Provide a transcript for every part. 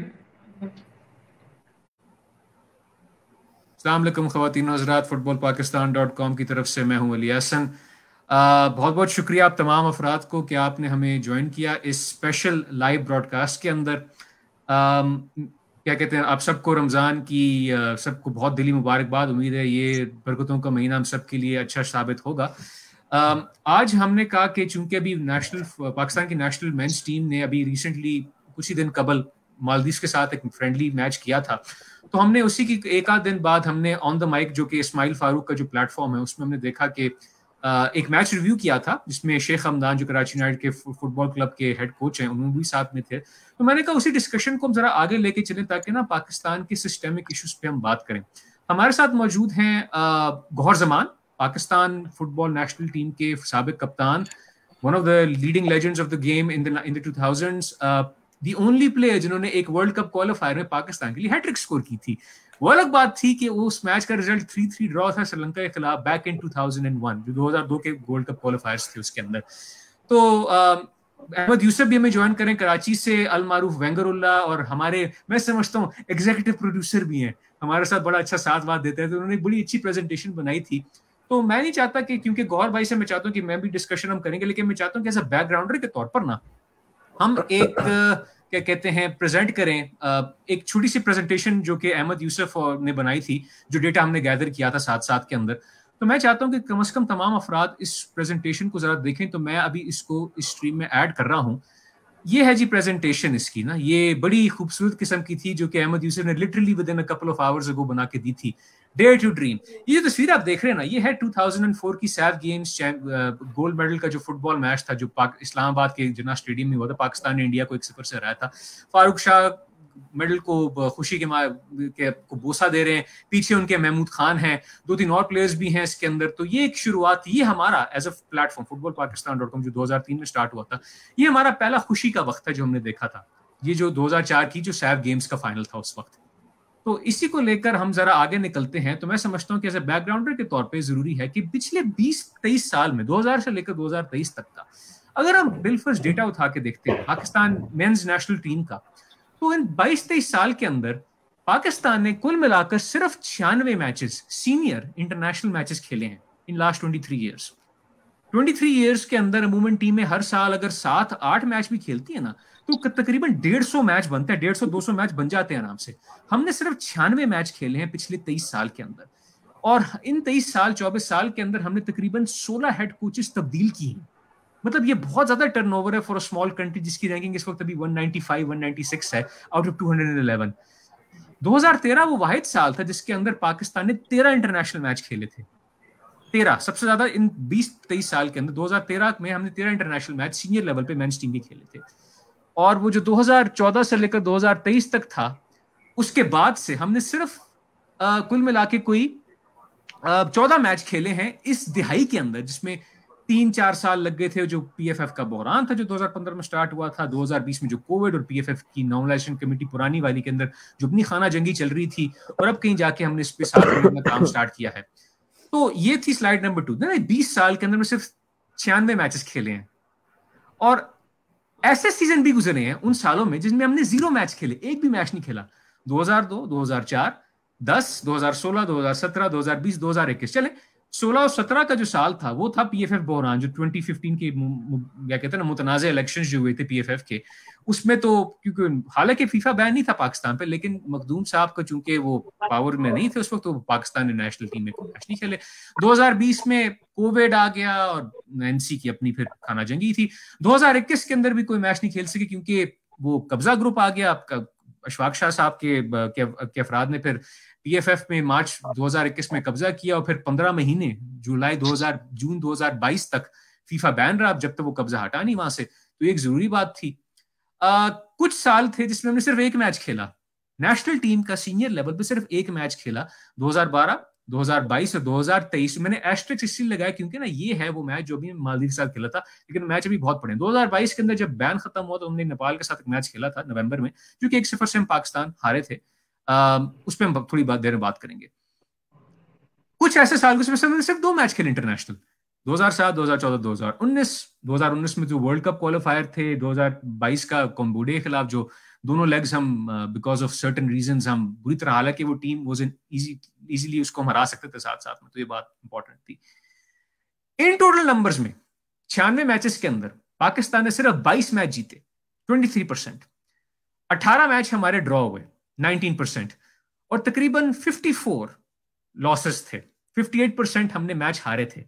अल्लाम ख़वान हजरात football Pakistan dot com की तरफ से मैं हूँ अली हसन बहुत बहुत शुक्रिया आप तमाम अफराद को कि आपने हमें ज्वाइन किया इस स्पेशल लाइव ब्रॉडकास्ट के अंदर आ, क्या कहते हैं आप सबको रमज़ान की सबको बहुत दिली मुबारकबाद उम्मीद है ये बरकतों का महीना हम सब के लिए अच्छा साबित होगा आ, आज हमने कहा कि चूंकि अभी नेशनल पाकिस्तान की नेशनल मेंस टीम ने अभी रिसेंटली कुछ ही दिन कबल मालदीव के साथ एक फ्रेंडली मैच किया था तो हमने उसी की एक आध दिन बाद हमने ऑन द माइक जो कि इस्माइल फारूक का जो प्लेटफॉर्म है उसमें हमने देखा कि एक मैच रिव्यू किया था जिसमें शेख हमदान जो कराची नाइट के फुटबॉल क्लब के हेड कोच हैं उन्होंने भी साथ में थे तो मैंने कहा उसी डिस्कशन को हम जरा आगे लेके चले ताकि ना पाकिस्तान के सिस्टमिक इश्यूज पे हम बात करें हमारे साथ मौजूद हैं Gohar Zaman Pakistan football national team के सबक कप्तान one of the leading legends of the game in the in the two thousands the only player जिन्होंने एक वर्ल्ड कप क्वालिफायर में पाकिस्तान के लिए हैट्रिक स्कोर की थी वो अलग बात थी कि उस मैच का रिजल्ट थ्री थ्री ड्रॉ था श्रीलंका के खिलाफ बैक इन 2001 जो दो के वर्ल्ड कप क्वालिफायर थे उसके अंदर तो अहमद यूसुफ भी हमें ज्वाइन करें कराची से अलमारूफ वेंगरुल्ला और हमारे मैं समझता हूँ एग्जीक्यूटिव प्रोड्यूसर भी हैं हमारे साथ बड़ा अच्छा साथ बात देते हैं तो उन्होंने बड़ी अच्छी प्रेजेंटेशन बनाई थी तो मैं नहीं चाहता कि क्योंकि गौर भाई से मैं चाहता हूँ कि मैं भी डिस्कशन हम करेंगे लेकिन मैं चाहता हूँ कि एज अ बैकग्राउंडर के तौर पर ना हम एक क्या कहते हैं प्रेजेंट करें एक छोटी सी प्रेजेंटेशन जो कि अहमद यूसुफ ने बनाई थी जो डेटा हमने गैदर किया था साथ साथ के अंदर तो मैं चाहता हूं कि कम अज़ कम तमाम अफराद इस प्रेजेंटेशन को ज़रा देखें तो मैं अभी इसको इस स्ट्रीम में ऐड कर रहा हूँ ये है जी प्रेजेंटेशन इसकी ना ये बड़ी खूबसूरत किस्म की थी जो कि अहमद यूसुफ ने literally within a couple of hours ago बना के दी थी डेयर टू ड्रीम ये जो तस्वीर आप देख रहे हैं ना ये है 2004 की सैफ गेम्स गोल्ड मेडल का जो फुटबॉल मैच था जो पाक इस्लामाबाद के जना स्टेडियम में हुआ था पाकिस्तान ने इंडिया को एक सफर से हराया था फारूक शाह मेडल को खुशी के मा के को बोसा दे रहे हैं पीछे उनके महमूद खान हैं दो तीन और प्लेयर्स भी हैं इसके अंदर तो ये एक शुरुआत ये हमारा as a platform football Pakistan dot com जो 2003 में स्टार्ट हुआ था ये हमारा पहला खुशी का वक्त है जो हमने देखा था ये जो 2004 की जो सैफ गेम्स का फाइनल था उस वक्त तो इसी को लेकर हम जरा आगे निकलते हैं तो मैं समझता हूँ कि एज ए बैकग्राउंडर के तौर पे जरूरी है कि पिछले 20 तेईस साल में 2000 से लेकर 2023 तक का अगर हम बिलफर्स डेटा उठा के देखते हैं पाकिस्तान मेंस नेशनल टीम का तो इन 22 तेईस साल के अंदर पाकिस्तान ने कुल मिलाकर सिर्फ छियानवे मैचेस सीनियर इंटरनेशनल मैचेस खेले हैं इन लास्ट 23 इयर्स 23 इयर्स के अंदर अमूमन टीमें हर साल अगर सात आठ मैच भी खेलती है ना तो तकरीबन डेढ़ सौ मैच बनते हैं डेढ़ सौ दो सौ मैच बन जाते हैं आराम से हमने सिर्फ छियानवे मैच खेले हैं पिछले तेईस साल के अंदर और इन तेईस साल चौबीस साल के अंदर हमने तकरीबन सोलह हेड कोचेस तब्दील की हैं मतलब ये बहुत ज्यादा टर्न ओवर है फॉर अ स्मॉल कंट्री जिसकी रैंकिंग इस वक्त अभी 195 196 है आउट ऑफ 211 2013 वो वाहिद साल था जिसके अंदर पाकिस्तान ने तेरह इंटरनेशनल मैच खेले थे तेरह सबसे ज्यादा इन बीस तेईस साल के अंदर 2013 में हमने तेरह इंटरनेशनल मैच सीनियर लेवल पे मैं टीम के खेले थे और वो जो 2014 से लेकर 2023 तक था उसके बाद से हमने सिर्फ आ, कुल मिला के कोई चौदह मैच खेले हैं इस दिहाई के अंदर जिसमें तीन चार साल लग गए थे जो पीएफएफ का बहरान था जो 2015 में स्टार्ट हुआ था 2020 में जो कोविड और पीएफएफ की नॉर्मलाइजेशन कमेटी पुरानी वाली के अंदर जो अपनी खाना जंगी चल रही थी और अब कहीं जाके हमने इस पे साल में काम स्टार्ट किया है तो ये थी स्लाइड नंबर टू ना बीस साल के अंदर में सिर्फ छियानवे मैचेस खेले हैं और ऐसे सीजन भी गुजरे हैं उन सालों में जिसमें हमने जीरो मैच खेले एक भी मैच नहीं खेला 2002, 2004, 10, 2016, 2017, 2020, 2021 चले सोलह और सत्रह का जो साल था वो था पी एफ एफ बोरान जो ट्वेंटी फिफ्टीन के क्या कहते हैं ना मुतनाज़ इलेक्शन जो हुए थे पी एफ एफ के उसमें तो क्योंकि हालांकि फीफा बैन नहीं था पाकिस्तान पे लेकिन मखदूम साहब का चूंकि वो पावर में नहीं थे उस वक्त तो पाकिस्तान ने नेशनल टीम में कोई मैच नहीं खेले 2020 में कोविड आ गया और एनसी की अपनी फिर खाना जंगी थी 2021 के अंदर भी कोई मैच नहीं खेल सके क्योंकि वो कब्जा ग्रुप आ गया आपका अशफाक शाह साहब के अफराद ने फिर पीएफएफ में मार्च 2021 में कब्जा किया और फिर 15 महीने जुलाई 2000 जून 2022 तक फीफा बैन रहा जब तक वो कब्जा हटा नहीं वहां से तो एक जरूरी बात थी आ, कुछ साल थे जिसमें हमने सिर्फ एक मैच खेला नेशनल टीम का सीनियर लेवल पे सिर्फ एक मैच खेला 2012 2022 और 2023 मैंने एस्ट्रिक्स इसलिए लगाया क्योंकि ना ये है वो मैच जो भी मालदीव के साथ खेला था लेकिन मैच अभी बहुत पड़े 2022 के अंदर जब बैन खत्म हुआ तो हमने नेपाल के साथ एक मैच खेला था नवंबर में जो कि एक सिफर से हम पाकिस्तान हारे थे उस पर हम थोड़ी बात देर में बात करेंगे कुछ ऐसे साल में सिर्फ दो मैच खेले इंटरनेशनल 2007, 2014, 2019, 2019 में जो वर्ल्ड कप क्वालिफायर थे 2022 का कॉम्बोडे के खिलाफ जो दोनों लेग्स हम बिकॉज ऑफ सर्टन रीजन हम बुरी तरह हालांकि वो टीम वॉज इन इजीली उसको हम हरा सकते थे साथ साथ में तो ये बात इंपॉर्टेंट थी इन टोटल नंबर्स में छियानवे मैचेस के अंदर पाकिस्तान ने सिर्फ 22 मैच जीते 23 परसेंट अठारह मैच हमारे ड्रॉ हुए 19% और तकरीबन 54 लॉसेस थे 58% हमने मैच हारे थे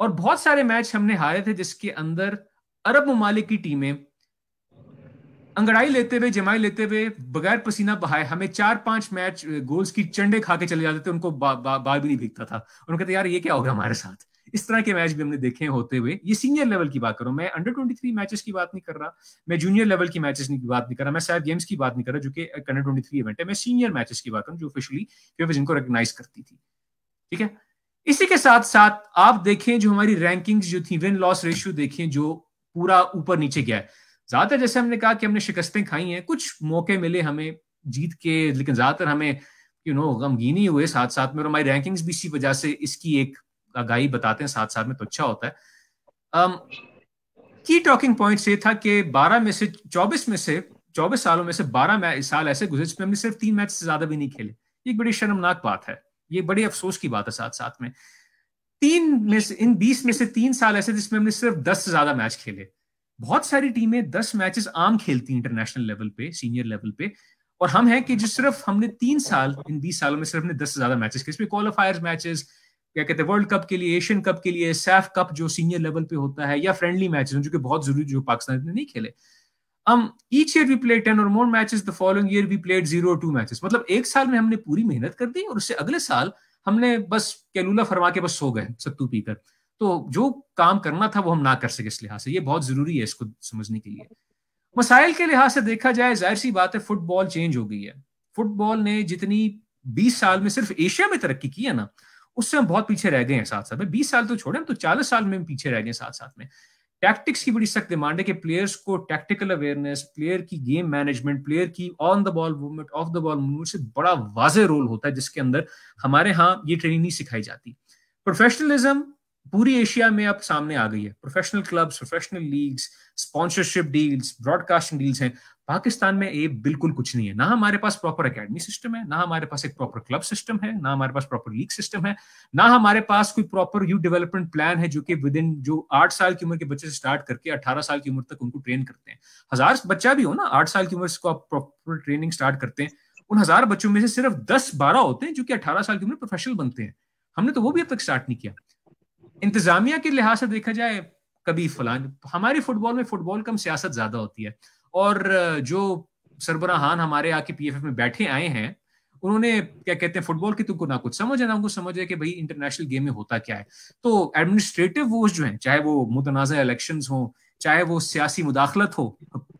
और बहुत सारे मैच हमने हारे थे जिसके अंदर अरब ममालिक की टीमें अंगड़ाई लेते हुए जमाई लेते हुए बगैर पसीना बहाए हमें चार पांच मैच गोल्स की चंडे खा के चले जाते थे उनको बाल भी नहीं भीगता था उनके कहते यार ये क्या होगा हमारे साथ इस तरह के मैच भी हमने देखे होते हुए ये सीनियर लेवल की बात करूं मैं अंडर ट्वेंटी थ्री मैचेस की बात नहीं कर रहा मैं जूनियर लेवल की मैचेस की बात नहीं कर रहा मैं सैफ गेम्स की बात नहीं कर रहा जो कि अंडर ट्वेंटी थ्री इवेंट है मैं सीनियर मैचेस की बात करूं जो ऑफिशियली जिनको रिकग्नाइज करती थी ठीक है इसी के साथ साथ आप देखें जो हमारी रैंकिंग्स जो थी विन लॉस रेशियो देखें जो पूरा ऊपर नीचे गया है ज्यादातर जैसे हमने कहा कि हमने शिकस्तें खाई हैं कुछ मौके मिले हमें जीत के लेकिन ज्यादातर हमें यू नो गमगीनी हुए साथ साथ में और हमारी रैंकिंग्स भी इसी वजह से इसकी एक आगाही बताते हैं साथ साथ में तो अच्छा होता है की टॉकिंग पॉइंट ये था कि 12 में से 24 में से 24 सालों में से 12 साल ऐसे गुजरे जिसमें हमने सिर्फ तीन मैच से ज्यादा भी नहीं खेले ये बड़ी शर्मनाक बात है ये बड़ी अफसोस की बात है साथ साथ में तीन में से इन बीस में से तीन साल ऐसे जिसमें हमने सिर्फ दस से ज्यादा मैच खेले बहुत सारी टीमें दस मैचेस आम खेलती हैं इंटरनेशनल लेवल पे सीनियर लेवल पे और हम हैं कि जो सिर्फ हमने तीन साल इन बीस सालों में सिर्फ हमने दस से ज्यादा मैचेस खेले क्वालिफायर मैचेस क्या कहते हैं वर्ल्ड कप के लिए एशियन कप के लिए सैफ कप जो सीनियर लेवल पे होता है या फ्रेंडली मैचेस जो कि बहुत जरूरी जो पाकिस्तान ने नहीं खेले हम each year we played ten और more matches the following year we played zero two matches मतलब एक साल में हमने पूरी मेहनत कर दी और उससे अगले साल हमने बस कैलूला फरमा के बस सो गए सत्तू पीकर तो जो काम करना था वो हम ना कर सके इस लिहाज से ये बहुत जरूरी है इसको समझने के लिए मसाइल के लिहाज से देखा जाए जाहिर सी बात है फुटबॉल चेंज हो गई है फुटबॉल ने जितनी 20 साल में सिर्फ एशिया में तरक्की की है ना उससे हम बहुत पीछे रह गए हैं साथ साथ में बीस साल तो छोड़े हम तो चालीस साल में पीछे रह गए साथ साथ में टैक्टिक्स की बड़ी सख्त डिमांड है कि प्लेयर्स को टैक्टिकल अवेयरनेस प्लेयर की गेम मैनेजमेंट प्लेयर की on the ball movement off the ball movement से बड़ा वाजे रोल होता है जिसके अंदर हमारे यहाँ ये ट्रेनिंग नहीं सिखाई जाती प्रोफेशनलिज्म पूरी एशिया में अब सामने आ गई है professional clubs professional leagues sponsorship deals broadcasting deals हैं पाकिस्तान में ये बिल्कुल कुछ नहीं है ना हमारे पास प्रॉपर एकेडमी सिस्टम है ना हमारे पास एक प्रॉपर क्लब सिस्टम है ना हमारे पास प्रॉपर लीग सिस्टम है ना हमारे पास कोई प्रॉपर यूथ डेवलपमेंट प्लान है जो कि विद इन जो आठ साल की उम्र के बच्चे से स्टार्ट करके अठारह साल की उम्र तक उनको ट्रेन करते हैं हजार बच्चा भी हो ना आठ साल की उम्र को आप प्रॉपर ट्रेनिंग स्टार्ट करते हैं उन हजार बच्चों में से सिर्फ दस बारह होते हैं जो कि अठारह साल की उम्र प्रोफेशनल बनते हैं हमने तो वो भी अब तक स्टार्ट नहीं किया इंतजामिया के लिहाज से देखा जाए कभी फलान हमारी फुटबॉल में फुटबॉल कम सियासत ज्यादा होती है और जो सरबराहान हमारे आके पी में बैठे आए हैं उन्होंने क्या कहते हैं फुटबॉल की तुमको ना कुछ समझ है ना उनको समझ है कि भाई इंटरनेशनल गेम में होता क्या है तो एडमिनिस्ट्रेटिव वो जो है चाहे वो मुतनाज़ इलेक्शन हों चाहे वो सियासी मुदाखलत हो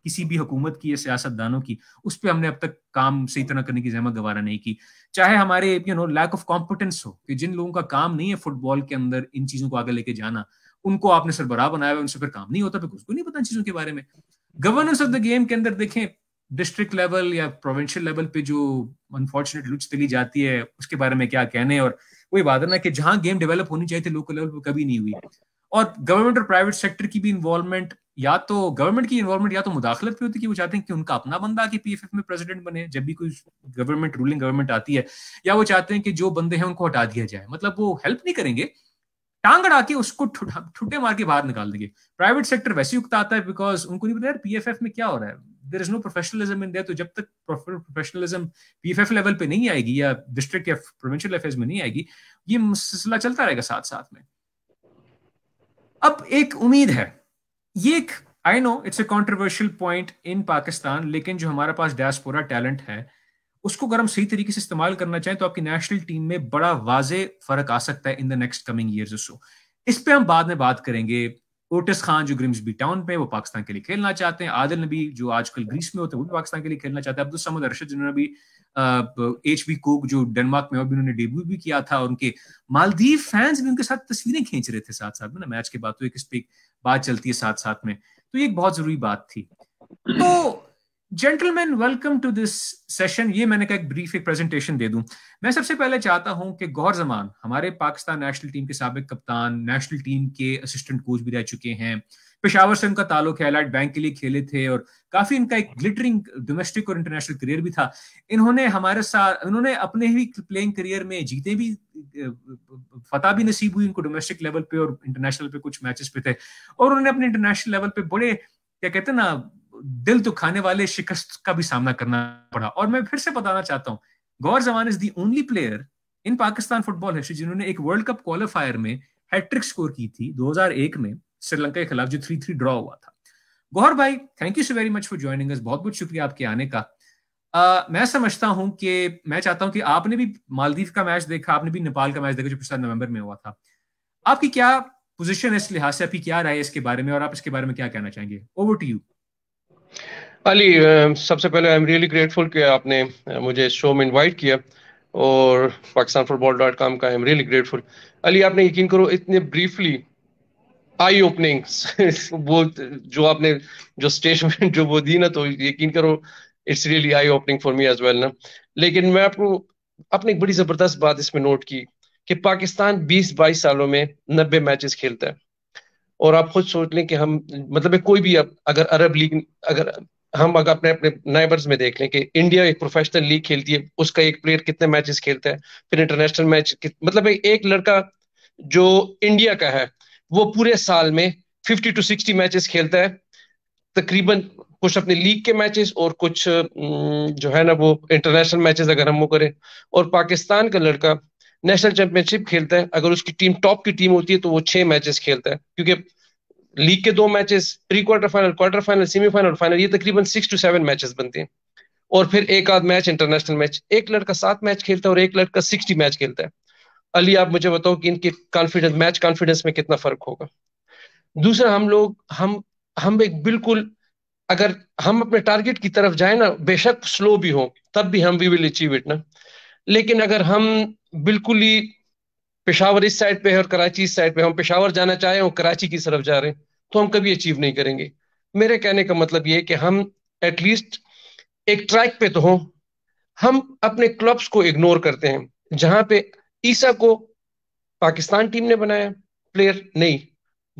किसी भी हुकूमत की या सियासतदानों की उस पर हमने अब तक काम सही तरह करने की जहमत गवारा नहीं की चाहे हमारे you know lack of competence हो कि जिन लोगों का काम नहीं है फुटबॉल के अंदर इन चीज़ों को आगे लेके जाना उनको आपने सरबराह बनाया हुआ उनसे फिर काम नहीं होता फिर उसको तो नहीं पता इन चीज़ों के बारे में गवर्नेंस ऑफ द गेम के अंदर देखें डिस्ट्रिक्ट लेवल या प्रोविंशियल लेवल पे जो अनफॉर्चुनेट लुच चली जाती है उसके बारे में क्या कहने और वही बात है ना कि जहां गेम डेवलप होनी चाहिए थी लोकल लेवल पर कभी नहीं हुई और गवर्नमेंट और प्राइवेट सेक्टर की भी इन्वॉल्वमेंट या तो गवर्नमेंट की इन्वॉल्वमेंट या तो मुदाखलत भी होती है कि वो चाहते हैं कि उनका अपना बंदा आके पी में प्रेसिडेंट बने जब भी कोई गवर्नमेंट रूलिंग गवर्नमेंट आती है या वो चाहते हैं कि जो बंदे हैं उनको हटा दिया जाए मतलब वो हेल्प नहीं करेंगे टांग अड़ा के उसको ठुटे मार के बाहर निकाल देंगे प्राइवेट सेक्टर वैसे ही आता है बिकॉज उनको नहीं पता यार पीएफएफ में क्या हो रहा है there is no professionalism in there तो जब तक प्रोफेशनलिज्म पीएफएफ लेवल पे नहीं आएगी या डिस्ट्रिक्ट या प्रोविंशियल अफेयर्स में नहीं आएगी ये सिलसिला चलता रहेगा साथ साथ में अब एक उम्मीद है ये एक I know it's a controversial point in Pakistan लेकिन जो हमारे पास डैसपोरा टैलेंट है उसको अगर हम सही तरीके से इस्तेमाल करना चाहें तो आपकी नेशनल टीम में बड़ा वाजे फर्क आ सकता है in the next coming year so इस पर हम बाद में बात करेंगे ओटिस खान जो ग्रिम्सबी टाउन पे वो पाकिस्तान के लिए खेलना चाहते हैं आदिल नबी जो आजकल ग्रीस में होते हैं वो भी पाकिस्तान के लिए खेलना चाहते हैं अब्दुल समद अरशद जिन्होंने भी एच बी कोक जो डेनमार्क में अभी उन्होंने डेब्यू भी किया था और उनके मालदीव फैंस भी उनके साथ तस्वीरें खींच रहे थे साथ साथ में ना मैच के बाद तो एक इस पर बात चलती है साथ साथ में तो ये एक बहुत जरूरी बात थी तो gentleman welcome to this session ये मैंने कहा एक ब्रीफ एक प्रेजेंटेशन दे दूं मैं सबसे पहले चाहता हूं कि गौर जमान हमारे पाकिस्तान नेशनल टीम के सबक कप्तान नेशनल टीम के असिस्टेंट कोच भी रह चुके हैं पेशावर से उनका ताल्लुक है अलाइट बैंक के लिए खेले थे और काफी इनका एक ग्लिटरिंग डोमेस्टिक और इंटरनेशनल करियर भी था इन्होंने हमारे साथ इन्होंने अपने ही प्लेइंग करियर में जीते भी फतह भी नसीब हुई इनको डोमेस्टिक लेवल पे और इंटरनेशनल पे कुछ मैचेस पे थे और उन्होंने अपने इंटरनेशनल लेवल पे बड़े क्या कहते हैं ना दिल दुखाने वाले शिकस्त का भी सामना करना पड़ा और मैं फिर से बताना चाहता हूँ Gohar Zaman is the only player in Pakistan football history जिन्होंने एक वर्ल्ड कप क्वालिफायर में हैट्रिक स्कोर की थी 2001 में श्रीलंका के खिलाफ जो थ्री थ्री ड्रॉ हुआ था गौहर भाई thank you so very much for joining us बहुत बहुत शुक्रिया आपके आने का uh, मैं समझता हूं कि मैं चाहता हूं कि आपने भी मालदीव का मैच देखा आपने भी नेपाल का मैच देखा जो पिछला नवंबर में हुआ था आपकी क्या पोजीशन है इस लिहाज से आपकी क्या राय है इसके बारे में और आप इसके बारे में क्या कहना चाहेंगे ओवर टू यू अली सबसे पहले आई एम रियली ग्रेटफुल कि आपने मुझे इस शो में इनवाइट किया और पाकिस्तान फुटबॉल डॉट कॉम का I am really grateful Ali आपने यकीन करो इतने ब्रीफली आई ओपनिंग वो जो आपने जो स्टेटमेंट जो वो दी ना तो यकीन करो it's really eye opening for me as well ना लेकिन मैं आपको आपने एक बड़ी ज़बरदस्त बात इसमें नोट की कि पाकिस्तान 20-22 सालों में 90 मैचेस खेलता है और आप खुद सोच लें कि हम मतलब कोई भी अगर अरब लीग अगर हम अगर अपने अपने नाइबर्स में देख लें कि इंडिया एक प्रोफेशनल लीग खेलती है उसका एक प्लेयर कितने मैचेस खेलता है फिर इंटरनेशनल मैच मतलब एक लड़का जो इंडिया का है वो पूरे साल में फिफ्टी टू सिक्सटी मैचेस खेलता है तकरीबन कुछ अपने लीग के मैचेस और कुछ जो है ना वो इंटरनेशनल मैचेस अगर हम वो करें और पाकिस्तान का लड़का नेशनल चैंपियनशिप खेलता है अगर उसकी टीम टॉप की टीम होती है तो वो छह मैचेस खेलता है क्योंकि लीग के दो matches pre quarter final quarter final semifinal final ये तकरीबन सिक्स टू सेवन मैचेस बनते हैं और फिर एक आध मैच इंटरनेशनल मैच एक लड़का सात मैच खेलता है और एक लड़का सिक्सटी मैच खेलता है अली आप मुझे बताओ कि इनके कॉन्फिडेंस मैच कॉन्फिडेंस में कितना फर्क होगा दूसरा हम लोग हम हम एक बिल्कुल अगर हम अपने टारगेट की तरफ जाए ना बेशक स्लो भी हो तब भी हम वी विल अचीव इट ना लेकिन अगर हम बिल्कुल ही पेशावर इस साइड पे है और कराची इस साइड पे हम पेशावर जाना चाहें और कराची की तरफ जा रहे हैं तो हम कभी अचीव नहीं करेंगे मेरे कहने का मतलब ये कि हम एटलीस्ट एक ट्रैक पे तो हों हम अपने क्लब्स को इग्नोर करते हैं जहां पे ईसा को पाकिस्तान टीम ने बनाया प्लेयर नहीं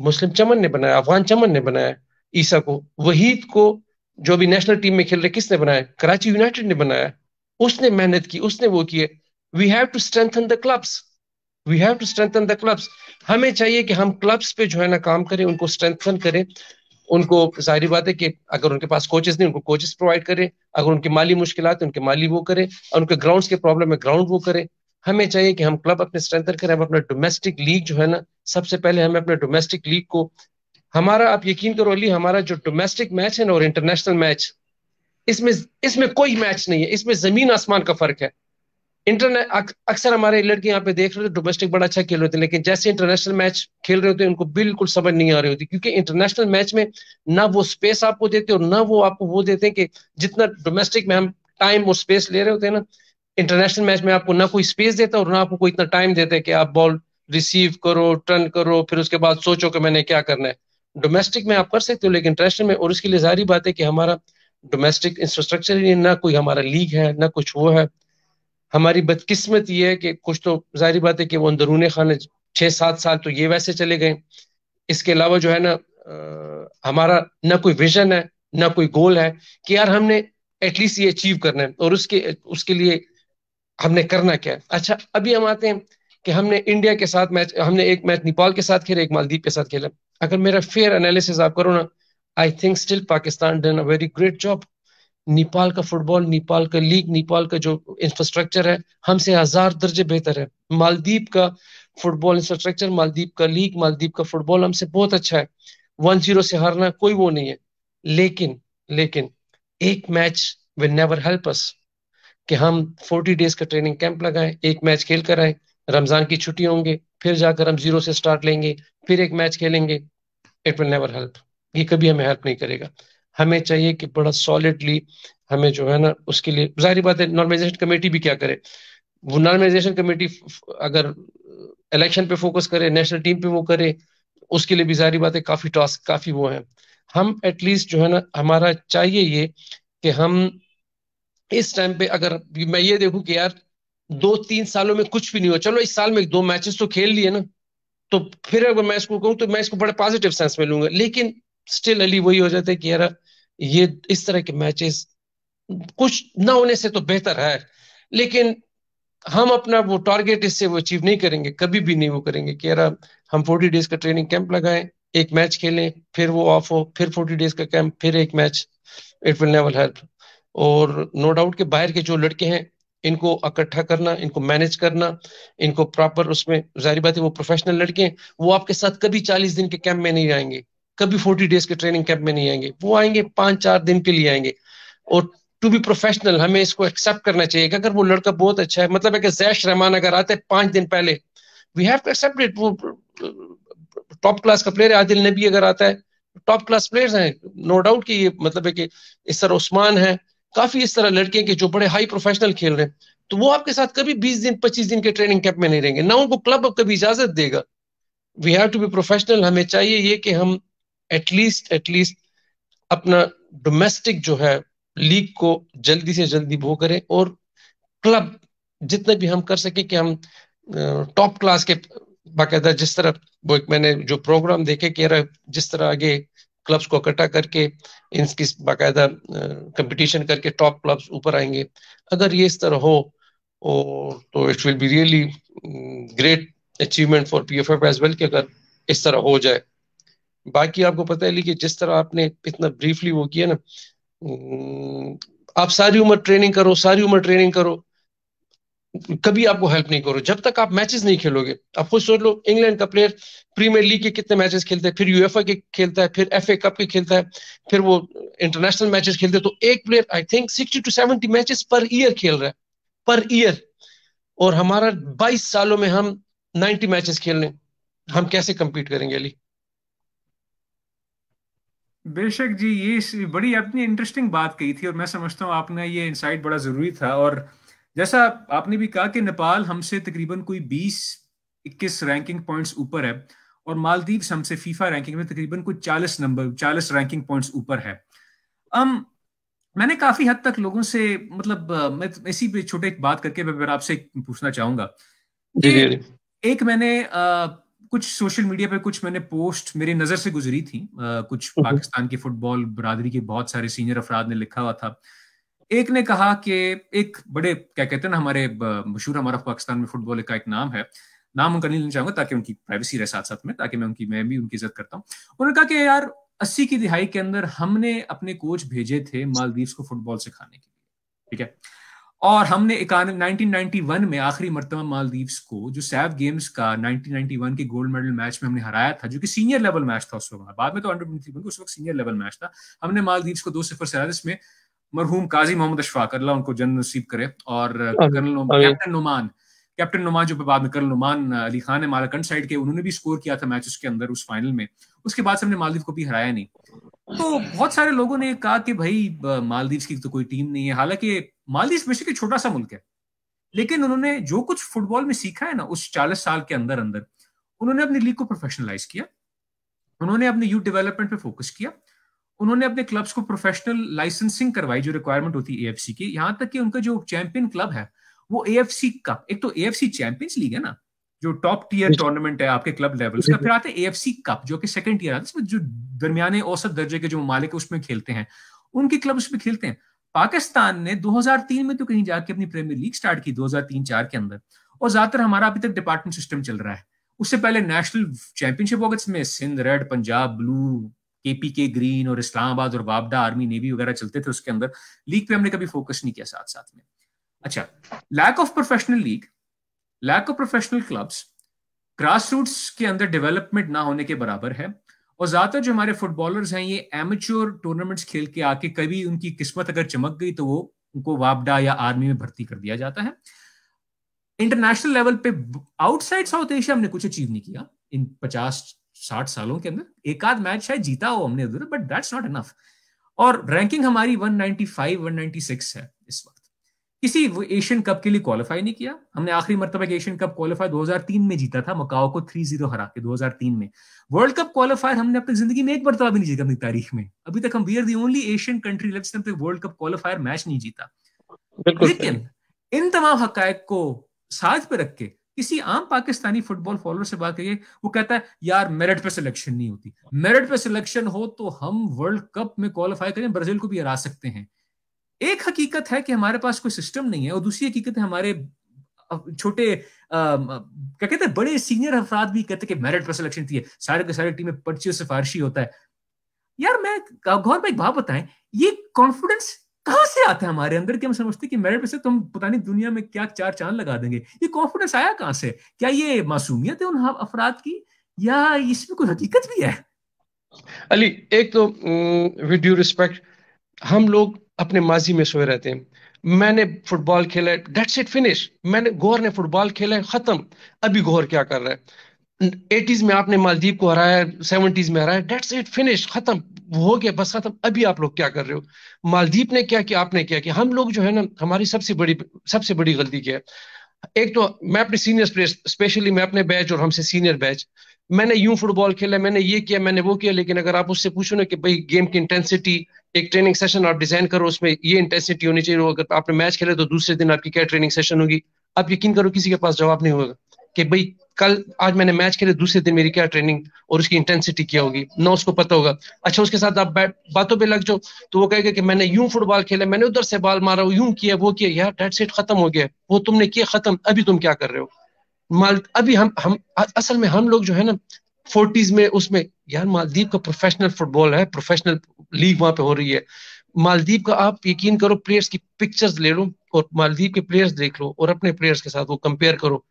मुस्लिम चमन ने बनाया अफगान चमन ने बनाया ईसा को वहीद को जो भी नेशनल टीम में खेल रहे किसने बनाया कराची यूनाइटेड ने बनाया उसने मेहनत की उसने वो किए we have to strengthen the clubs we have to strengthen the clubs हमें चाहिए कि हम क्लब्स पे जो है ना काम करें उनको स्ट्रेंथन करें उनको जाहिर बात है कि अगर उनके पास कोचेस नहीं उनको कोचेस प्रोवाइड करें अगर उनकी माली मुश्किल है उनके माली वो करें और उनके ग्राउंड्स के प्रॉब्लम है ग्राउंड वो करें हमें चाहिए कि हम क्लब अपने स्ट्रेंथन करें हम अपना डोमेस्टिक लीग जो है ना सबसे पहले हमें अपने डोमेस्टिक लीग को हमारा आप यकीन करो अली हमारा जो डोमेस्टिक मैच है ना और इंटरनेशनल मैच इसमें इसमें कोई मैच नहीं है इसमें जमीन आसमान का फर्क है इंटरनेट अक्सर हमारे लड़के यहाँ पे देख रहे थे डोमेस्टिक बड़ा अच्छा खेल रहे थे लेकिन जैसे इंटरनेशनल मैच खेल रहे होते हैं उनको बिल्कुल समझ नहीं आ रही होती क्योंकि इंटरनेशनल मैच में ना वो स्पेस आपको देते और ना वो आपको वो देते हैं कि जितना डोमेस्टिक में हम टाइम और स्पेस ले रहे होते हैं ना इंटरनेशनल मैच में आपको ना कोई स्पेस देता और ना आपको कोई इतना टाइम देता है कि आप बॉल रिसीव करो टर्न करो फिर उसके बाद सोचो कि मैंने क्या करना है डोमेस्टिक में आप कर सकते हो लेकिन इंटरनेशनल में और इसके लिए जारी बात है कि हमारा डोमेस्टिक इंफ्रास्ट्रक्चर ही ना कोई हमारा लीग है ना कुछ वो है हमारी बदकिस्मत ये है कि कुछ तो जाहिर बात है कि वो अंदरून खाने छः सात साल तो ये वैसे चले गए इसके अलावा जो है ना आ, हमारा ना कोई विजन है ना कोई गोल है कि यार हमने एटलीस्ट ये अचीव करना है और उसके उसके लिए हमने करना क्या है अच्छा अभी हम आते हैं कि हमने इंडिया के साथ मैच हमने एक मैच नेपाल के साथ खेला एक मालदीव के साथ खेला अगर मेरा फेयर एनालिसिस आप करो ना I think still Pakistan done a very great job Nepal का फुटबॉल नेपाल का लीग नेपाल का जो इंफ्रास्ट्रक्चर है हमसे हजार दर्जे बेहतर है मालदीप का फुटबॉल इंफ्रास्ट्रक्चर मालदीप का लीग मालदीप का फुटबॉल हमसे बहुत अच्छा है वन जीरो से हारना कोई वो नहीं है लेकिन लेकिन एक match will never help us कि हम फोर्टी डेज का ट्रेनिंग कैंप लगाएं एक मैच खेल कर आए रमजान की छुट्टी होंगे फिर जाकर हम जीरो से स्टार्ट लेंगे फिर एक मैच खेलेंगे इट विल नेवर हेल्प ये कभी हमें हेल्प नहीं करेगा हमें चाहिए कि बड़ा सॉलिडली हमें जो है ना उसके लिए जाहिर बात है नॉर्मलाइजेशन कमेटी भी क्या करे वो नॉर्मलाइजेशन कमेटी अगर इलेक्शन पे फोकस करे नेशनल टीम पे वो करे उसके लिए भी जाहिर बात है काफी टास्क काफी वो है हम एटलीस्ट जो है ना हमारा चाहिए ये कि हम इस टाइम पे अगर मैं ये देखूं कि यार दो तीन सालों में कुछ भी नहीं हुआ चलो इस साल में दो मैचेस तो खेल लिए ना तो फिर अगर मैं इसको कहूँ तो मैं इसको बड़े पॉजिटिव सेंस में लूंगा लेकिन स्टिल अली वही हो जाते कि यार ये इस तरह के मैचेस कुछ ना होने से तो बेहतर है लेकिन हम अपना वो टारगेट इससे वो अचीव नहीं करेंगे कभी भी नहीं वो करेंगे कि यार हम फोर्टी डेज का ट्रेनिंग कैंप लगाएं एक मैच खेलें फिर वो ऑफ हो फिर फोर्टी डेज का कैंप फिर एक match it will never help और नो no डाउट के बाहर के जो लड़के हैं इनको इकट्ठा करना इनको मैनेज करना इनको प्रॉपर उसमें जाहिर बात है वो प्रोफेशनल लड़के हैं वो आपके साथ कभी चालीस दिन के कैंप में नहीं आएंगे कभी फोर्टी डेज के ट्रेनिंग कैंप में नहीं आएंगे वो आएंगे पांच चार दिन के लिए आएंगे और टू बी प्रोफेशनल हमें इसको एक्सेप्ट करना चाहिए कि अगर वो लड़का बहुत अच्छा है मतलब है कि जैश रहमान अगर आते हैं पांच दिन पहले we have to accept it वो टॉप क्लास का प्लेयर आदिल नबी अगर आता है टॉप क्लास प्लेयर्स हैं नो डाउट कि ये मतलब है कि इस तरह उस्मान है काफी इस तरह लड़के के जो बड़े हाई प्रोफेशनल खेल रहे हैं तो वो आपके साथ कभी बीस दिन पच्चीस दिन के ट्रेनिंग कैंप में नहीं रहेंगे ना उनको क्लब अब कभी इजाजत देगा we have to be professional हमें चाहिए ये कि हम एटलीस्ट एटलीस्ट अपना डोमेस्टिक जो है लीग को जल्दी से जल्दी वो करें और क्लब जितने भी हम कर सके कि हम टॉप क्लास के बाकायदा जिस तरह वो एक मैंने जो प्रोग्राम देखे है जिस तरह आगे क्लब्स को इकट्ठा करके इनकी बाकायदा कंपटीशन करके टॉप क्लब्स ऊपर आएंगे अगर ये इस तरह हो और तो it will be really great achievement for P F F as well कि अगर इस तरह हो जाए बाकी आपको पता है कि जिस तरह आपने इतना ब्रीफली वो किया ना आप सारी उम्र ट्रेनिंग करो सारी उम्र ट्रेनिंग करो कभी आपको हेल्प नहीं करो जब तक आप मैचेस नहीं खेलोगे आप खुद सोच लो इंग्लैंड का प्लेयर प्रीमियर लीग के कितने मैचेस खेलते हैं फिर यूएफए के खेलता है फिर एफ ए कप के खेलता है फिर वो इंटरनेशनल मैचेस खेलते हैं तो एक player I think sixty to seventy matches per year खेल रहा है पर ईयर और हमारा बाईस सालों में हम नाइन्टी मैचेस खेल रहे हम कैसे कम्पीट करेंगे अली बेशक जी ये बड़ी आपने इंटरेस्टिंग बात कही थी और मैं समझता हूँ आपने ये इंसाइट बड़ा ज़रूरी था और जैसा आपने भी कहा कि नेपाल हमसे तकरीबन कोई 20 इक्कीस रैंकिंग पॉइंट्स ऊपर है और मालदीव हमसे फीफा रैंकिंग में तकरीबन कोई 40 नंबर 40 रैंकिंग पॉइंट्स ऊपर है um, मैंने काफ़ी हद तक लोगों से मतलब मैं इसी पे छोटे एक बात करके मैं आपसे पूछना चाहूंगा एक मैंने आ, कुछ सोशल मीडिया पे कुछ मैंने पोस्ट मेरी नजर से गुजरी थी आ, कुछ पाकिस्तान की फुटबॉल बरादरी के बहुत सारे सीनियर अफराद ने लिखा हुआ था एक ने कहा कि एक बड़े क्या कहते हैं ना हमारे मशहूर हमारा पाकिस्तान में फुटबॉल का एक नाम है नाम उनका नहीं लेना चाहूंगा ताकि उनकी प्राइवेसी रहे साथ साथ में ताकि मैं उनकी मैं भी उनकी इज्जत करता हूँ उन्होंने कहा कि यार अस्सी की दिहाई के अंदर हमने अपने कोच भेजे थे मालदीव को फुटबॉल सिखाने के लिए ठीक है और हमने नाइनटीन 1991 में आखिरी मरतबा मालदीव्स को जो सैव गेम्स का 1991 के गोल्ड मेडल मैच में हमने हराया था जो कि सीनियर लेवल मैच था उस वक्त बाद में तो अंडर ट्वेंटी उस वक्त सीनियर लेवल मैच था हमने मालदीव्स को दो सिफर से हराया जिसमें मरहूम काजी मोहम्मद अशफाक अल्लाह उनको जन्म नसीब करे और colonel captain Numan captain Numan जो बाद में कर्नल नुमान अली खान है मालाकंड साइड के उन्होंने भी स्कोर किया था मैच उसके अंदर उस फाइनल में उसके बाद से हमने मालदीव को भी हराया नहीं तो बहुत सारे लोगों ने कहा कि भाई मालदीव की तो कोई टीम नहीं है हालांकि मालदीव विश्व के छोटा सा मुल्क है लेकिन उन्होंने जो कुछ फुटबॉल में सीखा है ना उस चालीस साल के अंदर अंदर उन्होंने अपनी लीग को प्रोफेशनलाइज किया उन्होंने अपने यूथ डेवलपमेंट पे फोकस किया उन्होंने अपने क्लब्स को प्रोफेशनल लाइसेंसिंग करवाई जो रिक्वायरमेंट होती है एएफसी की यहाँ तक कि उनका जो चैंपियन क्लब है वो एएफसी कप एक तो एएफसी चैंपियंस लीग है ना जो टॉप टीयर टूर्नामेंट है आपके क्लब लेवल उसका फिर आते हैं एएफसी कप जो कि सेकंड ईयर आता है जो दरमियाने औसत दर्जे के जो ममालिक उसमें खेलते हैं उनके क्लब उसमें खेलते हैं पाकिस्तान ने 2003 में तो कहीं जाके अपनी प्रीमियर लीग स्टार्ट की 2003-4 के अंदर और ज्यादातर हमारा अभी तक डिपार्टमेंट सिस्टम चल रहा है उससे पहले नेशनल चैंपियनशिप होगा इसमें Sindh red Punjab blue KPK के ग्रीन और इस्लामाबाद और वाबडा आर्मी नेवी वगैरह चलते थे उसके अंदर लीग पे हमने कभी फोकस नहीं किया साथ साथ में अच्छा lack of professional league lack of professional clubs roots के अंदर डेवलपमेंट ना होने के बराबर है और ज्यादातर जो हमारे फुटबॉलर्स हैं ये एमेच्योर टूर्नामेंट्स खेल के आके कभी उनकी किस्मत अगर चमक गई तो वो उनको वापडा या आर्मी में भर्ती कर दिया जाता है इंटरनेशनल लेवल पे आउटसाइड साउथ एशिया हमने कुछ अचीव नहीं किया इन पचास साठ सालों के अंदर एक आध मैच शायद जीता हो हमने उधर बट दैट्स नॉट इनफ और रैंकिंग हमारी 195 196 है इस वक्त किसी एशियन कप के लिए क्वालिफाई नहीं किया हमने आखिरी मरतबा के एशियन कप क्वालिफाई 2003 में जीता था मकाओ को 3-0 हरा के 2003 में वर्ल्ड कप क्वालिफायर हमने अपनी जिंदगी में एक मरतबा भी नहीं जीता अपनी तारीख में अभी तक हम we are the only Asian country left world cup qualifier match नहीं जीता लेकिन इन तमाम हकायक को साथ पे रख के किसी आम पाकिस्तानी फुटबॉल फॉलोअर से बात करिए वो कहता है यार मेरिट पे सिलेक्शन नहीं होती मेरिट पे सिलेक्शन हो तो हम वर्ल्ड कप में क्वालिफाई करें ब्राजील को भी हरा सकते हैं एक हकीकत है कि हमारे पास कोई सिस्टम नहीं है और दूसरी हकीकत है हमारे छोटे क्या कहते हैं बड़े सीनियर अफराद भी कहते हैं कि मेरिट पर सिलेक्शन थी सारे के सारे टीम में पर्ची और सिफारशी होता है यार मैं गौर में एक बात बताएं ये कॉन्फिडेंस कहां से आता है हमारे अंदर कि हम समझते कि मेरिट से तुम तो पता नहीं दुनिया में क्या चार चांद लगा देंगे ये कॉन्फिडेंस आया कहां से क्या ये मासूमियत है उन हाँ, अफराद की या इसमें कोई हकीकत भी है अली एक तो विद ड्यू रिस्पेक्ट हम लोग अपने माजी में सोए रहते हैं मैंने फुटबॉल खेला है डेट्स इट फिनिश मैंने गौर ने फुटबॉल खेला है खत्म अभी गौर क्या कर रहा है एटीज में आपने मालदीव को हराया सेवेंटीज में हराया डेट्स इट फिनिश खत्म हो गया बस खत्म अभी आप लोग क्या कर रहे हो मालदीप ने क्या किया आपने क्या किया हम लोग जो है ना हमारी सबसे बड़ी सबसे बड़ी गलती क्या है एक तो मैं अपने सीनियर स्पेशली मैं अपने बैच और हमसे सीनियर बैच मैंने यूं फुटबॉल खेला मैंने ये किया मैंने वो किया लेकिन अगर आप उससे पूछो ना कि भाई गेम की इंटेंसिटी एक ट्रेनिंग सेशन आप डिजाइन करो उसमें ये इंटेंसिटी होनी चाहिए अगर आपने मैच खेले तो दूसरे दिन आपकी क्या ट्रेनिंग सेशन होगी आप यकीन करो किसी के पास जवाब नहीं होगा कि भाई कल आज मैंने मैच खेले दूसरे दिन मेरी क्या ट्रेनिंग और उसकी इंटेंसिटी क्या होगी ना उसको पता होगा अच्छा उसके साथ आप बातों पे लग जाओ तो वो कहेगा कि मैंने यूं फुटबॉल खेला मैंने उधर से बॉल मारा यूं किया वो किया यार डेट सेट खत्म हो गया वो तुमने किया खत्म अभी तुम क्या कर रहे हो माल अभी हम हम असल में हम लोग जो है ना फोर्टीज में उसमें यार मालदीव का प्रोफेशनल फुटबॉल है प्रोफेशनल लीग वहां पे हो रही है मालदीव का आप यकीन करो प्लेयर्स की पिक्चर्स ले लो और मालदीव के प्लेयर्स देख लो और अपने प्लेयर्स के साथ वो कंपेयर करो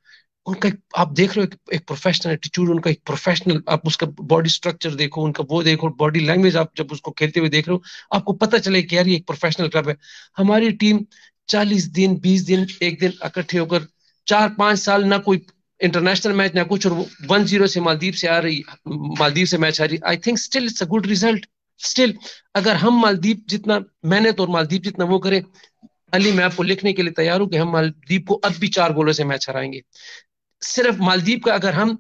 उनका एक, आप देख रहे हो एक प्रोफेशनल एटीट्यूड उनका एक प्रोफेशनल आप उसका बॉडी स्ट्रक्चर देखो उनका वो देखो बॉडी लैंग्वेज आप जब उसको खेलते हुए देख रहे हो आपको पता चले कि यार ये एक प्रोफेशनल क्लब है हमारी टीम चालीस दिन बीस दिन एक दिन इकट्ठे होकर चार पांच साल ना कोई इंटरनेशनल मैच ना कुछ और वन जीरो से मालदीव से आ रही मालदीव से मैच आ रही I think still it's a good result still अगर हम मालदीप जितना मेहनत और मालदीप जितना वो करें अली मैं आपको लिखने के लिए तैयार हूं कि हम मालदीप को अब भी चार गोलों से मैच हराएंगे सिर्फ मालदीप का अगर हम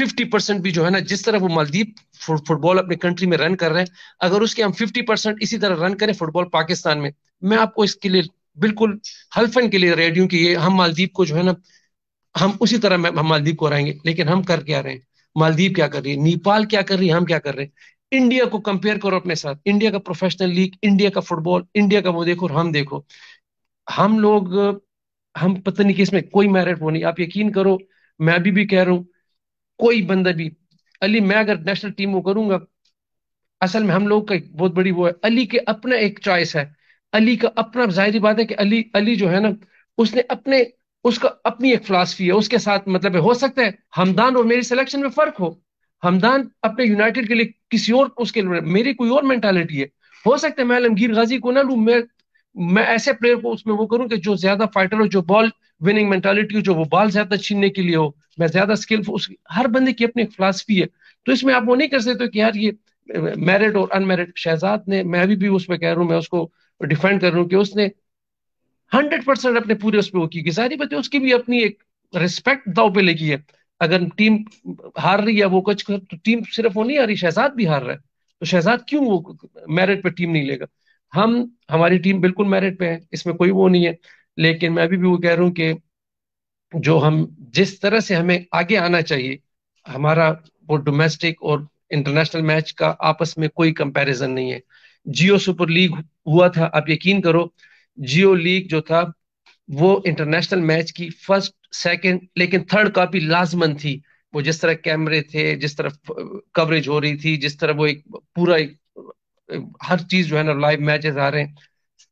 50 परसेंट भी जो है ना जिस तरह वो मालदीप फुटबॉल अपने कंट्री में रन कर रहे हैं अगर उसके हम 50 परसेंट इसी तरह रन करें फुटबॉल पाकिस्तान में मैं आपको इसके लिए बिल्कुल हल्फन के लिए हूँ कि ये हम मालदीप को जो है ना हम उसी तरह हम मालदीप को हराएंगे लेकिन हम कर क्या रहे हैं मालदीप क्या कर रही है नेपाल क्या कर रही है हम क्या कर रहे हैं इंडिया को कंपेयर करो अपने साथ इंडिया का प्रोफेशनल लीग इंडिया का फुटबॉल इंडिया का वो देखो और हम देखो हम लोग हम पता नहीं कि इसमें कोई मेरिट वो नहीं आप यकीन करो मैं अभी भी कह रहा हूँ कोई बंदा भी अली मैं अगर नेशनल टीम वो करूंगा असल में हम लोग का बहुत बड़ी वो है अली के अपना एक चॉइस है अली का अपना जाहिर बात है कि अली अली जो है ना उसने अपने उसका अपनी एक फिलासफी है उसके साथ मतलब हो सकता है हमदान और मेरी सिलेक्शन में फर्क हो हमदान अपने यूनाइटेड के लिए किसी और उसके लिए मेरी कोई और मेंटालिटी है हो सकता है मैं आलमगीर गाजी को ना लू मैं मैं ऐसे प्लेयर को उसमें वो करूं कि जो ज्यादा फाइटर हो जो बॉल विनिंग मेंटालिटी हो जो वो बॉल ज्यादा छीनने के लिए हो मैं ज्यादा स्किल हर बंदे की अपनी एक फिलासफी है तो इसमें आप वो नहीं कर सकते कि यार ये मेरिट और अनमेरिट शहजाद ने मैं अभी भी उसमें कह रहा हूँ मैं उसको डिफेंड कर रहा हूँ कि उसने हंड्रेड परसेंट अपने पूरे उस पर वो की सारी बातें उसकी भी अपनी एक रिस्पेक्ट दाव पे लगी है अगर टीम हार रही है वो कुछ तो टीम सिर्फ वो नहीं हार रही शहजाद भी हार रहा है तो शहजाद क्यों वो मेरिट पर टीम नहीं लेगा हम हमारी टीम बिल्कुल मेरिट पे है इसमें कोई वो नहीं है लेकिन मैं अभी भी वो कह रहा हूँ कि जो हम जिस तरह से हमें आगे आना चाहिए हमारा वो डोमेस्टिक और इंटरनेशनल मैच का आपस में कोई कंपैरिजन नहीं है जियो सुपर लीग हुआ था आप यकीन करो जियो लीग जो था वो इंटरनेशनल मैच की फर्स्ट सेकंड लेकिन थर्ड कापी लाजमन थी वो जिस तरह कैमरे थे जिस तरह कवरेज हो रही थी जिस तरह वो एक पूरा एक, हर चीज जो है ना लाइव मैचेस आ रहे हैं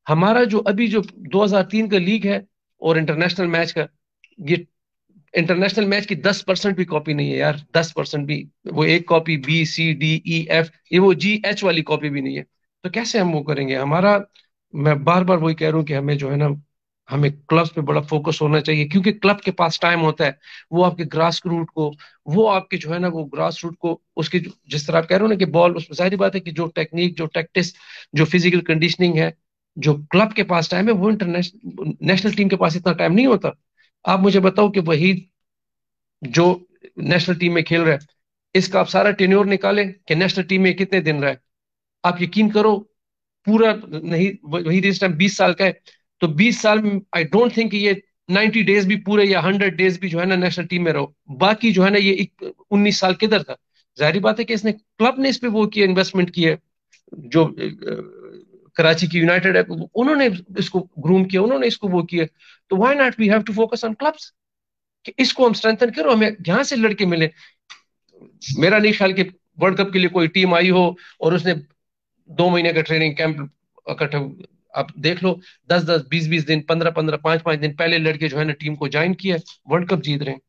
हमारा जो अभी जो 2003 का लीग है और इंटरनेशनल मैच का ये इंटरनेशनल मैच की 10 परसेंट भी कॉपी नहीं है यार 10 परसेंट भी वो एक copy B C D E F ये वो जी एच वाली कॉपी भी नहीं है तो कैसे हम वो करेंगे हमारा मैं बार बार वही कह रहा हूँ कि हमें जो है ना हमें क्लब्स पे बड़ा फोकस होना चाहिए क्योंकि क्लब के पास टाइम होता है वो आपके ग्रास रूट को वो आपके जो है ना वो ग्रास रूट को उसके जिस तरह आप कह रहे हो ना कि बॉल उसमें जाहिर बात है कि जो टेक्निक जो टैक्टिस जो फिजिकल कंडीशनिंग है जो क्लब के पास टाइम है वो इंटरनेशनल नेशनल टीम के पास इतना टाइम नहीं होता आप मुझे बताओ कि वही जो नेशनल टीम में खेल रहा है इसका आप सारा टेन्योर निकालें कि नेशनल टीम में कितने दिन रहा है आप यकीन करो पूरा नहीं वही रेस टाइम बीस साल का है तो बीस साल में आई डोंट थिंक ये 90 डेज भी पूरे या हंड्रेड डेज भी जो है ना नेशनल टीम में रहो बाकी जो है ना ये उन्नीस साल किधर था जाहिर बात है कि इसने क्लब ने इस पर वो किया इन्वेस्टमेंट किया जो कराची की यूनाइटेड है उन्होंने इसको ग्रूम किया उन्होंने इसको वो किया तो why not we have to focus on clubs कि इसको हम स्ट्रेंथन करो हमें यहां से लड़के मिले मेरा नहीं ख्याल कि वर्ल्ड कप के लिए कोई टीम आई हो और उसने दो महीने का ट्रेनिंग कैंप आप देख लो दस दस बीस बीस दिन पंद्रह पंद्रह पांच पांच दिन पहले लड़के जो है ना टीम को ज्वाइन किया वर्ल्ड कप जीत रहे हैं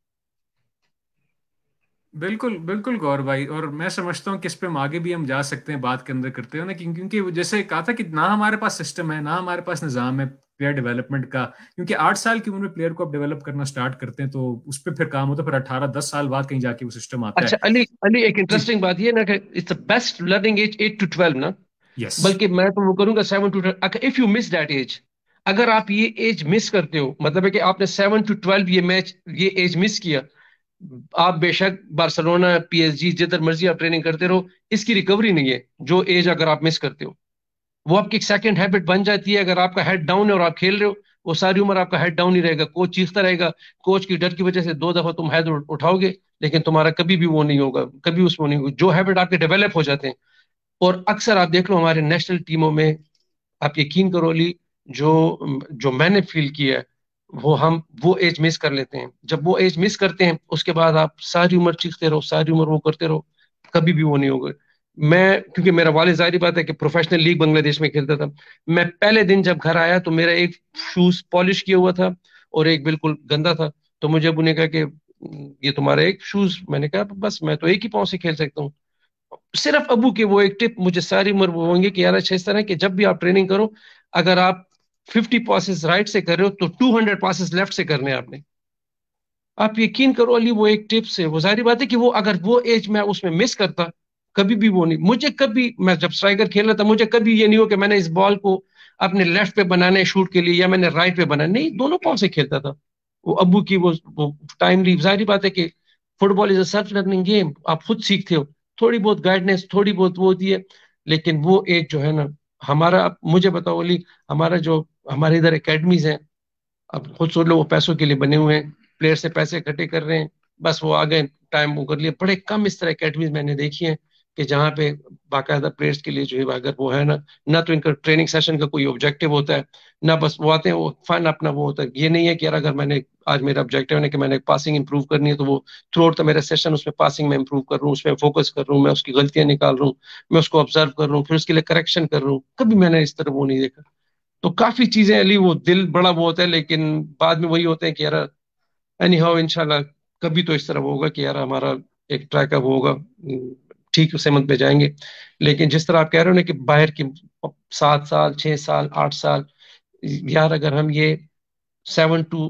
बिल्कुल बिल्कुल गौर भाई और मैं समझता हूँ किस पे हम आगे भी हम जा सकते हैं बात के अंदर करते हो ना क्योंकि जैसे कहा था कि ना हमारे पास सिस्टम है ना हमारे पास निज़ाम है प्लेयर डेवलपमेंट का क्योंकि आठ साल की उम्र में प्लेयर को आप डेवलप करना स्टार्ट करते हैं तो उस पर फिर काम होता है फिर अठारह दस साल बाद कहीं जाके वो सिस्टम आता अच्छा, है अली अली एक इंटरेस्टिंग बात ये ना कि it's the best learning age eight to twelve ना यस बल्कि मैं तो वो करूंगा seven to twelve if you miss that age अगर आप ये एज मिस करते हो मतलब है कि आपने सेवन टू ट्वेल्व ये मैच ये एज मिस किया आप बेशक बार्सलोना पीएसजी जिधर मर्जी आप ट्रेनिंग करते रहो इसकी रिकवरी नहीं है जो एज अगर आप मिस करते हो वो आपकी एक सेकेंड हैबिट बन जाती है अगर आपका हेड डाउन है और आप खेल रहे हो वो सारी उम्र आपका हेड डाउन ही रहेगा कोच चीखता रहेगा कोच की डर की वजह से दो दफा तुम हैद उठाओगे लेकिन तुम्हारा कभी भी वो नहीं होगा कभी उसमें नहीं होगा जो हैबिट आपके डेवलप हो जाते हैं और अक्सर आप देख लो हमारे नेशनल टीमों में आप यकीन करो ली जो जो मैंने फील किया है वो हम वो एज मिस कर लेते हैं जब वो एज मिस करते हैं उसके बाद आप सारी उम्र चीखते रहो सारी उम्र वो करते रहो कभी भी वो नहीं होगा मैं क्योंकि मेरा वाले जाहिर बात है कि प्रोफेशनल लीग बांग्लादेश में खेलता था मैं पहले दिन जब घर आया तो मेरा एक शूज पॉलिश किया हुआ था और एक बिल्कुल गंदा था तो मुझे अब उन्हें कहा कि ये तुम्हारा एक शूज मैंने कहा बस मैं तो एक ही पाँव से खेल सकता हूँ सिर्फ अबू के वो एक टिप मुझे सारी उम्र वो होंगे कि यार अच्छा इस तरह कि जब भी आप ट्रेनिंग करो अगर आप 50 पासिस राइट से कर रहे हो तो 200 पासिस लेफ्ट से करने आपने आप यकीन करो अली वो एक टिप्स है वो जाहिर बात है कि वो अगर वो एज मैं उसमें मिस करता कभी भी वो नहीं मुझे कभी मैं जब स्ट्राइकर खेल रहा था मुझे कभी ये नहीं हो कि मैंने इस बॉल को अपने लेफ्ट पे बनाने शूट के लिए या मैंने राइट पे बनाने नहीं दोनों पाँव से खेलता था वो अबू की वो, वो टाइमली जाहिर बात है कि football is a self learning game आप खुद सीखते हो थोड़ी बहुत गाइडनेस थोड़ी बहुत वो होती है लेकिन वो एक जो है ना हमारा मुझे बताओ ओली हमारा जो हमारे इधर अकेडमीज हैं अब खुद सोच लो वो पैसों के लिए बने हुए हैं प्लेयर से पैसे इकट्ठे कर रहे हैं बस वो आ गए टाइम वो कर लिए बड़े कम इस तरह अकेडमीज मैंने देखी है कि जहाँ पे बाकायदा प्लेयर्स के लिए जो है अगर वो है ना ना तो इनका ट्रेनिंग सेशन का कोई ऑब्जेक्टिव होता है ना बस वो आते हैं वो फन अपना वो होता है ये नहीं है कि यार अगर मैंने आज मेरा ऑब्जेक्टिव है कि मैंने पासिंग इंप्रूव करनी है तो वो थ्रू आउट तो मेरा सेशन उसमें पासिंग में इंप्रूव कर रहा हूँ उसमें फोकस कर रहा हूँ मैं उसकी गलतियां निकाल रहा हूँ मैं उसको ऑब्जर्व कर रहा हूँ फिर उसके लिए करेक्शन कर रहा हूँ कभी मैंने इस तरह वो नहीं देखा तो काफी चीजें अली वो दिल बड़ा वो होता है लेकिन बाद में वही होते हैं कि यार एनी हाउ इनशाला कभी तो इस तरह होगा कि यार हमारा एक ट्रैकअप होगा ठीक उस सहमत पे जाएंगे लेकिन जिस तरह आप कह रहे हो ना कि बाहर की सात साल छः साल आठ साल यार अगर हम ये सेवन टू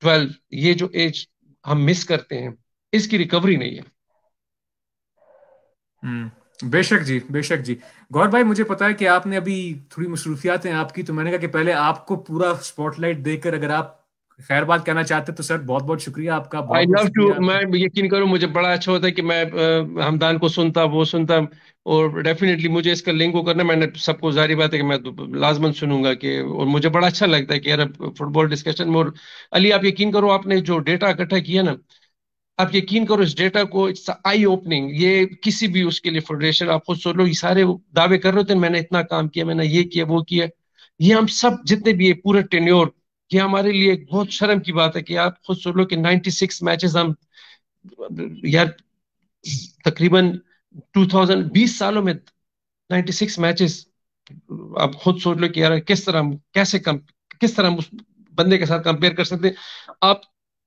ट्वेल्व ये जो एज हम मिस करते हैं इसकी रिकवरी नहीं है हम्म, बेशक जी बेशक जी गौर भाई मुझे पता है कि आपने अभी थोड़ी मसरूफियात हैं आपकी तो मैंने कहा कि पहले आपको पूरा स्पॉटलाइट देकर अगर आप खैर बात कहना चाहते तो सर बहुत बहुत शुक्रिया आपका आई लव टू मैं यकीन करूं मुझे बड़ा अच्छा होता है कि मैं हमदान को सुनता वो सुनता और डेफिनेटली मुझे इसका लिंक को करना मैंने सबको जारी बात है कि मैं तो लाजमन सुनूंगा कि और मुझे बड़ा अच्छा लगता है कि यार फुटबॉल डिस्कशन में और अली आप यकीन करो आपने जो डेटा इकट्ठा किया ना आप यकीन करो इस डेटा को इट्स आई ओपनिंग ये किसी भी उसके लिए फेडरेशन आप खुद सोच लो ये सारे दावे कर रहे थे मैंने इतना काम किया मैंने ये किया वो किया ये हम सब जितने भी पूरा टेन्योर ये हमारे लिए एक बहुत शर्म की बात है कि आप खुद सोच लो कि 96 मैचेस हम यार तकरीबन 2020 सालों में 96 मैचेस आप खुद सोच लो कि यार किस तरह हम कैसे कम किस तरह हम उस बंदे के साथ कंपेयर कर सकते हैं आप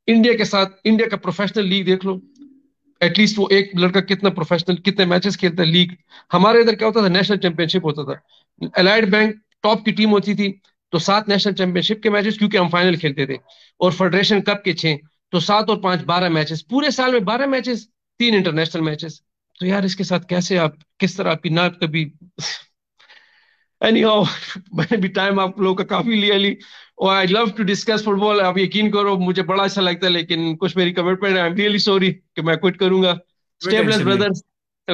इंडिया के साथ इंडिया का प्रोफेशनल लीग देख लो एटलीस्ट वो एक लड़का कितना प्रोफेशनल कितने मैचेस खेलता है लीग हमारे इधर क्या होता था नेशनल चैंपियनशिप होता था एलाइड बैंक टॉप की टीम होती थी तो सात नेशनल चैंपियनशिप के मैचेस क्योंकि हम फाइनल खेलते थे और फेडरेशन कप के छे तो सात और पांच बारह मैचेस पूरे साल में बारह मैचेस तीन इंटरनेशनल मैचेस तो यार इसके साथ कैसे आप किस तरह आपकी ना कभी एनी हाउ मैंने भी टाइम आप लोगों का काफी लिया ली और I love to discuss football आप यकीन करो मुझे बड़ा अच्छा लगता है लेकिन कुछ मेरी कमिटमेंट है आई एम रियली सॉरी कि मैं क्विट करूंगा stay blessed brothers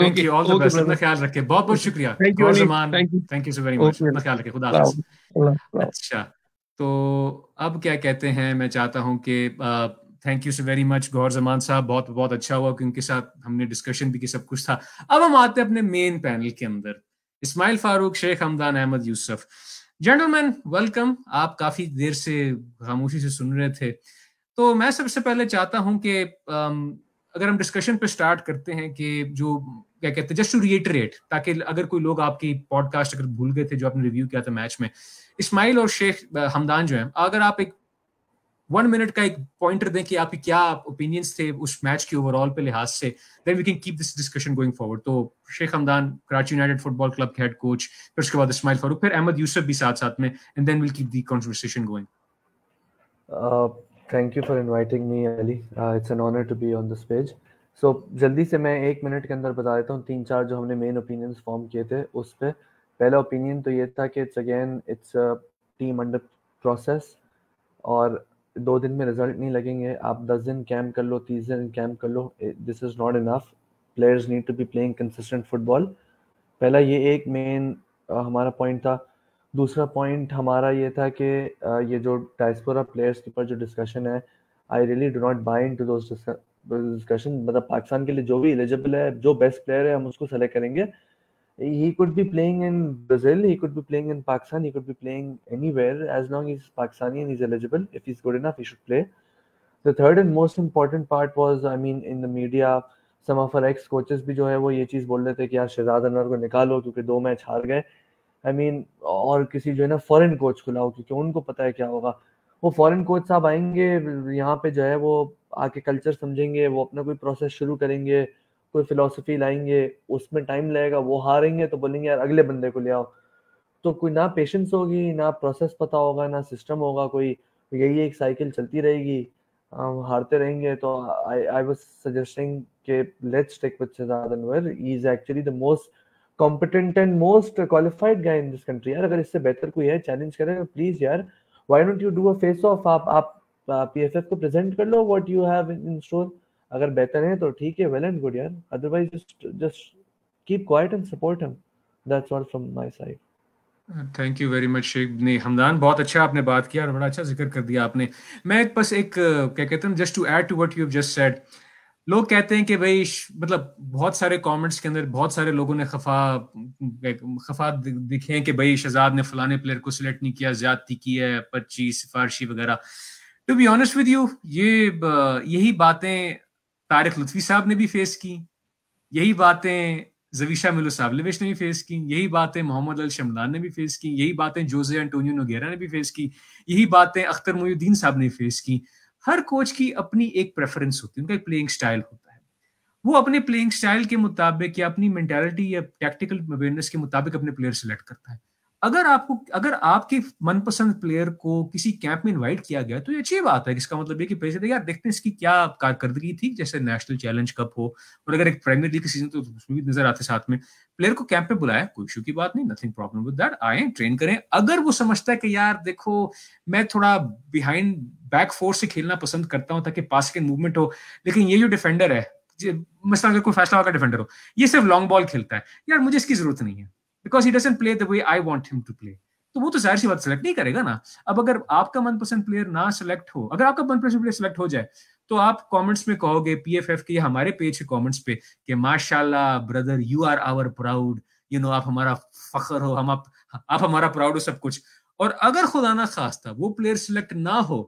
thank you all the best अपना ख्याल रखे बहुत बहुत शुक्रिया thank you thank you so very much अपना ख्याल रखे खुदा अच्छा तो अब क्या कहते हैं मैं चाहता हूँ कि thank you so very much Gohar Zaman साहब बहुत बहुत अच्छा हुआ क्योंकि साथ हमने डिस्कशन भी की सब कुछ था अब हम आते हैं अपने मेन पैनल के अंदर इस्माइल फारूक शेख हमदान अहमद यूसुफ जेंटलमैन वेलकम आप काफी देर से खामोशी से सुन रहे थे तो मैं सबसे पहले चाहता हूं कि अगर हम डिस्कशन पे स्टार्ट करते हैं कि जो क्या कहते हैं जस्ट टू रिएटरेट ताकि अगर कोई लोग आपकी पॉडकास्ट अगर भूल गए थे जो आपने रिव्यू किया था मैच में इस्माइल और शेख हमदान जो है अगर आप एक वन मिनट का एक पॉइंटर दें कि आपके क्या ओपिनियंस थे उस मैच के ओवरऑल पे लिहाज से then we can keep this discussion going forward तो Sheikh Hamdan Karachi united football club के हेड कोच फिर उसके बाद इस्माइल फारूक फिर अहमद यूसुफ भी साथ साथ में and then will keep the conversation going thank you for inviting me Ali it's an honour to be on this page so जल्दी से मैं एक मिनट के अंदर बता देता हूँ तीन चार जो हमने मेन ओपिनियन फॉर्म किए थे उस पर पहला ओपिनियन तो ये था कि it's again it's team under process और दो दिन में रिजल्ट नहीं लगेंगे आप दस दिन कैम्प कर लो तीस दिन कैम्प कर लो this is not enough players need to be playing consistent football पहला ये एक मेन uh, हमारा पॉइंट था दूसरा पॉइंट हमारा ये था कि ये जो डायस्पोरा प्लेयर्स के ऊपर जो डिस्कशन है I really do not buy in to दो डिस्कशन मतलब पाकिस्तान के लिए जो भी एलिजिबल है जो बेस्ट प्लेयर है हम उसको सेलेक्ट करेंगे he could be playing in Brazil he could be playing in Pakistan he could be playing anywhere as long is Pakistani is eligible if is good enough he should play the third and most important part was I mean in the media some ex coaches भी जो है वो ये चीज बोल रहे थे कि यार शहजाद अनवर को निकालो क्योंकि दो मैच हार गए आई I मीन mean, और किसी जो है ना फॉरेन कोच को लाओ क्योंकि उनको पता है क्या होगा वो फॉरेन कोच साहब आएंगे यहाँ पे जो है वो आके कल्चर समझेंगे वो अपना कोई प्रोसेस शुरू करेंगे कोई फिलोसफी लाएंगे उसमें टाइम लगेगा वो हारेंगे तो बोलेंगे यार अगले बंदे को ले आओ तो कोई ना पेशेंस होगी ना प्रोसेस पता होगा ना सिस्टम होगा कोई यही एक साइकिल चलती रहेगी हारते रहेंगे तो आई आई वॉज सजेस्टिंग के let's take with Shahzad Anwar he is actually the most competent and most qualified guy in this country यार अगर इससे बेहतर कोई है चैलेंज करें प्लीज यार why don't you do a face off आप आप पी एफ को प्रेजेंट कर लो what you have in store अगर बेहतर है तो ठीक है वेल एंड गुड यार otherwise just just keep quiet and support him that's all from my side thank you very much Sheikh ने हमदान बहुत अच्छा आपने बात किया और बड़ा अच्छा जिक्र कर दिया आपने मैं एक बस एक क्या कहते हैं just to add to what you just said लोग कहते हैं कि भाई मतलब बहुत सारे कमेंट्स के अंदर बहुत सारे लोगों ने खफा खफा दिखे हैं कि भाई शहजाद ने फलाने प्लेयर को सिलेक्ट नहीं किया ज्यादती की है पर्ची सिफारशी वगैरह to be honest with you ये यही बातें तारिक लुत्फी साहब ने भी फेस की यही बातें जवीशा मिलो लिवेश ने भी फेस की यही बातें मोहम्मद अल शमलान ने भी फेस की यही बातें जोजे एंटोनियो नोगेरा ने भी फेस की यही बातें अख्तर मोयुद्दीन साहब ने फेस की हर कोच की अपनी एक प्रेफरेंस होती है उनका एक प्लेइंग स्टाइल होता है वो अपने प्लेइंग स्टाइल के मुताबिक या अपनी मेंटेलिटी या टैक्टिकल अवेयरनेस के मुताबिक अपने प्लेयर सेलेक्ट करता है अगर आपको अगर आपके मनपसंद प्लेयर को किसी कैंप में इनवाइट किया गया तो ये अच्छी बात है इसका मतलब ये कि पैसे यार देखते हैं इसकी क्या कारकर्दगी थी जैसे नेशनल चैलेंज कप हो और अगर एक प्रीमियर लीग सीजन तो उसमें भी नजर आते साथ में प्लेयर को कैंप में बुलाया कोई इशू की बात नहीं नथिंग प्रॉब्लम विद दैट आए ट्रेन करें अगर वो समझता है कि यार देखो मैं थोड़ा बिहाइंड बैक फोर से खेलना पसंद करता हूँ ताकि पास के मूवमेंट हो लेकिन ये जो डिफेंडर है अगर कोई फैसला होगा डिफेंडर हो ये सिर्फ लॉन्ग बॉल खेलता है यार मुझे इसकी जरूरत नहीं है because he doesn't play the way I want him to play तो वो तो जाहिर सी बात सेलेक्ट नहीं करेगा ना अब अगर आपका मनपसंद प्लेयर ना सेलेक्ट हो अगर आपका मनपसंद प्लेयर सेलेक्ट हो जाए तो आप कमेंट्स में कहोगे पीएफएफ के हमारे पेज के कमेंट्स पे कि माशाल्लाह brother you are our proud you know आप हमारा फखर हो हम आप आप हमारा प्राउड हो सब कुछ और अगर खुदा ना खास था वो प्लेयर सिलेक्ट ना हो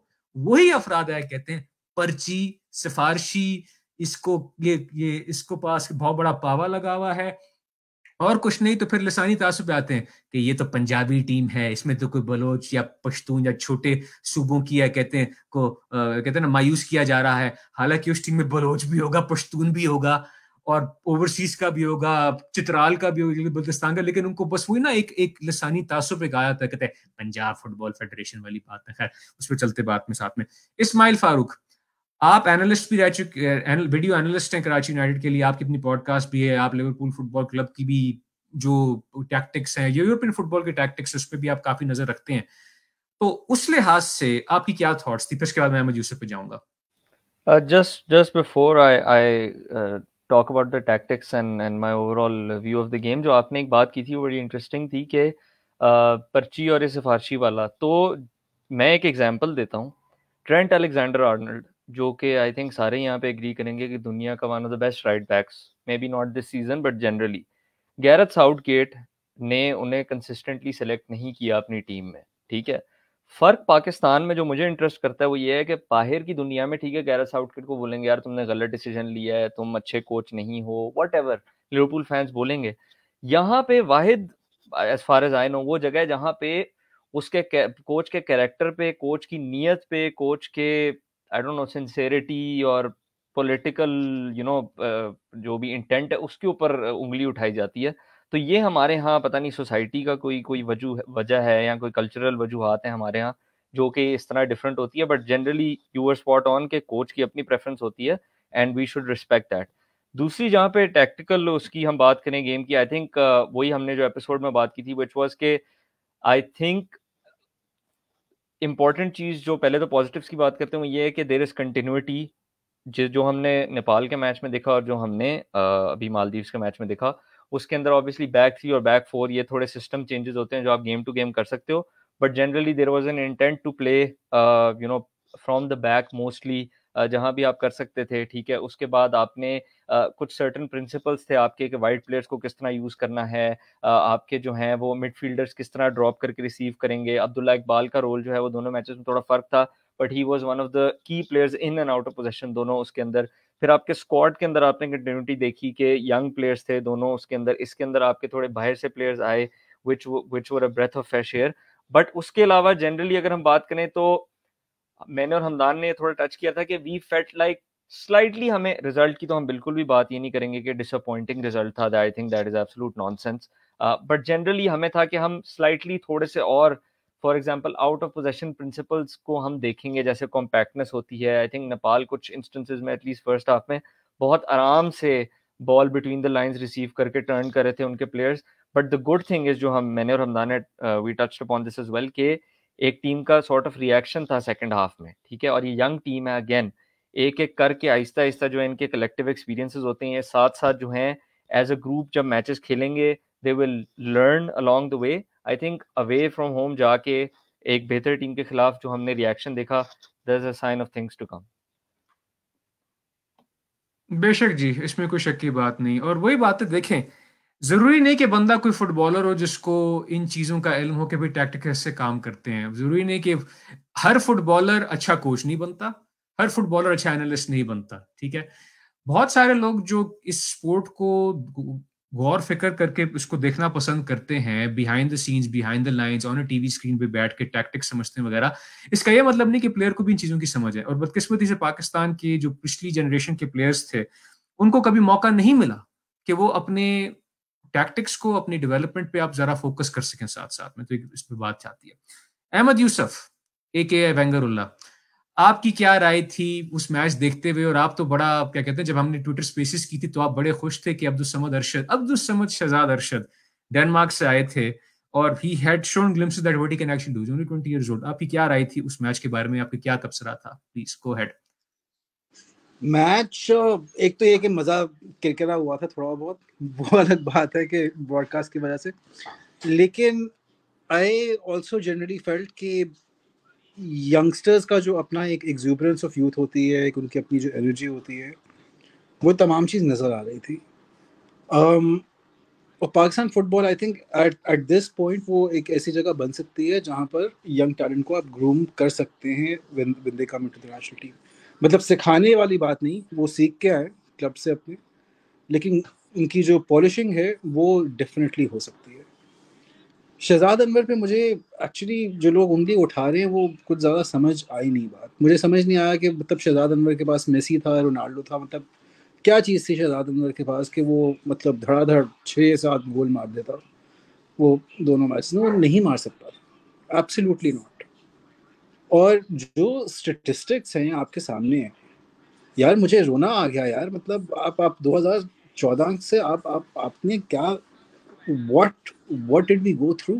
वही अफराद है कहते हैं पर्ची सिफारशी इसको ये ये इसको पास बहुत बड़ा पावा लगा हुआ है और कुछ नहीं तो फिर लसानी तासु पे आते हैं कि ये तो पंजाबी टीम है इसमें तो कोई बलोच या पश्तून या छोटे सूबों की या कहते हैं को आ, कहते हैं ना मायूस किया जा रहा है हालांकि उस टीम में बलोच भी होगा पश्तून भी होगा और ओवरसीज का भी होगा चित्राल का भी होगा बल्तिस्तान का लेकिन उनको बस वही ना एक एक लसानी तासुब एक आया था कहते हैं पंजाब फुटबॉल फेडरेशन वाली बात है खैर उस पर चलते बात में साथ में इस्माइल फारूक आप एनालिस्ट भी रह चुके वीडियो एनालिस्ट हैं कराची यूनाइटेड के लिए आपकी अपनी पॉडकास्ट भी है आप लिवरपूल फुटबॉल क्लब की भी जो टैक्टिक्स हैं यूरोपियन फुटबॉल के टैक्टिक्स उस पर भी आप काफी नजर रखते हैं तो उस लिहाज से आपकी क्या थॉट्स थी फिर उसके बाद मैं अहमद यूसुफ पे जाऊंगा just just before I I talk about the tactics and and my overall view of the game जो आपने एक बात की थी वो बड़ी इंटरेस्टिंग थी कि uh, पर्ची और ये सिफारशी वाला तो मैं एक एग्जांपल देता हूँ ट्रेंट अलेक्जेंडर आर्नल्ड जो कि आई थिंक सारे यहाँ पे एग्री करेंगे कि दुनिया का one of the best right backs maybe not this season but generally Gareth Southgate ने उन्हें कंसिस्टेंटली सेलेक्ट नहीं किया अपनी टीम में ठीक है फर्क पाकिस्तान में जो मुझे इंटरेस्ट करता है वो ये है कि बाहर की दुनिया में ठीक है गैरस गेट को बोलेंगे यार तुमने गलत डिसीजन लिया है तुम अच्छे कोच नहीं हो वट एवर लिवरपूल फैंस बोलेंगे यहाँ पे वाहिद as far as I know वो जगह है जहाँ पे उसके कोच के कैरेक्टर पे कोच की नीयत पे कोच के आई डोंट नो सिंसेरिटी और पॉलिटिकल यू नो जो भी इंटेंट है उसके ऊपर उंगली उठाई जाती है तो ये हमारे यहाँ पता नहीं सोसाइटी का कोई कोई वजू वजह है या कोई कल्चरल वजूहत है हमारे यहाँ जो कि इस तरह डिफरेंट होती है but generally you are spot on के कोच की अपनी प्रेफरेंस होती है and we should respect that दूसरी जहाँ पे टैक्टिकल उसकी हम बात करें गेम की आई थिंक वही हमने जो एपिसोड में बात की थी विच वॉज के आई थिंक इम्पॉर्टेंट चीज़ जो पहले तो पॉजिटिव्स की बात करते हैं वो ये है कि देर इज़ कंटिन्यूटी जिस जो हमने नेपाल के मैच में देखा और जो हमने अभी मालदीव्स के मैच में देखा उसके अंदर ऑब्वियसली बैक थ्री और बैक फोर ये थोड़े सिस्टम चेंजेस होते हैं जो आप गेम टू गेम कर सकते हो but generally there was an intent to play you know from the back mostly जहां भी आप कर सकते थे ठीक है उसके बाद आपने कुछ सर्टन प्रिंसिपल्स थे आपके कि वाइट प्लेयर्स को किस तरह यूज़ करना है आपके जो हैं वो मिडफील्डर्स किस तरह ड्रॉप करके रिसीव करेंगे अब्दुल्ला इकबाल का रोल जो है वो दोनों मैचेस में थोड़ा फर्क था but he was one of the key players in and out of position दोनों उसके अंदर फिर आपके स्क्वाड के अंदर आपने कंटिन्यूटी देखी कि यंग प्लेयर्स थे दोनों उसके अंदर इसके अंदर आपके थोड़े बाहर से प्लेयर्स आए which which were a breath of fresh air but उसके अलावा जनरली अगर हम बात करें तो मैंने और हमदान ने थोड़ा टच किया था कि वी फेट लाइक स्लाइटली हमें रिजल्ट की तो हम बिल्कुल भी बात ये नहीं करेंगे कि डिसअपॉइंटिंग रिजल्ट था I think that is absolute nonsense but generally हमें था कि हम स्लाइटली थोड़े से और for example out of possession principles को हम देखेंगे जैसे कॉम्पैक्टनेस होती है आई थिंक नेपाल कुछ इंस्टेंसेज में एटलीस्ट फर्स्ट हाफ में बहुत आराम से ball between the line receive करके टर्न कर रहे थे उनके players but the good thing is जो हम मैंने और Hamdan we touch upon this is well के एक टीम का सॉर्ट ऑफ रिएक्शन था सेकेंड हाफ में ठीक है और ये यंग टीम है अगेन एक एक करके आहिस्ता आहिस्ता जो है इनके कलेक्टिव एक्सपीरियंसेस होते हैं साथ साथ जो हैं एज अ ग्रुप जब मैचेस खेलेंगे they will learn along the way I think away from home जाके एक बेहतर टीम के खिलाफ जो हमने रिएक्शन देखा there a sign of things to come बेशक जी इसमें कोई शक की बात नहीं और वही बातें देखें जरूरी नहीं कि बंदा कोई फुटबॉलर हो जिसको इन चीजों का इल्म हो कि भाई टैक्टिक से काम करते हैं जरूरी नहीं कि हर फुटबॉलर अच्छा कोच नहीं बनता हर फुटबॉलर अच्छा एनालिस्ट नहीं बनता ठीक है बहुत सारे लोग जो इस स्पोर्ट को गौर फिक्र करके इसको देखना पसंद करते हैं behind the scenes behind the lines on TV screen पे बैठ के टैक्टिक्स समझते हैं वगैरह इसका यह मतलब नहीं कि प्लेयर को भी इन चीजों की समझ है और बदकिस्मती से पाकिस्तान के जो पिछली जनरेशन के प्लेयर्स थे उनको कभी मौका नहीं मिला कि वो अपने टैक्टिक्स को अपनी डेवलपमेंट पे आप जरा फोकस कर सकें साथ साथ में तो इस पर बात चाहती है अहमद यूसुफ ए के वेंगरुल्ला आपकी क्या राय थी उस मैच देखते हुए और आप तो बड़ा आप क्या कहते हैं जब हमने ट्विटर स्पेसिस की थी तो आप बड़े खुश थे कि अब्दुल समद अरशद अब्दुल समद शहजाद अरशद डेनमार्क से आए थे और he had shown glimpse that what he can actually do only 20 years old आपकी क्या राय थी उस मैच के बारे में आपका क्या तबसरा था प्लीज गो हेड मैच एक तो ये कि मज़ा किरकिरा हुआ था थोड़ा बहुत वो अलग बात है कि ब्रॉडकास्ट की वजह से लेकिन आई ऑल्सो जनरली फेल्ट कि यंगस्टर्स का जो अपना एक एग्जूबरेंस ऑफ यूथ होती है एक उनकी अपनी जो एनर्जी होती है वो तमाम चीज़ नज़र आ रही थी um, और Pakistan football I think at this point वो एक ऐसी जगह बन सकती है जहाँ पर यंग टैलेंट को आप ग्रूम कर सकते हैं when they come international team मतलब सिखाने वाली बात नहीं वो सीख के आए क्लब से अपने लेकिन उनकी जो पॉलिशिंग है वो डेफिनेटली हो सकती है शहजाद अनवर पे मुझे एक्चुअली जो लोग उंगली उठा रहे हैं वो कुछ ज़्यादा समझ आई नहीं बात मुझे समझ नहीं आया कि मतलब शहजाद अनवर के पास मेसी था रोनाल्डो था मतलब क्या चीज़ थी शहजाद अनवर के पास कि वो मतलब धड़ाधड़ छः सात गोल मार देता वो दोनों मैच में वो नहीं मार सकता एब्सोल्युटली नॉट और जो स्टेटिस्टिक्स हैं आपके सामने है यार मुझे रोना आ गया यार मतलब आप आप 2014 से आप आप आपने क्या what what did we go through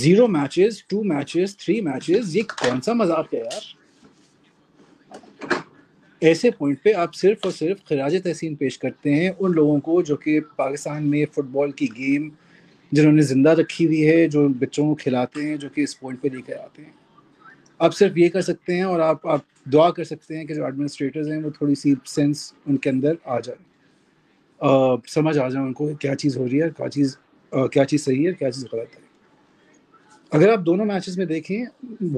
zero matches two matches three matches ये कौन सा मजाक है यार ऐसे पॉइंट पे आप सिर्फ और सिर्फ खराज तहसीन पेश करते हैं उन लोगों को जो कि पाकिस्तान में फुटबॉल की गेम जिन्होंने ज़िंदा रखी हुई है जो बच्चों को खिलाते हैं जो कि इस पॉइंट पे लेकर आते हैं आप सिर्फ ये कर सकते हैं और आप आप दुआ कर सकते हैं कि जो एडमिनिस्ट्रेटर्स हैं वो थोड़ी सी सेंस उनके अंदर आ जाए समझ आ जाए उनको क्या चीज़ हो रही है क्या चीज़ क्या चीज़ सही है क्या चीज़ गलत है अगर आप दोनों मैचेस में देखें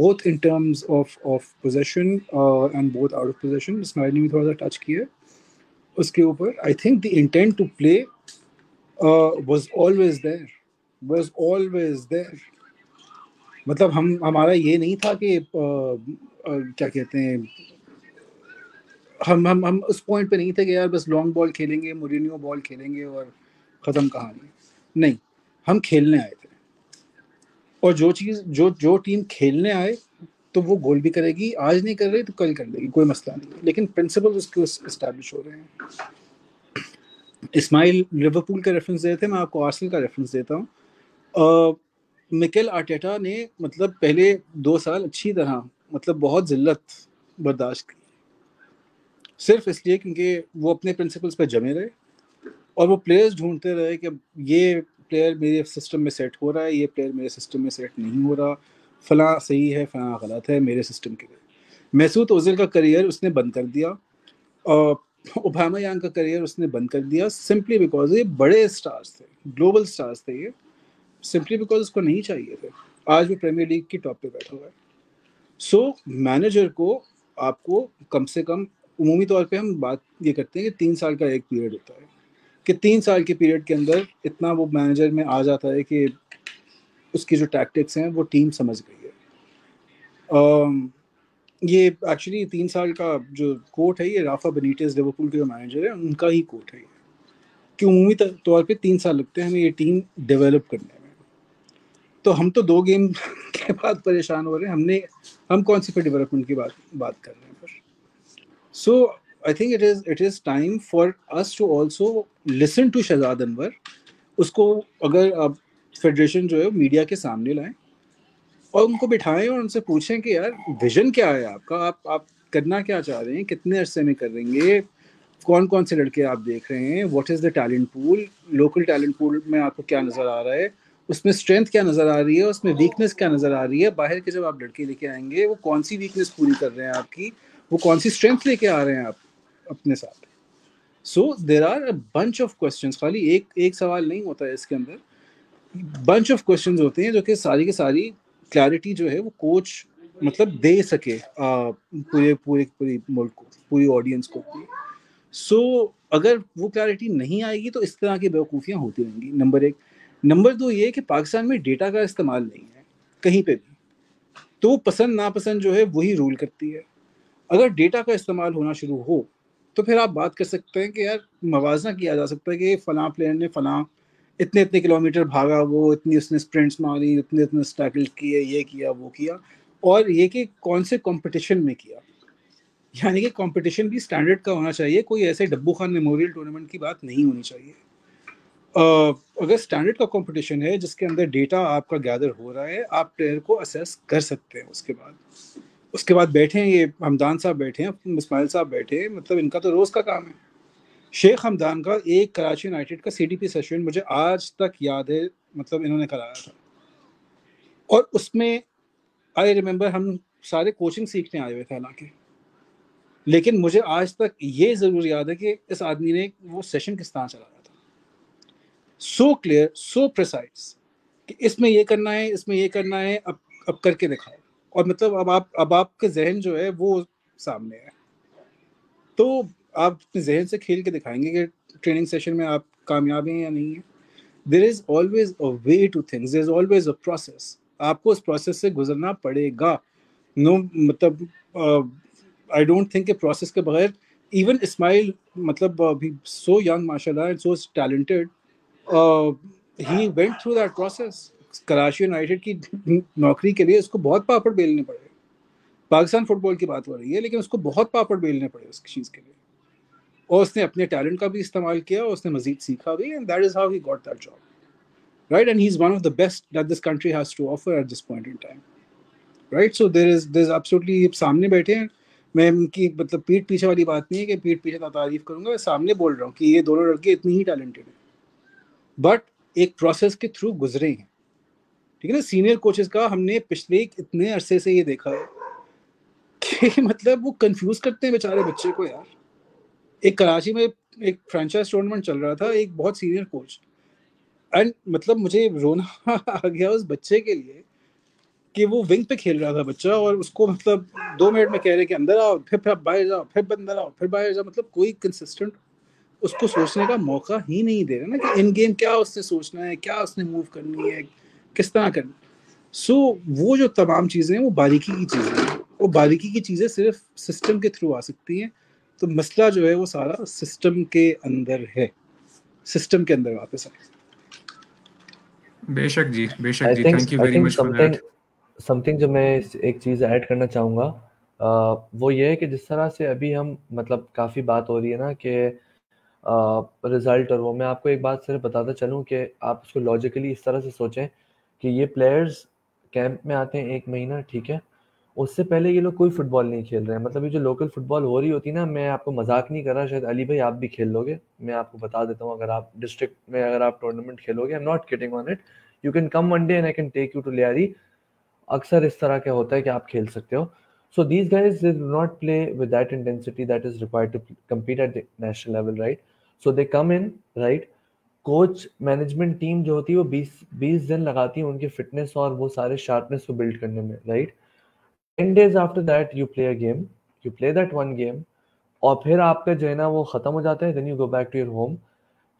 both in terms of of possession and both out of possession Ismail ने भी थोड़ा सा टच किया उसके ऊपर I think the intent to play was always there was always there मतलब हम हमारा ये नहीं था कि आ, आ, क्या कहते हैं हम हम हम उस पॉइंट पे नहीं थे कि यार बस लॉन्ग बॉल खेलेंगे मुरिनियो बॉल खेलेंगे और ख़त्म कहानी नहीं हम खेलने आए थे और जो चीज़ जो जो टीम खेलने आए तो वो गोल भी करेगी आज नहीं कर रही तो कल कर लेगी कोई मसला नहीं लेकिन प्रिंसिपल उसके इस्टेब्लिश हो रहे हैं इस्माइल लिवरपूल का रेफरेंस देते थे मैं आपको आर्सेनल का रेफरेंस देता हूँ मिकेल आर्टेटा ने मतलब पहले दो साल अच्छी तरह मतलब बहुत जिल्लत बर्दाश्त की सिर्फ इसलिए क्योंकि वो अपने प्रिंसिपल्स पर जमे रहे और वो प्लेयर्स ढूंढते रहे कि ये प्लेयर मेरे सिस्टम में सेट हो रहा है ये प्लेयर मेरे सिस्टम में सेट नहीं हो रहा फला सही है फला गलत है मेरे सिस्टम के लिए महसूद ओजिल का करियर उसने बंद कर दिया और ओबामा यांग का करियर उसने बंद कर दिया सिंपली बिकॉज ये बड़े स्टार्स थे ग्लोबल स्टार्स थे ये सिंपली बिकॉज उसको नहीं चाहिए थे आज वो प्रीमियर लीग की टॉप पे बैठा हुआ है सो so, मैनेजर को आपको कम से कम उमूमी तौर पे हम बात ये करते हैं कि तीन साल का एक पीरियड होता है कि तीन साल के पीरियड के अंदर इतना वो मैनेजर में आ जाता है कि उसकी जो टैक्टिक्स हैं वो टीम समझ गई है um, ये एक्चुअली तीन साल का जो कोर्ट है ये राफा बनीटेज लिवरपूल के जो मैनेजर है उनका ही कोर्ट है कि उमूमी तौर पे तीन साल लगते हैं हमें ये टीम डेवलप करने में तो हम तो दो गेम के बाद परेशान हो रहे हैं हमने हम कौन सी फिर डेवलपमेंट की बात बात कर रहे हैं पर so I think it is it is time for us to also listen to Shahzad Anwar उसको अगर आप फेडरेशन जो है मीडिया के सामने लाएं और उनको बिठाएं और उनसे पूछें कि यार विजन क्या है आपका आप आप करना क्या चाह रहे हैं कितने अरसे में करेंगे कौन कौन से लड़के आप देख रहे हैं what is the talent pool local talent pool में आपको क्या नज़र आ रहा है उसमें स्ट्रेंथ क्या नजर आ रही है उसमें वीकनेस क्या नजर आ रही है बाहर के जब आप लड़के लेके आएंगे वो कौन सी वीकनेस पूरी कर रहे हैं आपकी वो कौन सी स्ट्रेंथ लेके आ रहे हैं आप अपने साथ so there are a bunch of question खाली एक एक सवाल नहीं होता है इसके अंदर बंच ऑफ क्वेश्चन होते हैं जो कि सारी की सारी क्लैरिटी जो है वो कोच मतलब दे सके आ, पूरे पूरे पूरी मुल्क को पूरी ऑडियंस को सो so, अगर वो क्लैरिटी नहीं आएगी तो इस तरह की बेवकूफ़ियाँ होती रहेंगी नंबर एक नंबर दो ये कि पाकिस्तान में डेटा का इस्तेमाल नहीं है कहीं पे भी तो पसंद नापसंद जो है वही रूल करती है अगर डेटा का इस्तेमाल होना शुरू हो तो फिर आप बात कर सकते हैं कि यार मुवजना किया जा सकता है कि फ़लाँ प्लेयर ने फ़लाँ इतने इतने किलोमीटर भागा वो इतनी उसने स्प्रिंट्स मारी इतने इतने स्टैकल किए ये किया वो किया और ये कि कौन से कंपटीशन में किया यानी कि कंपटीशन भी स्टैंडर्ड का होना चाहिए कोई ऐसे डब्बू खान मेमोरियल टूर्नामेंट की बात नहीं होनी चाहिए अगर स्टैंडर्ड का कंपटीशन है जिसके अंदर डेटा आपका गैदर हो रहा है आप प्लेयर को असेस कर सकते हैं उसके बाद उसके बाद बैठे हैं ये हमदान साहब बैठे हैं इसमाइल साहब बैठे हैं मतलब इनका तो रोज़ का काम है शेख हमदान का एक कराची यूनाइटेड का सी सेशन मुझे आज तक याद है मतलब इन्होंने कराया था और उसमें आई रिमेम्बर हम सारे कोचिंग सीखने आए हुए थे हालांकि लेकिन मुझे आज तक ये ज़रूर याद है कि इस आदमी ने वो सेशन किस तरह चला सो क्लियर सो प्रिसाइज कि इसमें ये करना है इसमें ये करना है अब अब करके दिखाओ और मतलब अब आप अब आपके जहन जो है वो सामने है तो आप अपने जहन से खेल के दिखाएंगे कि ट्रेनिंग सेशन में आप कामयाब हैं या नहीं है there is always a way to things there is always a process आपको उस प्रोसेस से गुजरना पड़ेगा नो no, मतलब आई डोंट थिंक के प्रोसेस के बगैर इवन इस्माइल मतलब सो uh, यंग माशाल्लाह and so talented he went through that process Karachi United की नौकरी के लिए उसको बहुत पापड़ बेलने पड़े पाकिस्तान फुटबॉल की बात हो रही है लेकिन उसको बहुत पापड़ बेलने पड़े उस चीज़ के लिए और उसने अपने टैलेंट का भी इस्तेमाल किया और उसने मजीद सीखा भी and that is how he got that job right and he is one of the best that this country has to offer at this point in time right so there is there absolutely सामने बैठे हैं मैं इनकी मतलब पीठ पीछे वाली बात नहीं है कि पीठ पीछे तारीफ करूंगा मैं सामने बोल रहा हूँ कि ये दोनों लड़के इतनी ही टैलेंटेड हैं बट एक प्रोसेस के थ्रू गुजरे हैं ठीक है ना सीनियर कोचेस का हमने पिछले इतने अरसे से ये देखा है कि मतलब वो कंफ्यूज करते हैं बेचारे बच्चे को यार एक कराची में एक फ्रेंचाइज टूर्नामेंट चल रहा था एक बहुत सीनियर कोच एंड मतलब मुझे रोना आ गया उस बच्चे के लिए कि वो विंग पे खेल रहा था बच्चा और उसको मतलब दो मिनट में कह रहे कि अंदर आओ फिर फिर बाहर जाओ फिर अंदर आओ फिर बाहर जाओ मतलब कोई कंसिस्टेंट उसको सोचने का मौका ही नहीं दे रहे ना कि इन गेम क्या उसने सोचना है क्या उसने मूव करनी है किस तरह करनी सो so, वो जो तमाम चीज़ें हैं वो बारीकी की चीज़ें हैं वो बारीकी की चीज़ें सिर्फ सिस्टम के थ्रू आ सकती हैं तो मसला जो है वो सारा सिस्टम के अंदर है सिस्टम के अंदर वापस आए बेशक जी बेशक जी thank you very much for that something जो मैं एक चीज़ ऐड करना चाहूँगा वो ये है कि जिस तरह से अभी हम मतलब काफ़ी बात हो रही है ना कि रिजल्ट और वो मैं आपको एक बात सिर्फ बताता चलूँ कि आप उसको लॉजिकली इस तरह से सोचें कि ये प्लेयर्स कैंप में आते हैं एक महीना ठीक है उससे पहले ये लोग कोई फुटबॉल नहीं खेल रहे हैं मतलब ये जो लोकल फुटबॉल हो रही होती है ना मैं आपको मजाक नहीं कर रहा शायद अली भाई आप भी खेल लोगे मैं आपको बता देता हूँ अगर आप डिस्ट्रिक्ट में अगर आप टूर्नामेंट खेलोगे I am not kidding on it you can come one day and I can take you to Lyari अक्सर इस तरह का होता है कि आप खेल सकते हो so these guys do not play with that intensity that is required to compete at national level right so they come in right coach management team जो होती है वो बीस बीस दिन लगाती है उनके फिटनेस और वो सारे शार्पनेस को बिल्ड करने में right ten days after that you play a game you play that one game और फिर आपका जो है ना वो खत्म हो जाता है then you go back to your home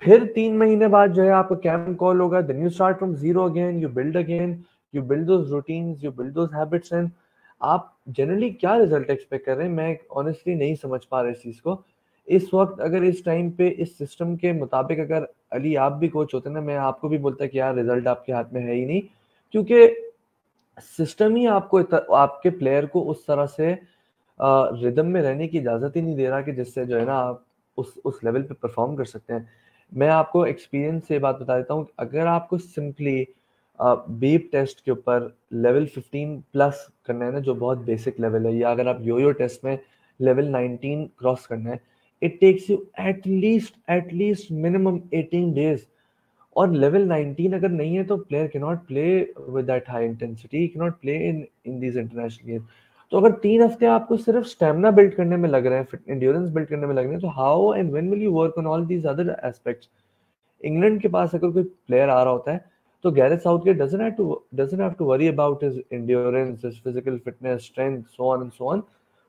फिर तीन महीने बाद जो है आपका कैंप कॉल होगा then you start from zero again you build again you build those routine you build those habits and आप जनरली क्या रिजल्ट एक्सपेक्ट कर रहे हैं मैं ऑनेस्टली नहीं समझ पा रहा इस चीज़ को इस वक्त अगर इस टाइम पे इस सिस्टम के मुताबिक अगर अली आप भी कोच होते ना मैं आपको भी बोलता कि यार रिजल्ट आपके हाथ में है ही नहीं क्योंकि सिस्टम ही आपको आपके प्लेयर को उस तरह से रिदम में रहने की इजाज़त ही नहीं दे रहा कि जिससे जो है ना आप उस उस लेवल पे परफॉर्म कर सकते हैं मैं आपको एक्सपीरियंस से बात बता देता हूँ अगर आपको सिंपली बीप टेस्ट के ऊपर लेवल 15 प्लस करना है ना जो बहुत बेसिक लेवल है या अगर आप योयो टेस्ट में लेवल 19 क्रॉस करना है it takes you at least at least minimum eighteen days और लेवल नाइनटीन अगर नहीं है तो player can not play with that high intensity can not play in in these international game तो अगर तीन हफ्ते आपको सिर्फ स्टेमिना बिल्ड करने में लग रहे हैं इंड्योरेंस बिल्ड करने में लग रहे हैं तो how and when will you work on all these other aspects England के पास अगर कोई प्लेयर आ रहा होता है तो Gareth Southgate doesn't to doesn't have to worry about his endurance his physical fitness strength so on and so on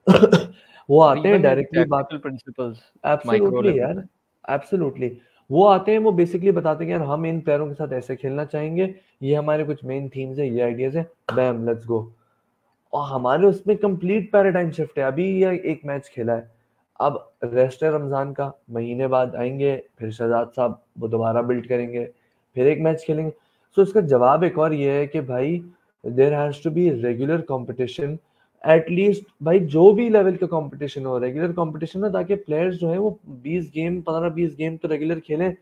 वो आते हैं डायरेक्टली बात प्रिंसिपल्स एब्सोल्युटली यार एब्सोल्युटली वो आते हैं वो बेसिकली बताते हैं यार हम इन पैरों के साथ ऐसे खेलना चाहेंगे ये हमारे कुछ मेन थीम्स हैं ये आइडियाज हैं बैम लेट्स गो और हमारे उसमें कंप्लीट पैराडाइम शिफ्ट है अभी ये एक मैच खेला है अब रेस्ट है रमज़ान का महीने बाद आएंगे फिर शहजाद साहब वो दोबारा बिल्ड करेंगे फिर एक मैच खेलेंगे सो so इसका जवाब एक और ये है कि भाई there has to be regular competition at least भाई जो भी लेवल का कंपटीशन हो रेगुलर कंपटीशन में ताकि प्लेयर्स जो है वो 20 गेम 15 20 गेम तो रेगुलर खेलें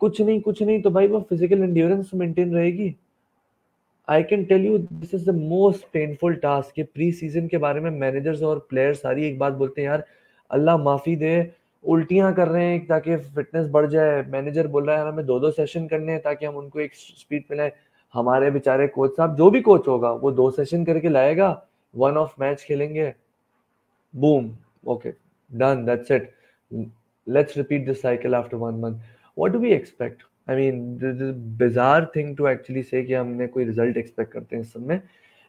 कुछ नहीं कुछ नहीं तो भाई वो फिजिकल एंड्योरेंस मेंटेन रहेगी I can tell you this is the most painful task ये प्री सीजन के बारे में मैनेजर्स और प्लेयर्स सारी एक बात बोलते हैं यार अल्लाह माफ़ी दे उल्टियां कर रहे हैं ताकि फिटनेस बढ़ जाए मैनेजर बोल रहा है हमें दो दो सेशन करने हैं ताकि हम उनको एक स्पीड पे लाए हमारे बेचारे कोच साहब जो भी कोच होगा वो दो सेशन करके लाएगा वन ऑफ मैच खेलेंगे boom okay done that's it let's repeat this cycle after one month what do we expect I mean this bizarre thing to actually say कि हमने कोई रिजल्ट एक्सपेक्ट करते हैं इस सब में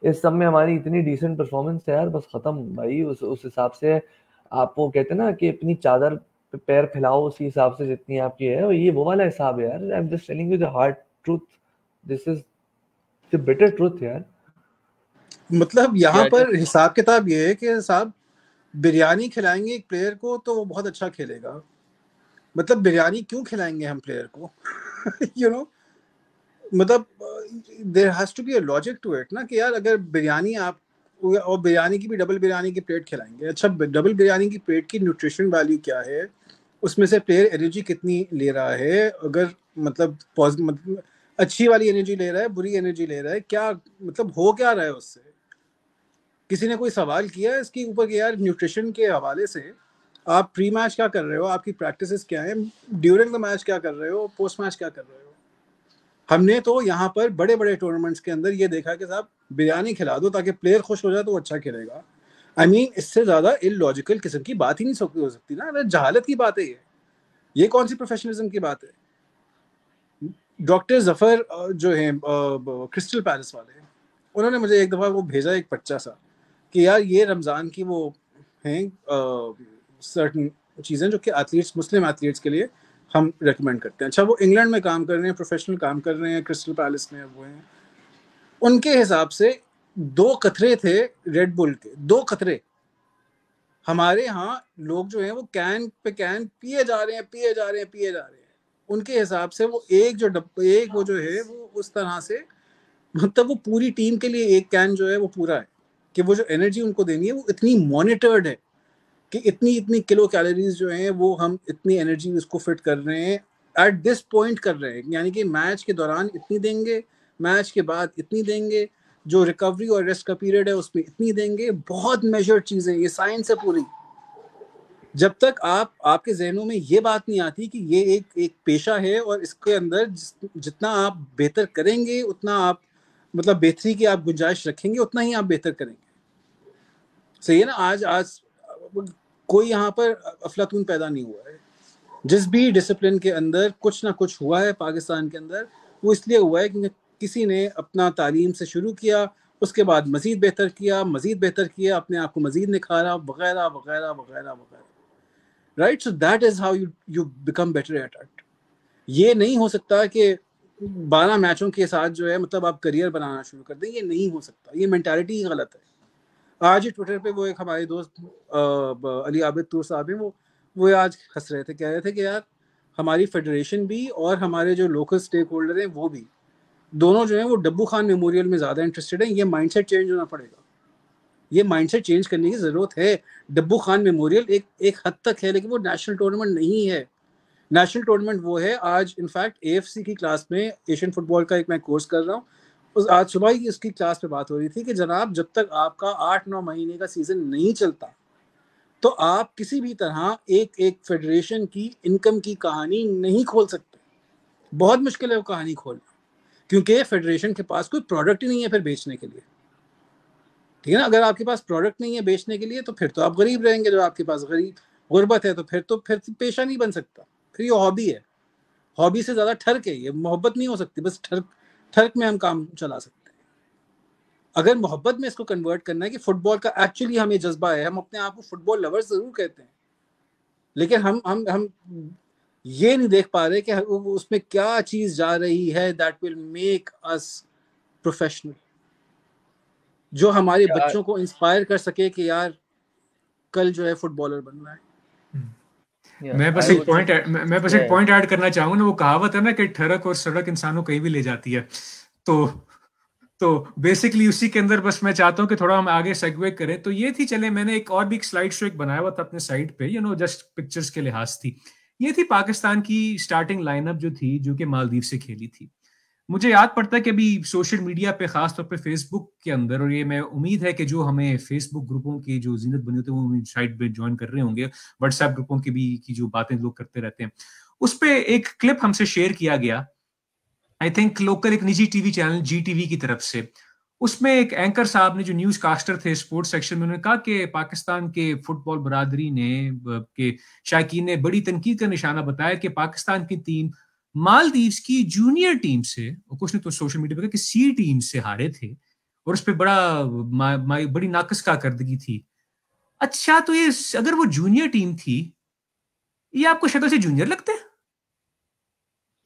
इस सब में हमारी इतनी डिसेंट परफॉर्मेंस है यार बस ख़त्म भाई उस उस हिसाब से आप वो कहते हैं ना कि अपनी चादर पे पैर फैलाओ उसी हिसाब से जितनी आपकी है और ये वो वाला हिसाब है यार I am just telling you the hard truth this is the better truth यार मतलब यहाँ पर हिसाब किताब ये है कि साहब बिरयानी खिलाएंगे एक प्लेयर को तो वो बहुत अच्छा खेलेगा मतलब बिरयानी क्यों खिलाएंगे हम प्लेयर को यू नो मतलब there has to be a logic to it ना कि यार अगर बिरयानी आप और बिरयानी की भी डबल बिरयानी की प्लेट खिलाएंगे अच्छा डबल बिरयानी की प्लेट की न्यूट्रिशन वैल्यू क्या है उसमें से प्लेयर एनर्जी कितनी ले रहा है अगर मतलब पॉजिटिव मतलब अच्छी वाली एनर्जी ले रहा है बुरी एनर्जी ले रहा है क्या मतलब हो क्या रहा है उससे किसी ने कोई सवाल किया है इसके ऊपर कि यार न्यूट्रिशन के हवाले से आप प्री मैच क्या कर रहे हो आपकी प्रैक्टिस क्या है ड्यूरिंग द मैच क्या कर रहे हो पोस्ट मैच क्या कर रहे हो हमने तो यहाँ पर बड़े बड़े टूर्नामेंट्स के अंदर ये देखा कि साहब बिरयानी खिला दो ताकि प्लेयर खुश हो जाए तो अच्छा खेलेगा आई I मीन mean, इससे ज़्यादा लॉजिकल किस्म की बात ही नहीं हो सकती ना जहालत की बात है ये ये कौन सी प्रोफेशनलिज्म की बात है डॉक्टर जफर जो है क्रिस्टल पैलेस वाले उन्होंने मुझे एक दफ़ा वो भेजा एक बच्चा सा कि यार ये रमज़ान की वो हैं सर्टन चीज़ें जो कि एथलीट्स मुस्लिम एथलीट्स के लिए हम रिकमेंड करते हैं अच्छा वो इंग्लैंड में काम कर रहे हैं प्रोफेशनल काम कर रहे हैं क्रिस्टल पैलेस में वो हैं उनके हिसाब से दो कतरे थे रेड बुल के दो कतरे हमारे यहाँ लोग जो हैं वो कैन पे कैन पिए जा रहे हैं पिए जा रहे हैं पिए जा रहे हैं उनके हिसाब से वो एक जो डब एक वो जो है वो उस तरह से मतलब वो पूरी टीम के लिए एक कैन जो है वो पूरा है कि वो जो एनर्जी उनको देनी है वो इतनी मॉनिटर्ड है कि इतनी इतनी किलो कैलोरीज जो हैं वो हम इतनी एनर्जी उसको फिट कर रहे हैं एट दिस पॉइंट कर रहे हैं यानी कि मैच के दौरान इतनी देंगे मैच के बाद इतनी देंगे जो रिकवरी और रेस्ट का पीरियड है उसमें इतनी देंगे बहुत मेजर चीज़ें ये साइंस है पूरी जब तक आप आपके जहनों में ये बात नहीं आती कि ये एक एक पेशा है और इसके अंदर जितना आप बेहतर करेंगे उतना आप मतलब बेहतरी की आप गुंजाइश रखेंगे उतना ही आप बेहतर करेंगे सही है ना आज आज कोई यहाँ पर अफलातून पैदा नहीं हुआ है जिस भी डिसिप्लिन के अंदर कुछ ना कुछ हुआ है पाकिस्तान के अंदर वो इसलिए हुआ है क्योंकि किसी ने अपना तालीम से शुरू किया उसके बाद मज़ीद बेहतर किया मज़ीद बेहतर किया अपने आप को मज़ीद निखारा वगैरह वगैरह वगैरह वगैरह right so that is how you you become better at it ये नहीं हो सकता कि बारह मैचों के साथ जो है मतलब आप करियर बनाना शुरू कर दें ये नहीं हो सकता ये मैंटेलिटी ही गलत है आज ही ट्विटर पे वो एक हमारे दोस्त अली आबिद तूर साहब हैं वो वो आज हंस रहे थे कह रहे थे कि यार हमारी फेडरेशन भी और हमारे जो लोकल स्टेक होल्डर हैं वो भी दोनों जो हैं वो डब्बू खान मेमोरियल में ज़्यादा इंटरेस्टेड हैं ये माइंडसेट चेंज होना पड़ेगा ये माइंडसेट चेंज करने की ज़रूरत है डब्बू खान मेमोरियल एक एक हद तक है लेकिन वो नेशनल टूर्नामेंट नहीं है नेशनल टूर्नामेंट वो है आज इनफैक्ट ए की क्लास में एशियन फुटबॉल का एक मैं कोर्स कर रहा हूँ उस आज सुबह ही इसकी क्लास में बात हो रही थी कि जनाब जब तक आपका आठ नौ महीने का सीज़न नहीं चलता तो आप किसी भी तरह एक एक फेडरेशन की इनकम की कहानी नहीं खोल सकते बहुत मुश्किल है वो कहानी खोलना क्योंकि फेडरेशन के पास कोई प्रोडक्ट ही नहीं है फिर बेचने के लिए ठीक है ना अगर आपके पास प्रोडक्ट नहीं है बेचने के लिए तो फिर तो आप गरीब रहेंगे जब आपके पास गरीब गुर्बत है तो फिर तो फिर तो पेशा नहीं बन सकता फिर ये हॉबी है हॉबी से ज़्यादा ठर्क है ये मोहब्बत नहीं हो सकती बस ठर्क ठर्क में हम काम चला सकते हैं अगर मोहब्बत में इसको कन्वर्ट करना है कि फुटबॉल का एक्चुअली हमें जज्बा है हम अपने आप को फुटबॉल लवर ज़रूर कहते हैं लेकिन हम हम हम ये नहीं देख पा रहे कि उसमें क्या चीज़ जा रही है that will make us professional जो हमारे बच्चों को इंस्पायर कर सके कि यार कल जो है फुटबॉलर बनना है हम्म। मैं बस एक पॉइंट मैं, बस एक पॉइंट ऐड करना चाहूंगा ना वो कहावत है ना कि ठरक और सड़क इंसानों कहीं भी ले जाती है तो तो बेसिकली उसी के अंदर बस मैं चाहता हूँ कि थोड़ा हम आगे सेगवे करें तो ये थी चले मैंने एक और भी एक स्लाइड शो एक बनाया हुआ था अपने साइड पे यू नो जस्ट पिक्चर्स के लिहाज थी ये थी पाकिस्तान की स्टार्टिंग लाइनअप जो थी जो कि मालदीव से खेली थी मुझे याद पड़ता है कि अभी सोशल मीडिया पे खास तौर पे फेसबुक के अंदर और ये मैं उम्मीद है कि जो हमें फेसबुक ग्रुपों की जो जीनत बनी होती है वो साइट पे ज्वाइन कर रहे होंगे व्हाट्सएप ग्रुपों की भी की जो बातें लोग करते रहते हैं उस पर एक क्लिप हमसे शेयर किया गया आई थिंक लोकल एक निजी टीवी चैनल जी टीवी की तरफ से उसमें एक एंकर साहब ने जो न्यूज कास्टर थे स्पोर्ट्स सेक्शन में उन्होंने कहा कि पाकिस्तान के फुटबॉल बरादरी ने के शायक ने बड़ी तनकीद का निशाना बताया कि पाकिस्तान की टीम मालदीव्स की जूनियर टीम से कुछ ने तो सोशल मीडिया पर कि सी टीम से हारे थे और उस पर बड़ा मा, मा, बड़ी नाकस कारकर्दगी थी अच्छा तो ये अगर वो जूनियर टीम थी ये आपको शक्ल से जूनियर लगते हैं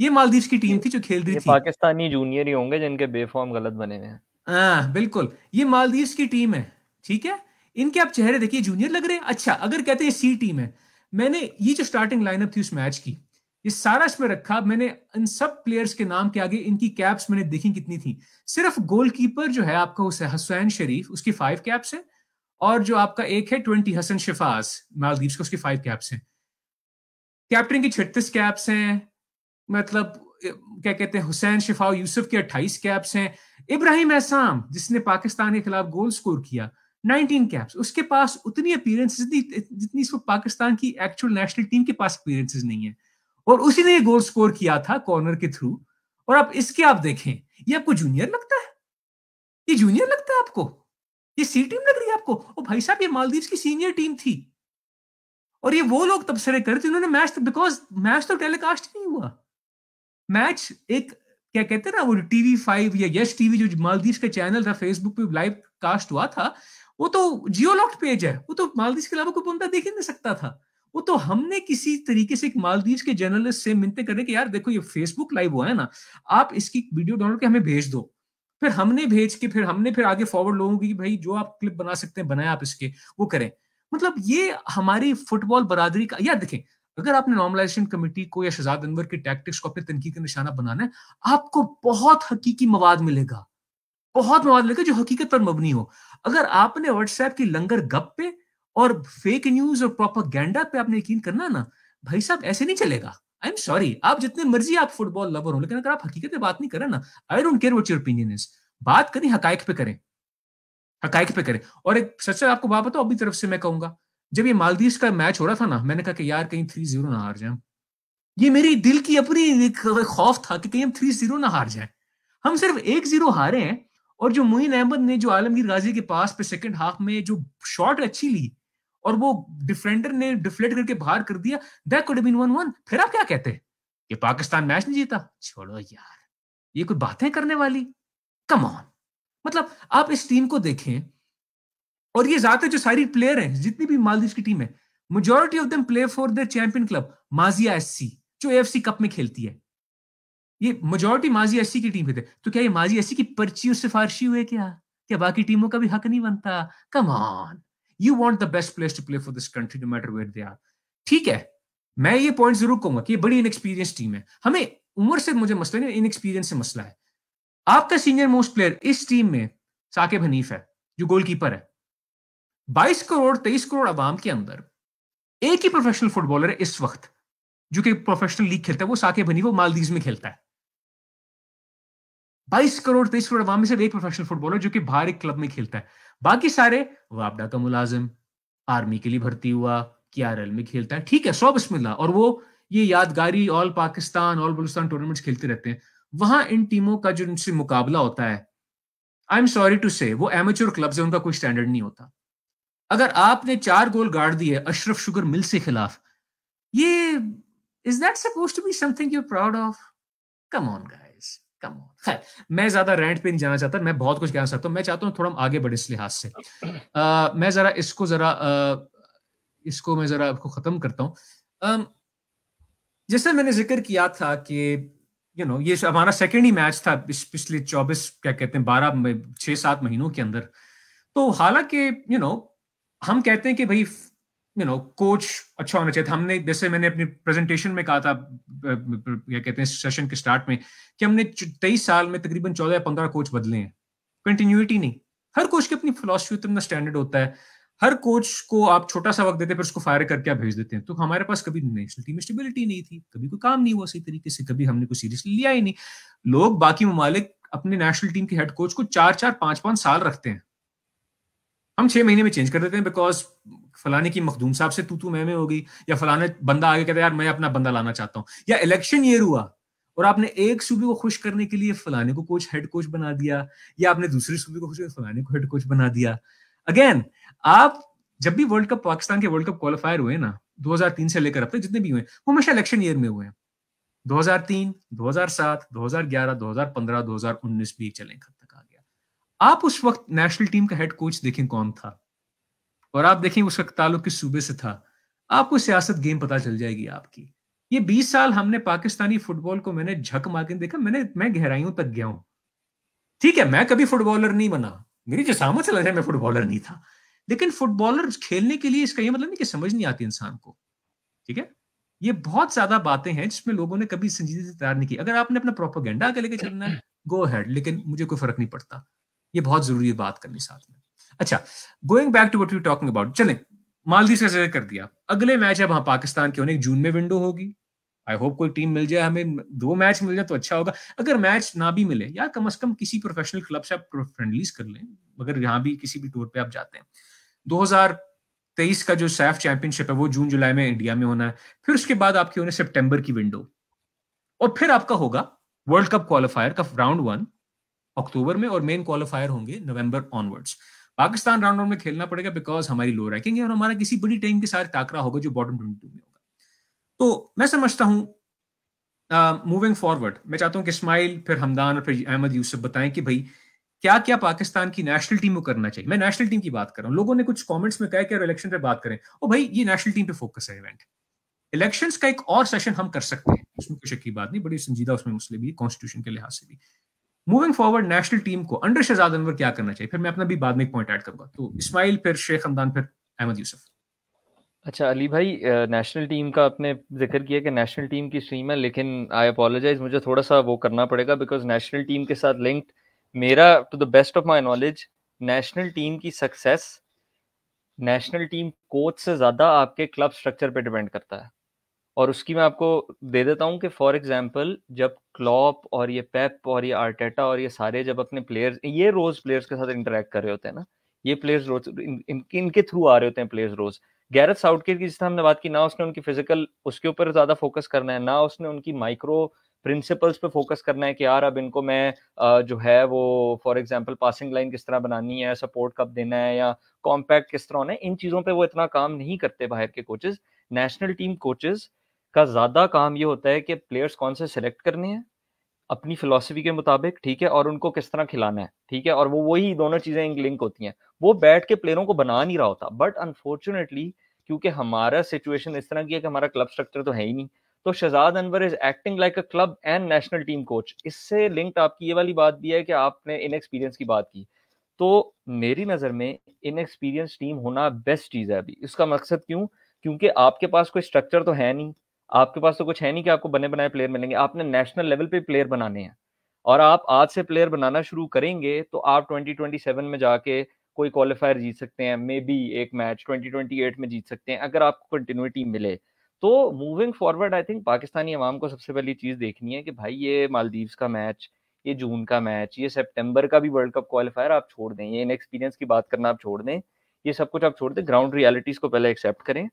ये मालदीव की टीम थी जो खेल रही थी पाकिस्तानी जूनियर ही होंगे जिनके बेफॉर्म गलत बने हुए हैं हाँ बिल्कुल ये मालदीव की टीम है ठीक है इनके आप चेहरे देखिए जूनियर लग रहे हैं अच्छा अगर कहते हैं सी टीम है मैंने ये जो स्टार्टिंग लाइनअप थी उस मैच की ये सारा इसमें रखा मैंने इन सब प्लेयर्स के नाम के आगे इनकी कैप्स मैंने देखी कितनी थी सिर्फ गोलकीपर जो है आपका उस हसैन शरीफ उसकी फाइव कैप्स है और जो आपका एक है ट्वेंटी हसन शिफाज मालदीव का उसकी फाइव कैप्स हैं कैप्टन की छत्तीस कैप्स हैं मतलब क्या कहते हैं हुसैन शिफा यूसुफ के अट्ठाईस कैप्स हैं इब्राहिम एहसाम जिसने पाकिस्तान के खिलाफ गोल स्कोर किया 19 कैप्स उसके पास उतनी अपीयरेंसेस जितनी जितनी इसको पाकिस्तान की एक्चुअल नेशनल टीम के पास अपीयरेंसेस नहीं है और उसी ने ये गोल स्कोर किया था कॉर्नर के थ्रू और आप इसके आप देखें ये आपको जूनियर लगता है ये जूनियर लगता है आपको ये सी टीम लग रही है आपको और भाई साहब ये मालदीव की सीनियर टीम थी और ये वो लोग तबसरे करे थे उन्होंने मैच बिकॉज मैच तो टेलीकास्ट तो नहीं हुआ मैच एक क्या कहते हैं ना वो टीवी फाइव या यश टीवी जो मालदीव का चैनल था फेसबुक पे लाइव कास्ट हुआ था वो तो जियोलॉक्ट पेज है वो तो मालदीव के अलावा कोई बंदा देख ही नहीं सकता था वो तो हमने किसी तरीके से एक मालदीव के जर्नलिस्ट से मिनते करें कि यार देखो ये फेसबुक लाइव हुआ है ना आप इसकी वीडियो डाउनलोड के हमें भेज दो फिर हमने भेज के फिर हमने फिर आगे फॉरवर्ड लोगों की भाई जो आप क्लिप बना सकते हैं बनाए आप इसके वो करें मतलब ये हमारी फुटबॉल बरादरी का या देखें अगर आपने नॉर्मलाइजेशन कमेटी को या शहजाद अनवर के टैक्टिक्स को अपने तनकी का निशाना बनाना है आपको बहुत हकीकी मवाद मिलेगा बहुत मवाद मिलेगा जो हकीकत पर मबनी हो अगर आपने व्हाट्सएप की लंगर गप पे और फेक न्यूज और प्रोपागेंडा पे आपने यकीन करना ना भाई साहब ऐसे नहीं चलेगा आई एम सॉरी आप जितने मर्जी आप फुटबॉल लवर हो लेकिन अगर आप हकीकत में बात नहीं करें ना I don't care what your opinion is बात करें हकाइक पे करें हकाइक पे करें और एक सच आपको बात बताओ अपनी तरफ से मैं कहूंगा जब ये मालदीव का मैच हो रहा था ना मैंने कहा कि यार कहीं थ्री जीरो ना हार जाए ये मेरी दिल की अपनी खौफ था कि कहीं हम थ्री जीरो ना हार जाए हम सिर्फ एक जीरो हारे हैं और जो मोइन अहमद ने जो आलमगीर गाजी के पास पे सेकंड हाफ में जो शॉट अच्छी ली और वो डिफेंडर ने डिफ्लेट करके बाहर कर दिया that could been one one फिर आप क्या कहते कि पाकिस्तान मैच नहीं जीता छोड़ो यार ये कोई बातें करने वाली कम ऑन मतलब आप इस टीम को देखें और ये ज्यादातर जो सारी प्लेयर हैं जितनी भी मालदीव की टीम है majority of them play for the champion club Maziya एस जो एफ कप में खेलती है ये मेजोरिटी माजी एस की टीम है तो क्या ये माजी एस की पर्ची और सिफारशी हुए क्या क्या बाकी टीमों का भी हक नहीं बनता come on you want the best place to play for this country no matter where they are ठीक है मैं ये पॉइंट जरूर कहूंगा कि ये बड़ी इनएक्सपीरियंस टीम है हमें उम्र से मुझे मसला नहीं इनएक्सपीरियंस से मसला है आपका सीनियर मोस्ट प्लेयर इस टीम में साकिब हनीफ है जो गोलकीपर है 22 करोड़ 23 करोड़ आवाम के अंदर एक ही प्रोफेशनल फुटबॉलर है इस वक्त जो कि प्रोफेशनल लीग खेलता है वो साकिब हनीफ वो मालदीव में खेलता है बाईस करोड़ तेईस करोड़ अवाम में सिर्फ एक प्रोफेशनल फुटबॉलर जो कि बाहर एक क्लब में खेलता है बाकी सारे वापडा का मुलाजिम आर्मी के लिए भर्ती हुआ के एल में खेलता है ठीक है सौ बसमिल्ला और वो ये यादगारी all Pakistan all Balochistan tournaments खेलते रहते हैं वहां इन टीमों का जो इनसे मुकाबला होता है आई एम सॉरी टू से वो एमेच्योर क्लब्स है उनका कोई स्टैंडर्ड नहीं होता अगर आपने चार गोल गाड़ दिए अशरफ शुगर मिल से खिलाफ ये is that suppose to be something you proud of come on guy come हो खैर मैं ज्यादा रेंट पे नहीं जाना चाहता मैं बहुत कुछ कहना सकता हूँ मैं चाहता हूँ थोड़ा हम आगे बढ़े इस लिहाज से आ, मैं जरा इसको जरा आ, इसको मैं जरा आपको खत्म करता हूँ जैसे मैंने जिक्र किया था कि यू नो ये हमारा सेकेंड ही मैच था पिछले चौबीस क्या कहते हैं बारह छह सात महीनों के अंदर तो हालांकि यू नो हम कहते हैं कि भाई यू नो कोच अच्छा होना चाहिए था हमने जैसे मैंने अपनी प्रेजेंटेशन में कहा था क्या कहते हैं सेशन के स्टार्ट में कि हमने तेईस साल में तकरीबन चौदह या पंद्रह कोच बदले हैं कंटिन्यूटी नहीं हर कोच की अपनी फिलोसफी उतना स्टैंडर्ड होता है हर कोच को आप छोटा सा वक्त देते फिर उसको फायर करके आप भेज देते हैं तो हमारे पास कभी नेशनल टीम स्टेबिलिटी नहीं थी कभी कोई काम नहीं हुआ सही तरीके से कभी हमने कोई सीरियसली लिया ही नहीं लोग बाकी ममालिक अपने नेशनल टीम के हेड कोच को चार चार पांच पांच साल रखते हैं हम छह महीने में चेंज कर देते हैं बिकॉज फलाने की मखदूम साहब से तू तू मैं हो गई या फलाने बंदा आगे कहता यार मैं अपना बंदा लाना चाहता हूँ या इलेक्शन ईयर हुआ और आपने एक सूबे को खुश करने के लिए फलाने को कोच हेड कोच बना दिया या आपने दूसरे सूबे को खुश फलाने को हेड कोच बना दिया अगेन आप जब भी वर्ल्ड कप पाकिस्तान के वर्ल्ड कप क्वालिफायर हुए ना 2003 से लेकर अब तक जितने भी हुए वो हमेशा इलेक्शन ईयर में हुए हैं 2003, 2007, 2011, 2015, 2019 भी चलें खत तक आ गया आप उस वक्त नेशनल टीम का हेड कोच देखें कौन था और आप देखेंगे उसका ताल्लुक किस सूबे से था आपको सियासत गेम पता चल जाएगी आपकी ये 20 साल हमने पाकिस्तानी फुटबॉल को मैंने झक मार के देखा मैंने मैं गहराइयों तक गया हूं ठीक है मैं कभी फुटबॉलर नहीं बना मेरी जो सामने चला जाए मैं फुटबॉलर नहीं था लेकिन फुटबॉलर खेलने के लिए इसका ये मतलब नहीं कि समझ नहीं आती इंसान को ठीक है ये बहुत ज्यादा बातें हैं जिसमें लोगों ने कभी संजीदगी से तैयार नहीं की अगर आपने अपना प्रोपोगेंडा के लेके चलना है गो हैड लेकिन मुझे कोई फर्क नहीं पड़ता ये बहुत जरूरी बात करनी साथ में अच्छा going back to what you talking about चले मालदीव का जिक्र कर दिया अगले मैच अब हाँ पाकिस्तान के होने जून में विंडो होगी आई होप कोई टीम मिल जाए हमें दो मैच मिल जाए तो अच्छा होगा अगर मैच ना भी मिले या कम से कम किसी प्रोफेशनल क्लब से आप फ्रेंडलीज कर लें मगर यहाँ भी किसी भी टूर पे आप जाते हैं 2023 का जो सैफ चैंपियनशिप है वो जून जुलाई में इंडिया में होना है फिर उसके बाद आपके होने सेप्टेम्बर की विंडो और फिर आपका होगा वर्ल्ड कप क्वालिफायर का राउंड वन अक्टूबर में और मेन क्वालिफायर होंगे November onwards Pakistan round round में खेलना पड़ेगा बिकॉज हमारी लो रैंकिंग है और हमारा किसी बड़ी टीम के साथ टाकरा होगा जो बॉटम ट्वेंटी में होगा तो मैं समझता हूँ मूविंग uh, फॉरवर्ड मैं चाहता हूँ कि इस्माइल फिर हमदान और फिर अहमद यूसुफ बताएं कि भाई क्या क्या पाकिस्तान की नेशनल टीम को करना चाहिए मैं नेशनल टीम की बात कर रहा हूँ लोगों ने कुछ कमेंट्स में कहा कि इलेक्शन पे बात करें ओ भाई ये नेशनल टीम पे फोकस है इवेंट इलेक्शन का एक और सेशन हम कर सकते हैं उसमें कोई शक की बात नहीं बड़ी संजीदा उसमें मुस्लिम भी कॉन्स्टिट्यूशन के लिहाज से भी मूविंग फॉरवर्ड नेशनल टीम को अंडर शहजाद अनवर क्या करना चाहिए फिर मैं अपना भी बाद में एक पॉइंट ऐड करूंगा तो इस्माइल फिर शेख हमदान फिर अहमद यूसुफ अच्छा अली भाई नेशनल टीम का आपने जिक्र किया कि नेशनल टीम की स्ट्रीम है लेकिन आई अपोलोजाइज मुझे थोड़ा सा वो करना पड़ेगा बिकॉज नेशनल टीम के साथ लिंक्ड मेरा to the best of my knowledge national team की सक्सेस नेशनल टीम कोच से ज़्यादा आपके क्लब स्ट्रक्चर पे डिपेंड करता है और उसकी मैं आपको दे देता हूँ कि फॉर एग्जाम्पल जब क्लॉप और ये पेप और ये आर्टेटा और ये सारे जब अपने प्लेयर्स ये रोज प्लेयर्स के साथ इंटरेक्ट कर रहे होते हैं ना ये प्लेयर्स रोज इन, इन, इनके थ्रू आ रहे होते हैं प्लेयर्स रोज गैरथ साउटकेट की तरह हमने बात की ना उसने उनकी फिजिकल उसके ऊपर ज्यादा फोकस करना है ना उसने उनकी माइक्रो प्रिंसिपल्स पे फोकस करना है कि यार अब इनको मैं जो है वो फॉर एग्जांपल पासिंग लाइन किस तरह बनानी है सपोर्ट कब देना है या कॉम्पैक्ट किस तरह होना है इन चीज़ों पे वो इतना काम नहीं करते बाहर के कोचेज नेशनल टीम कोचेज का ज़्यादा काम ये होता है कि प्लेयर्स कौन से सिलेक्ट करने हैं अपनी फिलोसफी के मुताबिक ठीक है और उनको किस तरह खिलाना है ठीक है और वो वही दोनों चीज़ें लिंक होती हैं वो बैठ के प्लेयरों को बना नहीं रहा होता बट अनफॉर्चुनेटली क्योंकि हमारा सिचुएशन इस तरह की है कि हमारा क्लब स्ट्रक्चर तो है ही नहीं तो Shahzad Anwar is acting like a club and national team coach इससे लिंक आपकी ये वाली बात भी है कि आपने इनएक्सपीरियंस की बात की तो मेरी नज़र में इनएक्सपीरियंस टीम होना बेस्ट चीज़ है अभी इसका मकसद क्यों क्योंकि आपके पास कोई स्ट्रक्चर तो है नहीं आपके पास तो कुछ है नहीं कि आपको बने बनाए प्लेयर मिलेंगे आपने नेशनल लेवल पे प्लेयर बनाने हैं और आप आज से प्लेयर बनाना शुरू करेंगे तो आप 2027 में जाके कोई क्वालिफायर जीत सकते हैं मे बी एक मैच 2028 में जीत सकते हैं अगर आपको कंटिन्यूटी मिले तो moving forward I think Pakistani अवाम को सबसे पहली चीज़ देखनी है कि भाई ये मालदीव्स का मैच ये जून का मैच ये सेप्टेम्बर का भी वर्ल्ड कप क्वालिफायर आप छोड़ दें ये इन एक्सपीरियंस की बात करना आप छोड़ दें ये सब कुछ आप छोड़ दें ग्राउंड रियलिटीज़ को पहले एक्सेप्ट करें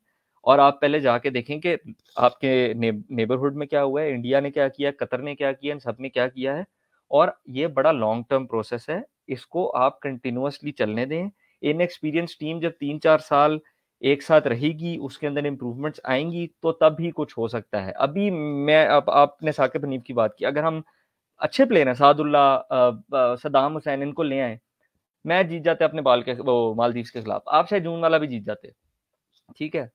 और आप पहले जाके देखें कि आपके नेबरहुड में क्या हुआ है इंडिया ने क्या किया कतर ने क्या किया इन सब ने क्या किया है और ये बड़ा लॉन्ग टर्म प्रोसेस है इसको आप कंटिन्यूसली चलने दें इन एक्सपीरियंस टीम जब तीन चार साल एक साथ रहेगी उसके अंदर इम्प्रूवमेंट्स आएंगी तो तब भी कुछ हो सकता है अभी मैं अब आपने साकिब हनीफ की बात की अगर हम अच्छे प्लेयर हैं सादुल्ला सदाम हुसैन इनको ले आए मैच जीत जाते अपने बाल के वो मालदीव के खिलाफ आप शायद जून वाला भी जीत जाते ठीक है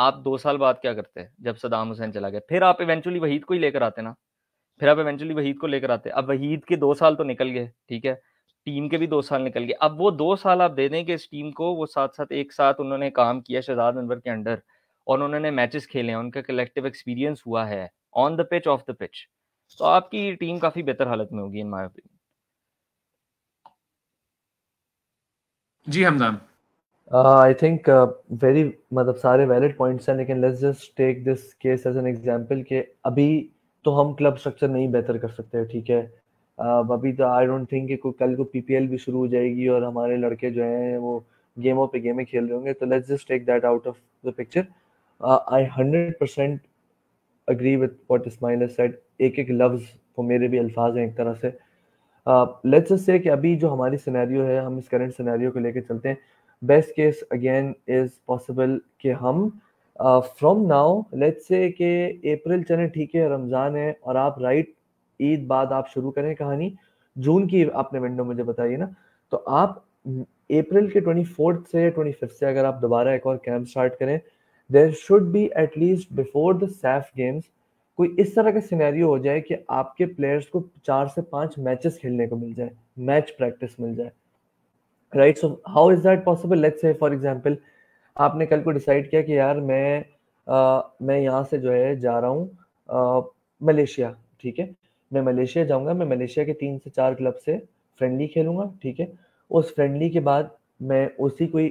आप दो साल बाद क्या करते हैं जब सदाम हुसैन चला गया फिर आप इवेंचुअली वहीद को ही लेकर आते ना फिर आप इवेंचुअली वहीद को लेकर आते अब वहीद के दो साल तो निकल गए ठीक है टीम के भी दो साल निकल गए अब वो दो साल आप दे दें कि इस टीम को वो साथ साथ एक साथ उन्होंने काम किया शहजाद अनवर के अंडर और उन्होंने मैचेस खेले हैं उनका कलेक्टिव एक्सपीरियंस हुआ है on the pitch off the pitch तो आपकी टीम काफी बेहतर हालत में होगी इन माई ओपिनियन जी हमदान आई थिंक वेरी मतलब सारे वैलिड पॉइंट्स हैं लेकिन let's just take this case as an example कि अभी तो हम क्लब स्ट्रक्चर नहीं बेहतर कर सकते ठीक है uh, अभी तो आई डोंट थिंक कि कल को पीपीएल भी शुरू हो जाएगी और हमारे लड़के जो हैं वो गेमों पे गेमें खेल रहे होंगे तो let's just take that out of the picture I hundred percent agree with what Ismail said एक एक लफ्ज़ वो मेरे भी अल्फाज हैं एक तरह से लेट्स जस्ट से कि अभी जो हमारी सिनेरियो है हम इस करेंट सिनेरियो को लेकर चलते हैं best case again is possible कि हम फ्रॉम नाउ लेट्स से कि अप्रैल चले ठीक है रमज़ान है और आप राइट ईद बाद आप शुरू करें कहानी जून की आपने विंडो मुझे बताइए ना तो आप अप्रैल के ट्वेंटी फोर्थ से ट्वेंटी फिफ्थ से अगर आप दोबारा एक और कैंप स्टार्ट करें there should be at least before the SAF games कोई इस तरह का सिनेरियो हो जाए कि आपके प्लेयर्स को चार से पांच मैचेस खेलने को मिल जाए मैच प्रैक्टिस मिल जाए right so how is that possible let's say for example आपने कल को डिसाइड किया कि यार मैं आ, मैं यहाँ से जो है जा रहा हूँ मलेशिया ठीक है मैं मलेशिया जाऊँगा मैं मलेशिया के तीन से चार क्लब से फ्रेंडली खेलूँगा ठीक है उस फ्रेंडली के बाद मैं उसी कोई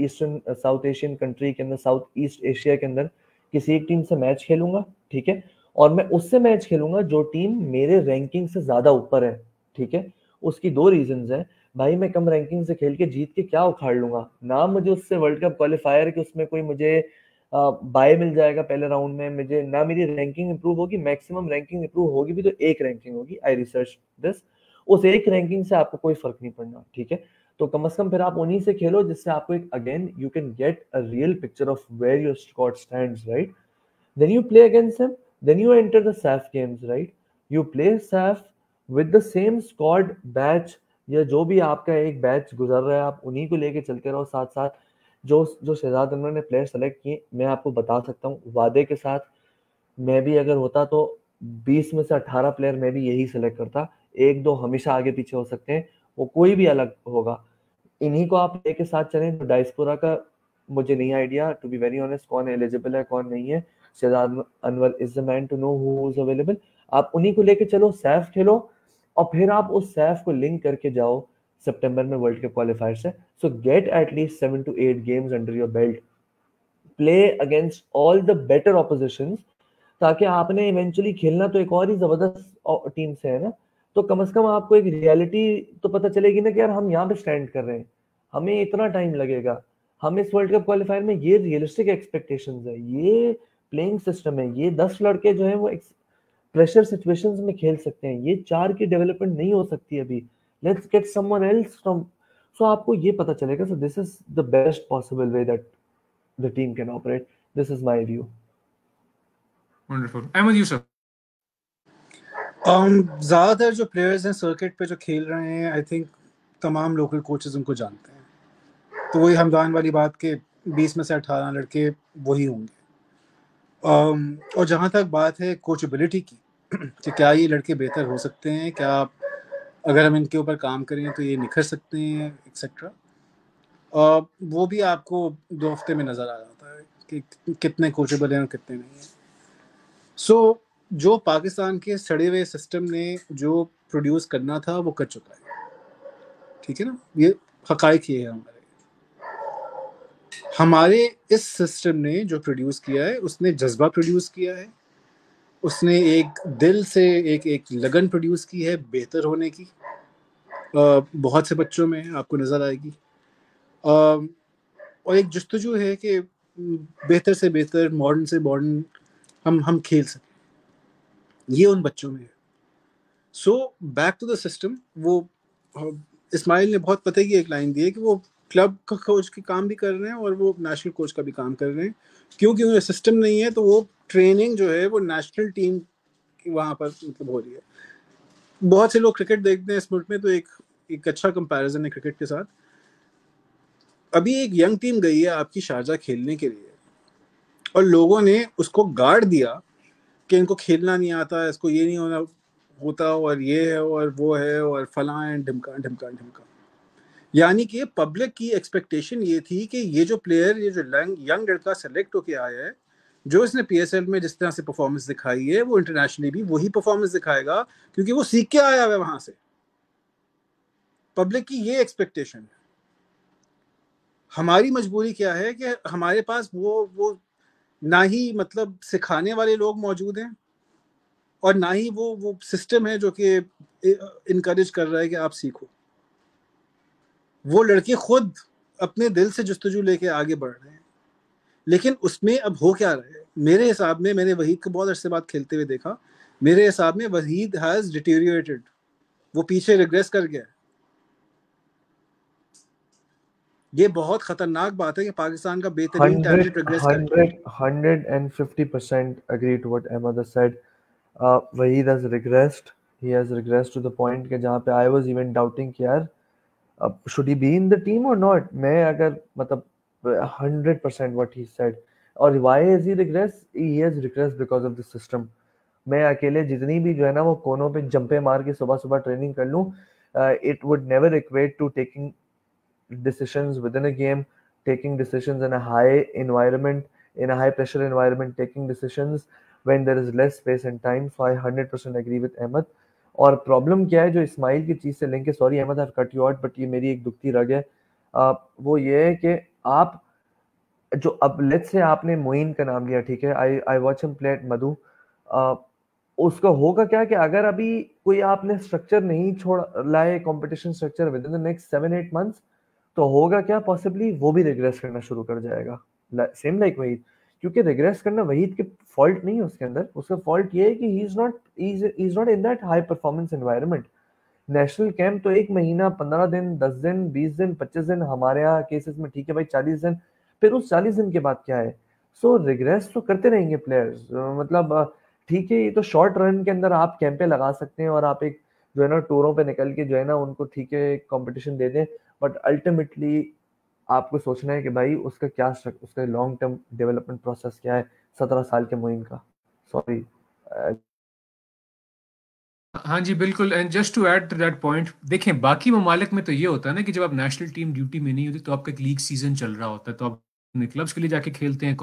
ईस्टर्न साउथ एशियन कंट्री के अंदर साउथ ईस्ट एशिया के अंदर किसी एक टीम से मैच खेलूंगा ठीक है और मैं उससे मैच खेलूंगा जो टीम मेरे रैंकिंग से ज़्यादा ऊपर है ठीक है उसकी दो रीजंस हैं भाई मैं कम रैंकिंग से खेल के जीत के क्या उखाड़ लूंगा ना मुझे उससे वर्ल्ड कप क्वालिफायर कि उसमें कोई मुझे बाय मिल जाएगा पहले राउंड में मुझे ना मेरी रैंकिंग इंप्रूव होगी मैक्सिमम रैंकिंग इंप्रूव होगी भी तो एक रैंकिंग होगी आई रिसर्च दिस उस एक रैंकिंग से आपको कोई फर्क नहीं पड़ना ठीक है तो कम से कम फिर आप उन्हीं से खेलो जिससे आपको एक again you can get a real picture of where your squad stand right then you play against him then you enter the SAF games right you play SAF with the same squad batch या जो भी आपका एक batch गुजर रहा है आप उन्हीं को लेके चलते रहो साथ साथ जो जो शहजाद अनवर ने प्लेयर सेलेक्ट किए मैं आपको बता सकता हूँ वादे के साथ मैं भी अगर होता तो 20 में से 18 प्लेयर मैं भी यही सेलेक्ट करता एक दो हमेशा आगे पीछे हो सकते हैं वो कोई भी अलग होगा इन्हीं को आप लेके साथ चलें तो डाइसपुरा का मुझे नहीं idea to be very honest कौन एलिजिबल है कौन नहीं है Shahzad Anwar is the man to know who is available आप उन्हीं को लेके चलो सैफ खेलो और फिर आप उस सैफ e को लिंक करके जाओ सितंबर में वर्ल्ड कप क्वालिफायर से so get at least seven to eight games under your belt play against all the better opposition ताकि आपने इवेंचुअली खेलना तो एक और ही जबरदस्त टीम से है ना तो कम से कम आपको एक रियलिटी तो पता चलेगी ना कि यार हम यहाँ पे स्टैंड कर रहे हैं हमें इतना टाइम लगेगा हम इस वर्ल्ड कप क्वालिफायर में ये रियलिस्टिक एक्सपेक्टेशन है ये प्लेइंग सिस्टम है ये दस लड़के जो है वो प्रेशर सिचुएशन में खेल सकते हैं ये चार की डेवलपमेंट नहीं हो सकती अभी let's get someone else from so आपको ये पता चलेगा so this is the best possible way that the team can operate this is my view um, ज़्यादातर जो प्लेयर्स हैं सर्किट पे जो खेल रहे हैं आई थिंक तमाम लोकल कोचेज उनको जानते हैं तो वही हमदान वाली बात के बीस में से अठारह लड़के वही होंगे Um, और जहाँ तक बात है कोचबिलिटी की कि क्या ये लड़के बेहतर हो सकते हैं क्या अगर हम इनके ऊपर काम करें तो ये निखर सकते हैं एक्सेट्रा uh, वो भी आपको दो हफ्ते में नज़र आ जाता है कि कितने कोचेबल हैं और कितने नहीं हैं सो so, जो पाकिस्तान के सड़े हुए सिस्टम ने जो प्रोड्यूस करना था वो कर चुका है ठीक है ना ये हकाइक ये है हमारे हमारे इस सिस्टम ने जो प्रोड्यूस किया है उसने जज्बा प्रोड्यूस किया है उसने एक दिल से एक एक लगन प्रोड्यूस की है बेहतर होने की आ, बहुत से बच्चों में आपको नज़र आएगी आ, और एक जस्तजू है कि बेहतर से बेहतर मॉडर्न से मॉडर्न हम हम खेल सकें ये उन बच्चों में है so back to the system वो इस्माइल ने बहुत पते की एक लाइन दी है कि वो क्लब का कोच के काम भी कर रहे हैं और वो नेशनल कोच का भी काम कर रहे हैं क्योंकि उन्हें सिस्टम नहीं है तो वो ट्रेनिंग जो है वो नेशनल टीम वहाँ पर मतलब हो रही है बहुत से लोग क्रिकेट देखते हैं इस मुल्क में तो एक एक अच्छा कंपैरिजन है क्रिकेट के साथ अभी एक यंग टीम गई है आपकी शारजा खेलने के लिए और लोगों ने उसको गार्ड दिया कि इनको खेलना नहीं आता इसको ये नहीं होना होता और ये है और वो है और फलां ढिमका ढिमका ढिमका यानी कि पब्लिक की एक्सपेक्टेशन ये थी कि ये जो प्लेयर ये जो यंग लड़का सेलेक्ट होके आया है जो इसने पी में जिस तरह से परफॉर्मेंस दिखाई है वो इंटरनेशनली भी वही परफॉर्मेंस दिखाएगा क्योंकि वो सीख के आया हुआ है वहां से पब्लिक की ये एक्सपेक्टेशन है हमारी मजबूरी क्या है कि हमारे पास वो वो ना ही मतलब सिखाने वाले लोग मौजूद हैं और ना ही वो वो सिस्टम है जो कि इनक्रेज कर रहा है कि आप सीखो वो लड़के खुद अपने दिल से जस्तजू लेके आगे बढ़ रहे हैं लेकिन उसमें अब हो क्या रहा है मेरे हिसाब में मैंने वहीद को बहुत अरसे बात खेलते हुए देखा मेरे हिसाब में वहीद हैज डिटेरियोरेटेड वो पीछे रिग्रेस कर गया ये बहुत खतरनाक बात है कि पाकिस्तान का बेहतरीन टैलेंट रिग्रेस कर 150% agree to what said Waheed has regressed he has regressed to the point कि जहां पे आई वाज इवन डाउटिंग कि यार should he be in the team और नॉट मैं अगर मतलब hundred percent what he said और why regress he is regress because of the system मैं अकेले जितनी भी जो है ना वो कोनों पे जंपे मार के सुबह सुबह ट्रेनिंग कर लूँ it would never equate to taking decision within a game taking decision in high environment in high pressure environment taking decision when there is less space and time so hundred percent agree with Ahmad और problem क्या है जो इस्माइल की चीज़ से link है sorry Ahmad I cut you out but ये मेरी एक दुखती रग है आ, वो ये है कि आप जो अब लेट से आपने मोइन का नाम लिया ठीक है I I watch him played मधु उसका होगा क्या कि अगर अभी कोई आपने स्ट्रक्चर नहीं छोड़ लाए competition structure within the next seven eight months तो होगा क्या पॉसिबली वो भी रिग्रेस करना शुरू कर जाएगा सेम लाइक वही क्योंकि रिग्रेस करना वहीद के फॉल्ट नहीं है उसके अंदर उसका फॉल्ट ये है कि he is not is not in that high performance environment national camp तो एक महीना पंद्रह दिन दस दिन बीस दिन पच्चीस दिन हमारे यहाँ केसेस में ठीक है भाई चालीस दिन फिर उस चालीस दिन के बाद क्या है सो so, रिग्रेस तो करते रहेंगे प्लेयर्स मतलब ठीक है ये तो शॉर्ट रन के अंदर आप कैंपे लगा सकते हैं और आप एक जो है ना टूरों पे निकल के जो है ना उनको ठीक है कॉम्पिटिशन दे दें बट अल्टीमेटली आपको सोचना है कि भाई उसका क्या उसका लॉन्ग टर्म डेवलपमेंट प्रोसेस क्या है सत्रह साल के मुहिम का सॉरी uh, हाँ जी बिल्कुल and just to add that point देखें बाकी ममालिक में तो ये होता है ना कि जब आप नेशनल टीम ड्यूटी में नहीं होती तो आपका एक लीग सीजन चल रहा होता है तो आप अपने क्लब्स के लिए जाके खेलते हैं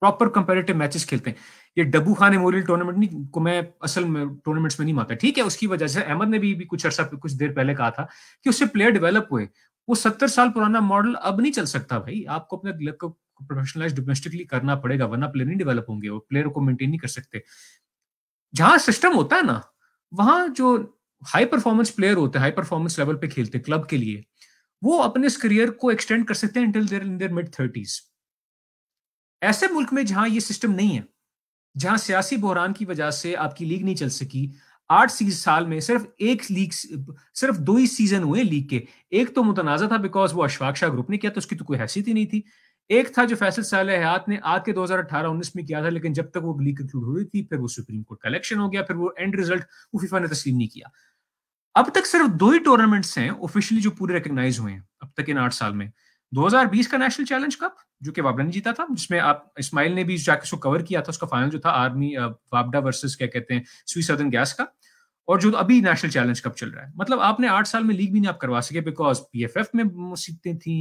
प्रॉपर कंपेरेटिव मैचेस खेलते हैं ये डब्बू खान मेमोरियल टूर्नामेंट नहीं को मैं असल में टूर्नामेंट्स में नहीं मानता ठीक है उसकी वजह से अहमद ने भी, भी कुछ अर्सा कुछ देर पहले कहा था कि उससे प्लेयर डेवलप हुए वो सत्तर साल पुराना मॉडल अब नहीं चल सकता भाई आपको अपने को प्रोफेशनलाइज डोमेस्टिकली करना पड़ेगा वरना प्लेयर नहीं डेवलप होंगे वो प्लेयर को मेंटेन नहीं कर सकते जहां सिस्टम होता है ना वहां जो हाई परफॉर्मेंस प्लेयर होते हैं हाई परफॉर्मेंस लेवल पे खेलते हैं क्लब के लिए वो अपने इस करियर को एक्सटेंड कर सकते हैं until they're in mid thirties ऐसे मुल्क में जहां ये सिस्टम नहीं है जहां सियासी बहरान की वजह से आपकी लीग नहीं चल सकी आठ साल में सिर्फ एक लीग सिर्फ दो ही सीजन हुए लीग के एक तो मुतनाज़ा था बिकॉज वो अशफाक शाह ग्रुप ने किया तो उसकी तो कोई हैसियत ही नहीं थी एक था जो फैसल साल हयात ने आज के 2018-19 में किया था लेकिन जब तक वो लीग कंक्लूड हो रही थी फिर वो सुप्रीम कोर्ट का इलेक्शन हो गया फिर वो एंड रिजल्ट वो फीफा ने तस्लीम नहीं किया अब तक सिर्फ दो ही टूर्नामेंट्स हैं ऑफिशियली जो पूरे रिकग्नाइज हुए हैं अब तक इन आठ साल में 2020 का नेशनल चैलेंज कप जो कि वाबड़ा ने जीता था जिसमें आप इस्माइल ने भी जाके उसको कवर किया था उसका फाइनल जो था आर्मी वाबडा वर्सेस क्या कहते हैं स्वी सदन गैस का और जो अभी नेशनल चैलेंज कप चल रहा है मतलब आपने आठ साल में लीग भी नहीं आप करवा सके बिकॉज पी एफ एफ में मुसीबतें थी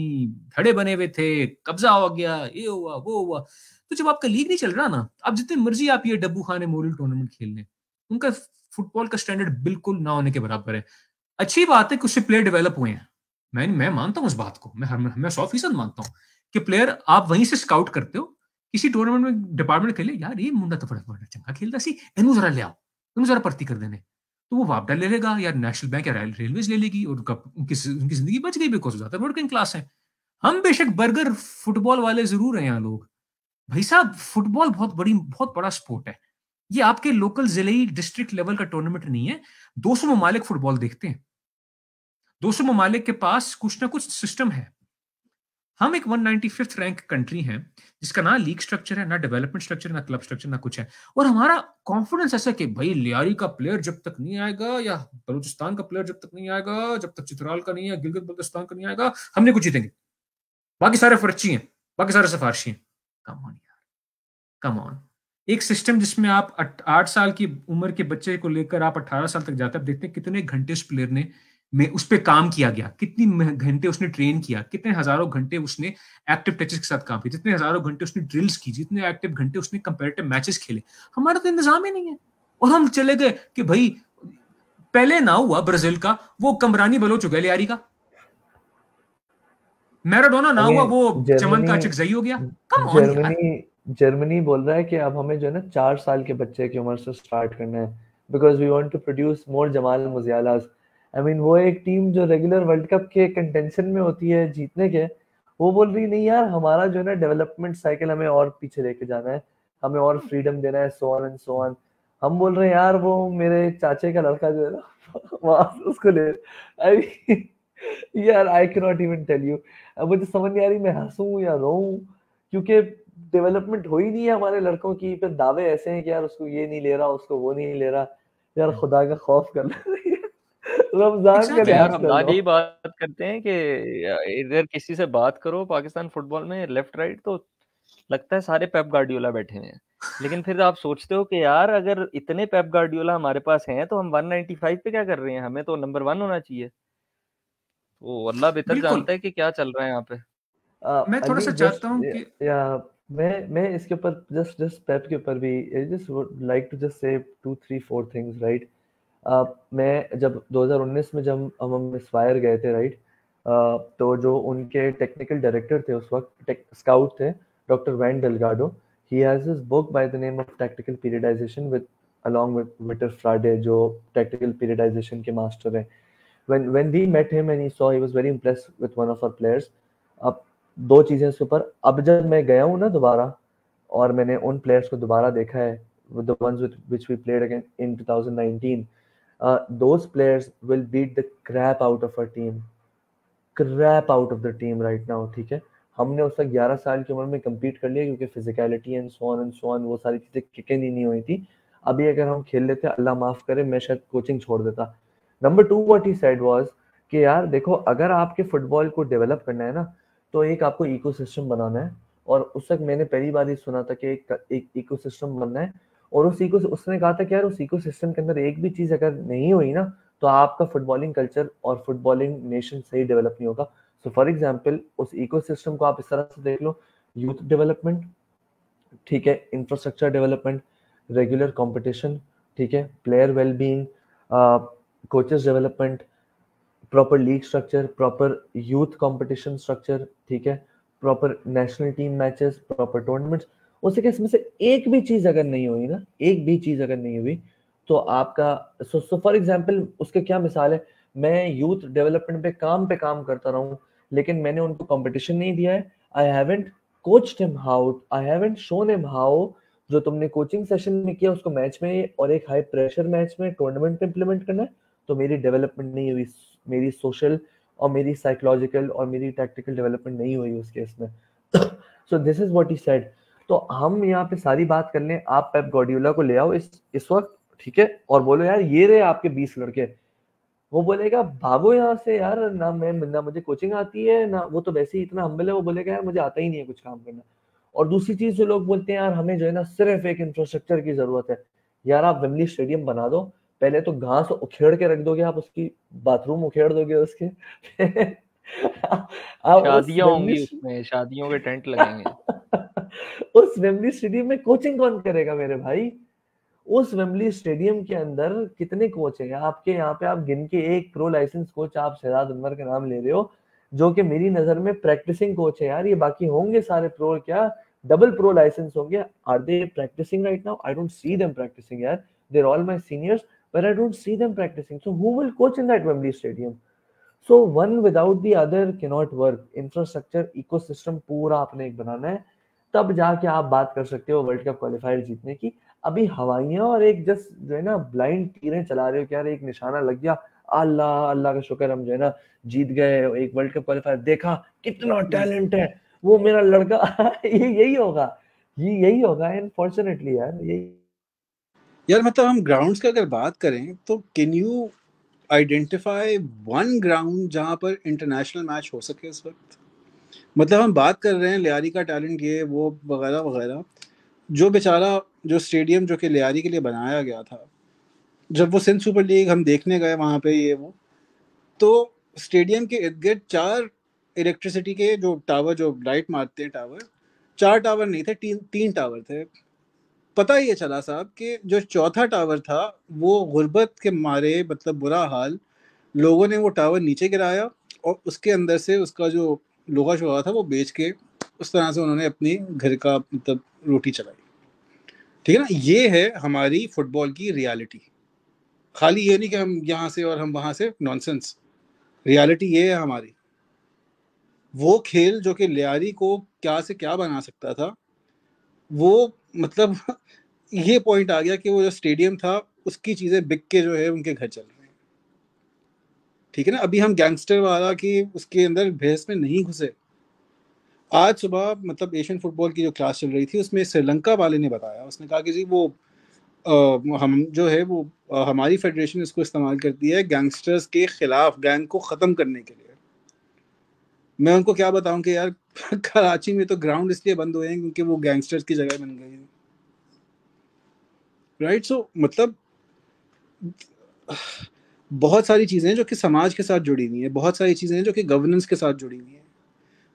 धड़े बने हुए थे कब्जा हो गया ये हुआ वो हुआ तो जब आपका लीग नहीं चल रहा ना आप जितने मर्जी आप ये डब्बू खान मोरियल टूर्नामेंट खेल लें उनका फुटबॉल का स्टैंडर्ड बिल्कुल ना होने के बराबर है अच्छी बात है कि उससे प्लेयर डेवलप हुए हैं मैं मैं मानता हूँ उस बात को मैं मैं सौ फीसद मानता हूँ कि प्लेयर आप वहीं से स्काउट करते हो किसी टूर्नामेंट में डिपार्टमेंट खेले यार ये मुंडा तो बड़ा बड़ा चंगा खेलता सी इन जरा ले आओ जरा भर्ती कर देने तो वो वापडा ले लेगा या नेशनल बैंक या रेलवे ले लेगी और उनका उनकी उनकी जिंदगी बच गई बिकॉज ज्यादा वर्किंग क्लास है हम बेशक बर्गर फुटबॉल वाले जरूर हैं यहाँ लोग भाई साहब फुटबॉल बहुत बड़ी बहुत बड़ा स्पोर्ट है ये आपके लोकल जिले डिस्ट्रिक्ट लेवल का टूर्नामेंट नहीं है दो सौ ममालिक फुटबॉल देखते हैं दूसरे ममालिक के पास कुछ ना कुछ सिस्टम है हम एक 195th रैंक कंट्री हैं जिसका ना लीग स्ट्रक्चर है ना डेवलपमेंट स्ट्रक्चर ना क्लब स्ट्रक्चर ना कुछ है और हमारा कॉन्फिडेंस ऐसा कि भाई लियारी का प्लेयर जब तक नहीं आएगा या बलूचिस्तान का प्लेयर जब तक नहीं आएगा जब तक चित्राल का नहीं है गिलगित बल्तिस्तान का नहीं आएगा हमने कुछ जीतेंगे बाकी सारे फर्ची हैं बाकी सारे सिफारशी हैं कम ऑन यार कम ऑन एक सिस्टम जिसमें आप आठ साल की उम्र के बच्चे को लेकर आप अट्ठारह साल तक जाते हैं देखते हैं कितने घंटे उस प्लेयर ने में उस पर काम किया गया कितनी घंटे उसने ट्रेन किया कितने हजारों घंटे उसने एक्टिव टचेस के साथ काम किया जितने हजारों घंटे उसने ड्रिल्स की जितने एक्टिव घंटे उसने कंपेरेटिव मैचेस खेले हमारा तो इंतजाम ही नहीं है और हम चले गए कि भाई पहले ना हुआ ब्राजील का वो कमरानी बलो हो गया लियारी का मैराडोना ना हुआ वो चमन का चिक हो गया कम जर्मनी जर्मनी बोल रहा है कि अब हमें जो है ना चार साल के बच्चे की उम्र से स्टार्ट करना है because we want to produce more Jamal Musialas I I mean mean, वो एक टीम जो रेगुलर वर्ल्ड कप के कंटेंशन में होती है जीतने के वो बोल रही नहीं यार हमारा जो है ना डेवलपमेंट साइकिल हमें और पीछे लेके जाना है हमें और फ्रीडम देना है so on and so on हम बोल रहे हैं यार वो मेरे चाचे का लड़का जो है ना वहां उसको ले आई I mean, यार आई के नॉट इवन टेल यू मुझे समझ नहीं आ रही मैं हंसू या रो क्योंकि डेवलपमेंट हो ही नहीं है हमारे लड़कों की फिर दावे ऐसे हैं कि यार उसको ये नहीं ले रहा उसको वो नहीं ले रहा यार खुदा का खौफ कर रमजान अच्छा, का तो यार हम आज बात करते हैं कि इधर किसी से बात करो पाकिस्तान फुटबॉल में लेफ्ट राइट तो लगता है सारे पेप गार्डियोला बैठे हुए हैं लेकिन फिर आप सोचते हो कि यार अगर इतने पेप गार्डियोला हमारे पास हैं तो हम 195 पे क्या कर रहे हैं हमें तो नंबर वन होना चाहिए तो अल्लाह बेहतर जानता है कि क्या चल रहा है यहाँ पे मैं थोड़ा सा चाहता हूँ कि या मैं मैं इसके ऊपर जस्ट जस्ट पेप के ऊपर भी I just like to just say two three four things right मैं जब 2019 में जब हम हम इंस्पायर गए थे राइट तो जो उनके टेक्निकल डायरेक्टर थे उस वक्त स्काउट थे doctor Van Delgado he has his book by the name of tactical periodization with along with Vitor Frade जो टैक्टिकल पीरियडाइजेशन के मास्टर हैं when when they met him and he he was very impress with one of our players अब दो चीज़ें उसके ऊपर अब जब मैं गया हूँ ना दोबारा और मैंने उन प्लेयर्स को दोबारा देखा है with the ones with which we played again in uh, those players will beat the crap out of our team crap out of the team right now ठीक है हमने उस वक्त ग्यारह साल की उम्र में कम्पीट कर लिया क्योंकि physicality and so on and so on वो सारी चीज़ें किक ही नहीं हुई थी अभी अगर हम खेल लेते अल्लाह माफ़ करे मैं शायद कोचिंग छोड़ देता number two what he said was कि यार देखो अगर आपके फुटबॉल को डेवलप करना है ना तो एक आपको इकोसिस्टम बनाना है और उस वक्त मैंने पहली बार ही सुना था कि एक इकोसिस्टम बनना है और उस इको उसने कहा था कि यार उस इको सिस्टम के अंदर एक भी चीज़ अगर नहीं हुई ना तो आपका फुटबॉलिंग कल्चर और फुटबॉलिंग नेशन सही डेवलप नहीं होगा सो फॉर एग्जाम्पल उस इको सिस्टम को आप इस तरह से देख लो यूथ डेवलपमेंट ठीक है इंफ्रास्ट्रक्चर डेवलपमेंट रेगुलर कॉम्पिटिशन ठीक है player wellbeing coaches development proper league structure proper youth competition structure ठीक है proper national team matches proper tournaments उसके इसमें से एक भी चीज अगर नहीं हुई ना एक भी चीज अगर नहीं हुई तो आपका सो सो फॉर एग्जाम्पल उसके क्या मिसाल है मैं यूथ डेवलपमेंट पे काम पे काम करता रहा हूँ लेकिन मैंने उनको कॉम्पिटिशन नहीं दिया है I haven't coached him how I haven't shown him how जो तुमने कोचिंग सेशन में किया उसको मैच में और एक हाई प्रेशर मैच में टूर्नामेंट में इंप्लीमेंट करना है तो मेरी डेवलपमेंट नहीं हुई मेरी सोशल और मेरी साइकोलॉजिकल और मेरी टैक्टिकल डेवलपमेंट नहीं हुई उस केस में so this is what he said तो हम यहाँ पे सारी बात कर लें आप पेप गॉडियोला को ले आओ इस इस वक्त ठीक है और बोलो यार ये रहे आपके बीस लड़के वो बोलेगा भागो यहाँ से यार ना मैं ना मुझे कोचिंग आती है ना वो तो वैसे ही इतना हम्बल है वो बोलेगा यार मुझे आता ही नहीं है कुछ काम करना और दूसरी चीज जो लोग बोलते हैं यार हमें जो है ना सिर्फ एक इंफ्रास्ट्रक्चर की जरूरत है यार आप विमली स्टेडियम बना दो पहले तो घास उखेड़ के रख दोगे आप उसकी बाथरूम उखेड़ दोगे उसके शादियां होंगी उसमें शादियों के टेंट लगेंगे उस वेम्बली स्टेडियम में कोचिंग कौन करेगा मेरे भाई उस वेम्बली स्टेडियम के अंदर कितने कोच हैं आपके यहाँ पे आप गिन के एक प्रो लाइसेंस कोच आप शहजाद अनवर का नाम ले रहे हो जो कि मेरी नजर में प्रैक्टिसिंग कोच है यार ये बाकी होंगे सारे प्रो क्या डबल प्रो लाइसेंस होंगे are they practising right now I don't see them practising यार they are all my seniors but I don't see them practising so who will coach in that Wembley stadium so one without the other can not work infrastructure ecosystem पूरा आपने एक बनाना है तब जाके आप बात कर सकते हो वर्ल्ड कप क्वालिफायर जीतने की अभी हवाइयाँ और एक जस्ट जो है ना ब्लाइंड तीरें चला रहे हो क्या एक निशाना लग गया अल्लाह अल्लाह का शुक्र हम जो है ना जीत गए एक वर्ल्ड कप क्वालिफायर देखा कितना टैलेंट है वो मेरा लड़का ये यही होगा ये यही होगा अनफॉर्चुनेटली यार यही यार मतलब हम ग्राउंड्स का अगर बात करें तो can you identify one ground जहाँ पर इंटरनेशनल मैच हो सके इस वक्त मतलब हम बात कर रहे हैं लियारी का टैलेंट ये वो वगैरह वगैरह जो बेचारा जो स्टेडियम जो कि लियारी के लिए बनाया गया था जब वो सिंध सुपर लीग हम देखने गए वहाँ पे ये वो तो स्टेडियम के इर्द गिर्द चार इलेक्ट्रिसिटी के जो टावर जो लाइट मारते हैं टावर चार टावर नहीं थे तीन तीन टावर थे पता ये चला साहब कि जो चौथा टावर था वो गुर्बत के मारे मतलब बुरा हाल लोगों ने वो टावर नीचे गिराया और उसके अंदर से उसका जो लोहा शोहा था वो बेच के उस तरह से उन्होंने अपने घर का मतलब रोटी चलाई ठीक है ना ये है हमारी फुटबॉल की रियलिटी खाली ये नहीं कि हम यहाँ से और हम वहाँ से नॉनसेंस रियलिटी ये है हमारी वो खेल जो कि लियारी को क्या से क्या बना सकता था वो मतलब ये पॉइंट आ गया कि वो जो स्टेडियम था उसकी चीजें बिक के जो है उनके घर चल रहे हैं ठीक है ना अभी हम गैंगस्टर वाला की उसके अंदर भैंस में नहीं घुसे आज सुबह मतलब एशियन फुटबॉल की जो क्लास चल रही थी उसमें श्रीलंका वाले ने बताया उसने कहा कि जी वो आ, हम जो है वो आ, हमारी फेडरेशन इसको इस्तेमाल करती है गैंगस्टर्स के खिलाफ गैंग को ख़त्म करने के लिए मैं उनको क्या बताऊं कि यार कराची में तो ग्राउंड इसलिए बंद हुए हैं क्योंकि वो गैंगस्टर्स की जगह बन गई है राइट सो मतलब बहुत सारी चीज़ें हैं जो कि समाज के साथ जुड़ी हुई हैं बहुत सारी चीज़ें हैं जो कि गवर्नेंस के साथ जुड़ी हुई हैं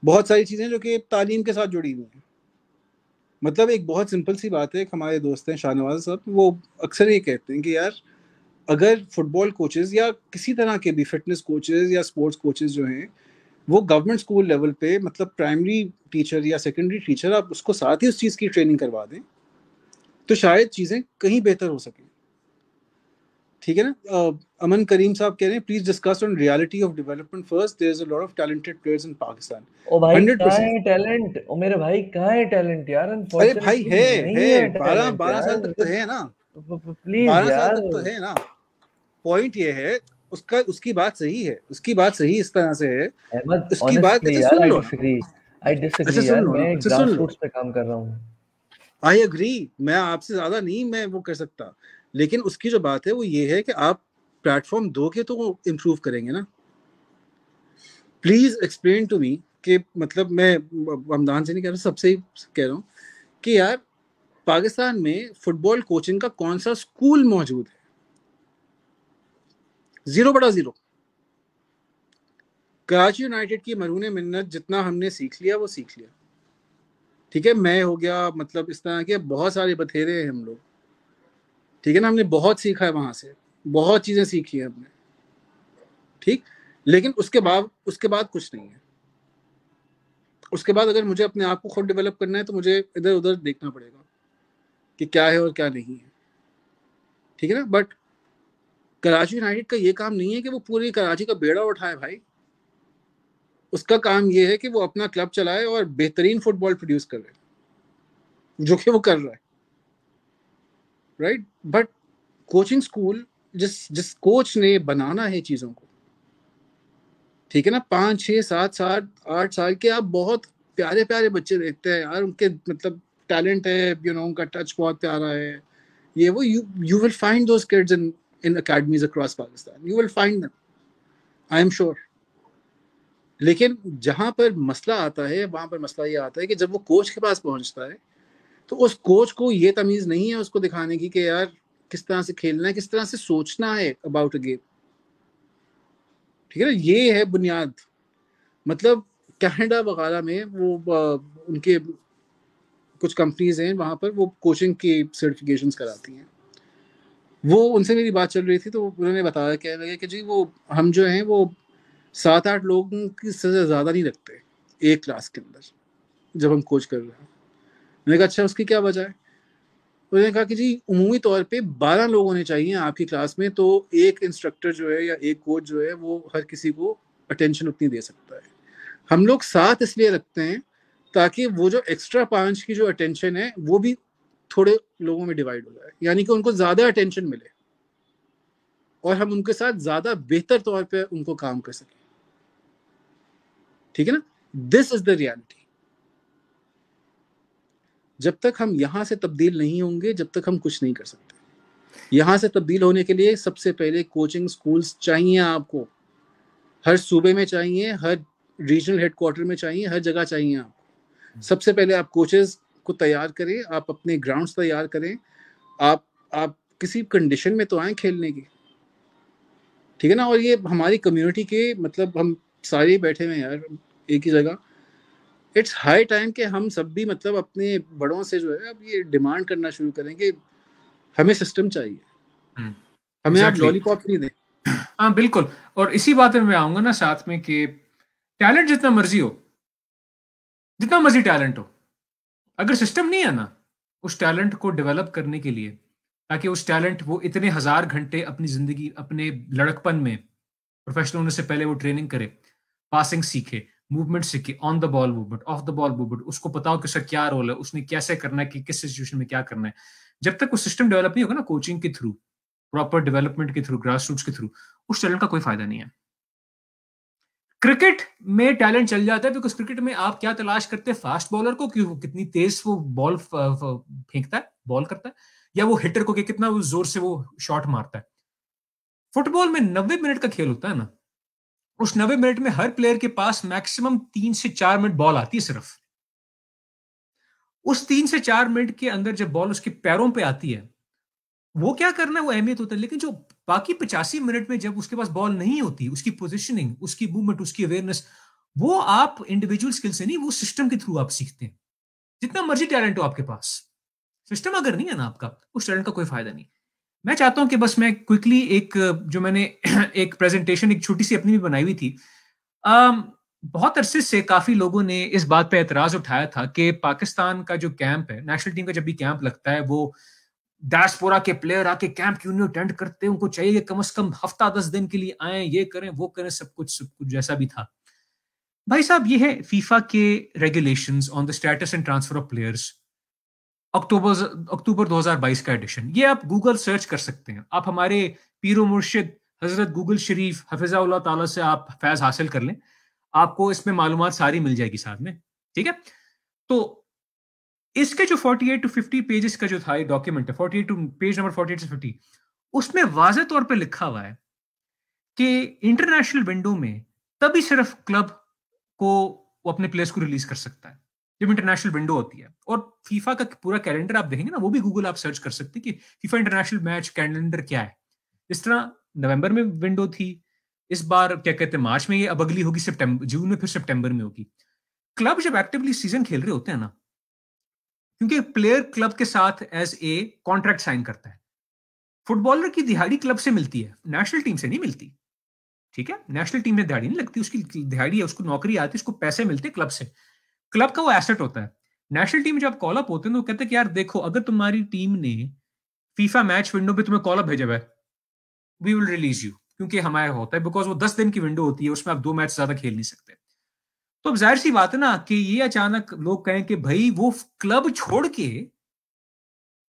बहुत सारी चीज़ें जो कि तालीम के साथ जुड़ी हुई हैं मतलब एक बहुत सिंपल सी बात है एक हमारे दोस्त हैं शाहनवाज साहब वो अक्सर ये कहते हैं कि यार अगर फुटबॉल कोचेज़ या किसी तरह के भी फिटनेस कोचेज़ या स्पोर्ट्स कोचेज़ जो हैं वो गवर्नमेंट स्कूल लेवल पे मतलब प्राइमरी टीचर या सेकेंडरी टीचर आप उसको साथ ही उस चीज़ की ट्रेनिंग करवा दें तो शायद चीज़ें कहीं बेहतर हो सकें ठीक है ना अमन करीम साहब कह रहे हैं please discuss on reality of development first there is a lot of talented players in Pakistan ओ भाई कहां है टैलेंट ओ मेरे भाई कहां है टैलेंट यार अरे भाई है है 12 12 साल तक तो है ना प्लीज यार 12 साल तक तो है ना पॉइंट ये है उसका उसकी बात सही है उसकी बात सही इस तरह से है उसकी बात सुन लो आई डिसएग्री मैं ग्रासरूट्स पे काम कर रहा हूँ आई एग्री मैं आपसे ज्यादा नहीं मैं वो कर सकता लेकिन उसकी जो बात है वो ये है कि आप प्लेटफॉर्म दो के तो वो इम्प्रूव करेंगे ना प्लीज एक्सप्लेन टू मी कि मतलब मैं हमदान से नहीं कह रहा सबसे ही कह रहा हूँ कि यार पाकिस्तान में फुटबॉल कोचिंग का कौन सा स्कूल मौजूद है जीरो बड़ा जीरो कराची यूनाइटेड की मरून मिन्नत जितना हमने सीख लिया वो सीख लिया ठीक है मैं हो गया मतलब इस तरह के बहुत सारे बथेरे हैं हम लोग ठीक है ना हमने बहुत सीखा है वहां से बहुत चीजें सीखी है हमने ठीक लेकिन उसके बाद उसके बाद कुछ नहीं है उसके बाद अगर मुझे अपने आप को खुद डेवलप करना है तो मुझे इधर उधर देखना पड़ेगा कि क्या है और क्या नहीं है ठीक है ना बट कराची यूनाइटेड का ये काम नहीं है कि वो पूरी कराची का बेड़ा उठाए भाई उसका काम ये है कि वो अपना क्लब चलाए और बेहतरीन फुटबॉल प्रोड्यूस करे जो कि वो कर रहा है राइट बट कोचिंग स्कूल जिस जिस कोच ने बनाना है चीज़ों को ठीक है ना पाँच छह सात सात आठ साल के आप बहुत प्यारे प्यारे बच्चे देखते हैं यार उनके मतलब टैलेंट है यू नो उनका टच बहुत प्यारा है ये वो you you will find those kids in in academies across Pakistan. You will find them. I am sure लेकिन जहाँ पर मसला आता है वहाँ पर मसला ये आता है कि जब वो कोच के पास पहुँचता है तो उस कोच को ये तमीज़ नहीं है उसको दिखाने की कि यार किस तरह से खेलना है किस तरह से सोचना है अबाउट अ गेम ठीक है ना ये है बुनियाद मतलब कैनेडा वगैरह में वो उनके कुछ कंपनीज हैं वहाँ पर वो कोचिंग की सर्टिफिकेशंस कराती हैं वो उनसे मेरी बात चल रही थी तो उन्होंने बताया कह लगे कि जी वो हम जो हैं वो सात आठ लोगों की सज़ा ज़्यादा नहीं रखते एक क्लास के अंदर जब हम कोच कर रहे हैं मैंने कहा अच्छा उसकी क्या वजह है उन्होंने कहा कि जी उमूमी तौर पे बारह लोग होने चाहिए आपकी क्लास में तो एक इंस्ट्रक्टर जो है या एक कोच जो है वो हर किसी को अटेंशन उतनी दे सकता है हम लोग साथ इसलिए रखते हैं ताकि वो जो एक्स्ट्रा पाँच की जो अटेंशन है वो भी थोड़े लोगों में डिवाइड हो जाए यानी कि उनको ज़्यादा अटेंशन मिले और हम उनके साथ ज़्यादा बेहतर तौर पे उनको काम कर सकें ठीक है ना दिस इज द रियलिटी जब तक हम यहां से तब्दील नहीं होंगे जब तक हम कुछ नहीं कर सकते यहां से तब्दील होने के लिए सबसे पहले कोचिंग स्कूल्स चाहिए आपको हर सूबे में चाहिए हर रीजनल हेडक्वार्टर में चाहिए हर जगह चाहिए आपको सबसे पहले आप कोचेज को तैयार करें आप अपने ग्राउंड्स तैयार करें आप आप किसी कंडीशन में तो आए खेलने की ठीक है ना और ये हमारी कम्युनिटी के मतलब हम सारे बैठे हुए हैं यार एक ही जगह इट्स हाई टाइम कि हम सब भी मतलब अपने बड़ों से जो है अब ये डिमांड करना शुरू करें कि हमें सिस्टम चाहिए हम्म। हमें exactly. आप लॉलीपॉप नहीं दें हाँ बिल्कुल और इसी बात में मैं आऊंगा ना साथ में कि टैलेंट जितना मर्जी हो जितना मर्जी टैलेंट हो अगर सिस्टम नहीं है ना उस टैलेंट को डेवलप करने के लिए ताकि उस टैलेंट वो इतने हजार घंटे अपनी जिंदगी अपने लड़कपन में प्रोफेशनल होने से पहले वो ट्रेनिंग करे पासिंग सीखे मूवमेंट सीखे on the ball movement off the ball movement उसको पता हो कि उसका क्या रोल है उसने कैसे करना है कि किस सिचुएशन में क्या करना है जब तक वो सिस्टम डेवलप नहीं होगा ना कोचिंग के थ्रू प्रॉपर डेवलपमेंट के थ्रू ग्रास रूट के थ्रू उस टैलेंट का कोई फायदा नहीं है क्रिकेट में टैलेंट चल जाता है बिकॉज क्रिकेट में आप क्या तलाश करते हैं फास्ट बॉलर को कि वो कितनी तेज वो बॉल फेंकता है बॉल करता है या वो हिटर को कि कितना जोर से वो शॉट मारता है फुटबॉल में नब्बे मिनट का खेल होता है ना उस नब्बे मिनट में हर प्लेयर के पास मैक्सिमम तीन से चार मिनट बॉल आती है सिर्फ उस तीन से चार मिनट के अंदर जब बॉल उसके पैरों पे आती है वो क्या करना है वो अहमियत होता है लेकिन जो बाकी पचासी मिनट में जब उसके पास बॉल नहीं होती उसकी पोजिशनिंग उसकी मूवमेंट उसकी अवेयरनेस वो आप इंडिविजुअल स्किल से नहीं वो सिस्टम के थ्रू आप सीखते हैं जितना मर्जी टैलेंट हो आपके पास सिस्टम अगर नहीं है ना आपका उस टैलेंट का कोई फायदा नहीं मैं चाहता हूं कि बस मैं क्विकली एक जो मैंने एक प्रेजेंटेशन एक छोटी सी अपनी भी बनाई हुई थी आम, बहुत अरसे से काफी लोगों ने इस बात पर एतराज उठाया था कि पाकिस्तान का जो कैंप है नेशनल टीम का जब भी कैंप लगता है वो डैशपोरा के प्लेयर आके कैंप क्यों नहीं अटेंड करते उनको चाहिए कम से कम हफ्ता दस दिन के लिए आए ये करें वो करें सब कुछ सब कुछ जैसा भी था भाई साहब ये है फीफा के regulations on the status and transfer of players October October 2022 का एडिशन ये आप गूगल सर्च कर सकते हैं आप हमारे पीरो मुर्शिद हजरत गूगल शरीफ हफिजा ताला से आप फैज हासिल कर लें आपको इसमें मालूम सारी मिल जाएगी साथ में ठीक है तो इसके जो 48 टू 50 पेजेस का जो था ये डॉक्यूमेंट है 48 टू पेज नंबर 48 से 50 उसमें वाज तौर पे लिखा हुआ है कि इंटरनेशनल विंडो में तभी सिर्फ क्लब को वो अपने प्लेयर्स को रिलीज कर सकता है जब इंटरनेशनल विंडो होती है और फीफा का पूरा कैलेंडर आप देखेंगे ना वो भी गूगल आप सर्च कर सकते हैं कि फीफा इंटरनेशनल मैच कैलेंडर क्या है इस तरह नवंबर में विंडो थी इस बार क्या कहते हैं मार्च में ये अब अगली होगी सितंबर जून में फिर सितंबर में होगी क्लब जब एक्टिवली सीजन खेल रहे होते हैं ना क्योंकि प्लेयर क्लब के साथ एज ए कॉन्ट्रैक्ट साइन करता है फुटबॉलर की दिहाड़ी क्लब से मिलती है नेशनल टीम से नहीं मिलती ठीक है नेशनल टीम में दिहाड़ी नहीं लगती उसकी दिहाड़ी है उसको नौकरी आती है उसको पैसे मिलते क्लब से क्लब का वो एसेट होता है नेशनल टीम जब कॉल अप होते हैं तो कहते हैं कि यार देखो अगर तुम्हारी टीम ने फीफा मैच विंडो पे तुम्हें कॉल अप भेजा है वी विल रिलीज यू क्योंकि हमारा होता है बिकॉज वो दस दिन की विंडो होती है उसमें आप दो मैच ज्यादा खेल नहीं सकते तो अब जाहिर सी बात है ना कि ये अचानक लोग कहें कि भाई वो क्लब छोड़ के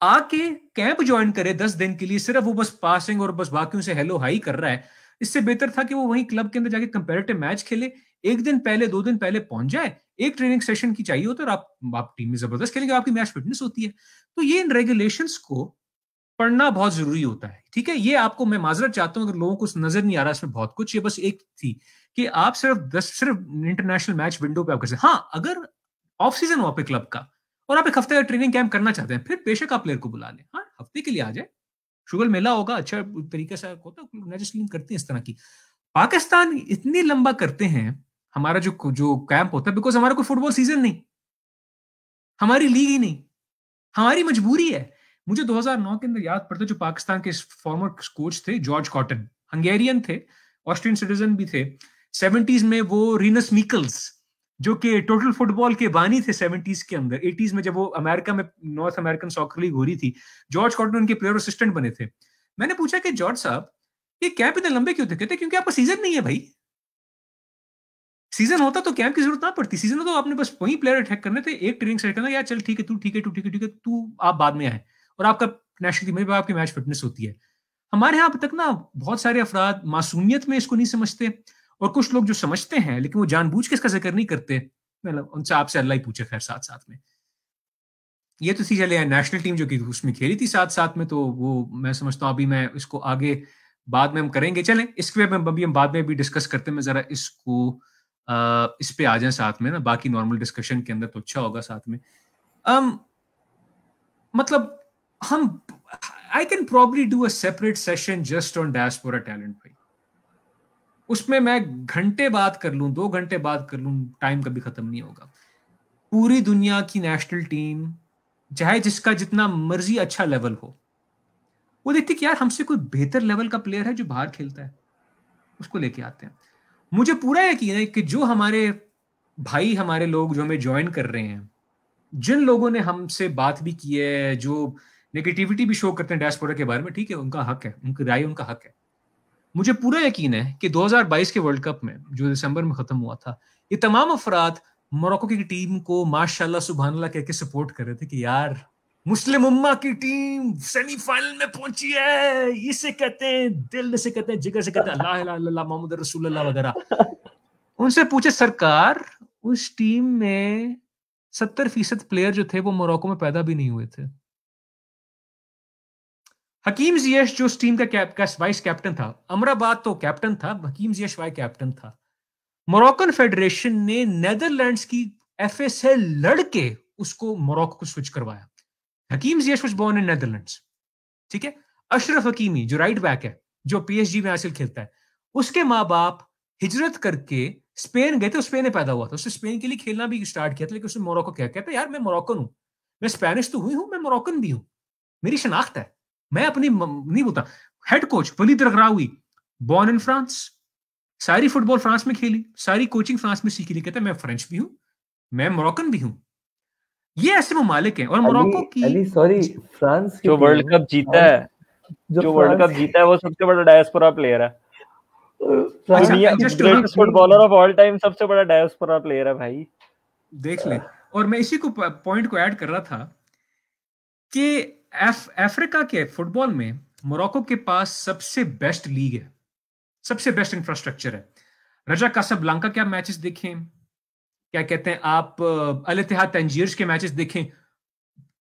आके कैंप ज्वाइन करे दस दिन के लिए सिर्फ वो बस पासिंग और बस बाकी से हेलो हाई कर रहा है इससे बेहतर था कि वो वहीं क्लब के अंदर जाके कंपेरेटिव मैच खेले एक दिन पहले दो दिन पहले पहुंच जाए एक ट्रेनिंग सेशन की चाहिए हो तो आप आप टीम में जबरदस्त खेलेंगे आपकी मैच फिटनेस होती है तो ये इन रेगुलेशन को पढ़ना बहुत जरूरी होता है ठीक है ये आपको मैं माजरत चाहता हूँ अगर लोगों को नजर नहीं आ रहा इसमें बहुत कुछ ये बस एक थी कि आप सिर्फ दस सिर्फ इंटरनेशनल मैच विंडो पे आप कर सकते हाँ अगर ऑफ सीजन हो आपके क्लब का और आप एक हफ्ते का ट्रेनिंग कैंप करना चाहते हैं फिर बेशक आप प्लेयर को बुला लें हाँ हफ्ते के लिए आ जाए शुगर मेला होगा अच्छा तरीके से होता है करते हैं इस तरह की पाकिस्तान इतनी लंबा करते हैं हमारा जो जो कैंप होता है बिकॉज हमारा कोई फुटबॉल सीजन नहीं हमारी लीग ही नहीं हमारी मजबूरी है मुझे 2009 के अंदर याद पड़ता है जो पाकिस्तान के फॉर्मर कोच थे जॉर्ज कॉटन हंगेरियन थे ऑस्ट्रियन सिटीजन भी थे सेवेंटीज में वो रीनस मिकल्स जो कि टोटल फुटबॉल के बानी थे सेवेंटीज के अंदर एटीज में जब वो अमेरिका में नॉर्थ अमेरिकन सॉकर लीग हो रही थी जॉर्ज कॉटन उनके प्लेयर असिस्टेंट बने थे मैंने पूछा कि जॉर्ज साहब ये कैंप इतने लंबे क्यों थे कहते क्योंकि आपका सीजन नहीं है भाई सीजन होता तो कैंप की जरूरत ना पड़ती सीजन तो आपने बस वही प्लेयर अटैक करने थे एक ट्रेनिंग सेट करना यार चल ठीक है तू ठीक है तू ठीक है ठीक है तू आप बाद में आए और आपका नेशनल टीम में आपकी मैच फिटनेस होती है हमारे यहाँ अब तक ना बहुत सारे अफराद मासूमियत में इसको नहीं समझते और कुछ लोग जो समझते हैं लेकिन वो जानबूझ के इसका जिक्र नहीं करते मतलब उनसे आपसे अल्लाह ही पूछे खैर साथ साथ में ये तो थी चले नेशनल टीम जो कि उसमें खेली थी साथ साथ में तो वो मैं समझता हूँ अभी मैं इसको आगे बाद में हम करेंगे चले इसके में अभी हम बाद में भी डिस्कस करते हैं जरा इसको आ, इस पे आ जाए साथ में ना बाकी नॉर्मल डिस्कशन के अंदर तो अच्छा होगा साथ में um, मतलब हम I can probably do a separate session just on diaspora talent भाई उसमें मैं घंटे बात कर लूँ दो घंटे बात कर लूँ टाइम कभी खत्म नहीं होगा पूरी दुनिया की नेशनल टीम चाहे जिसका जितना मर्जी अच्छा लेवल हो वो देखते कि यार हमसे कोई बेहतर लेवल का प्लेयर है जो बाहर खेलता है उसको लेके आते हैं मुझे पूरा यकीन है कि जो हमारे भाई हमारे लोग जो हमें ज्वाइन कर रहे हैं जिन लोगों ने हमसे बात भी की है जो नेगेटिविटी भी शो करते हैं डैशबोर्ड के बारे में ठीक है उनका हक है उनकी राय उनका हक है मुझे पूरा यकीन है कि 2022 के वर्ल्ड कप में जो दिसंबर में खत्म हुआ था ये तमाम अफराद मोरक्को की टीम को माशाल्लाह सुबहानला कह के सपोर्ट कर रहे थे कि यार मुस्लिम उम्मा की टीम सेमीफाइनल में पहुंची है इसे कहते हैं दिल से कहते हैं जिगर से कहते हैं अल्लाह मोहम्मद रसूल वगैरह उनसे पूछे सरकार उस टीम में सत्तर फीसद प्लेयर जो थे वो मोरक्को में पैदा भी नहीं हुए थे हकीम जियश जो टीम का, वाइस कैप्टन था अमराबाद तो कैप्टन था हकीम जियश वाइस कैप्टन था मोरक्कन फेडरेशन ने नेदरलैंड्स की एफ से लड़के उसको मोरक्को को स्विच करवाया Hakim Ziyech was born in Netherlands ठीक है अशरफ हकीमी जो राइट बैक है जो पीएचडी में हासिल खेलता है उसके माँ बाप हिजरत करके स्पेन गए थे स्पेन में पैदा हुआ था उसने स्पेन के लिए खेलना भी स्टार्ट किया था लेकिन उसने मोरक्को क्या कहता है यार मैं मोरक्कन हूँ मैं स्पेनिश तो हुई हूँ मैं मोरक्कन भी हूँ मेरी शनाख्त है मैं अपनी नहीं बोलता head coach Walid Regragui born in France सारी फुटबॉल फ्रांस में खेली सारी कोचिंग फ्रांस में सीखी नहीं कहता मैं फ्रेंच भी हूँ मैं मोरक्कन भी हूँ ये ऐसे ममालिक हैं और मोरक्को की अली सॉरी फ्रांस जो वर्ल्ड कप जीता है जो वर्ल्ड कप जीता है वो सबसे बड़ा डायस्पोरा प्लेयर है फुटबॉलर ऑफ ऑल टाइम सबसे बड़ा डायस्पोरा प्लेयर है भाई देख ले और मैं इसी को पॉइंट को ऐड कर रहा था कि अफ्रीका के फुटबॉल में मोरक्को के पास सबसे बेस्ट लीग है सबसे बेस्ट इंफ्रास्ट्रक्चर है रजा कासब लंका क्या मैचेस देखें क्या कहते हैं आप इतिहाद तंजीर्स के मैचेस देखें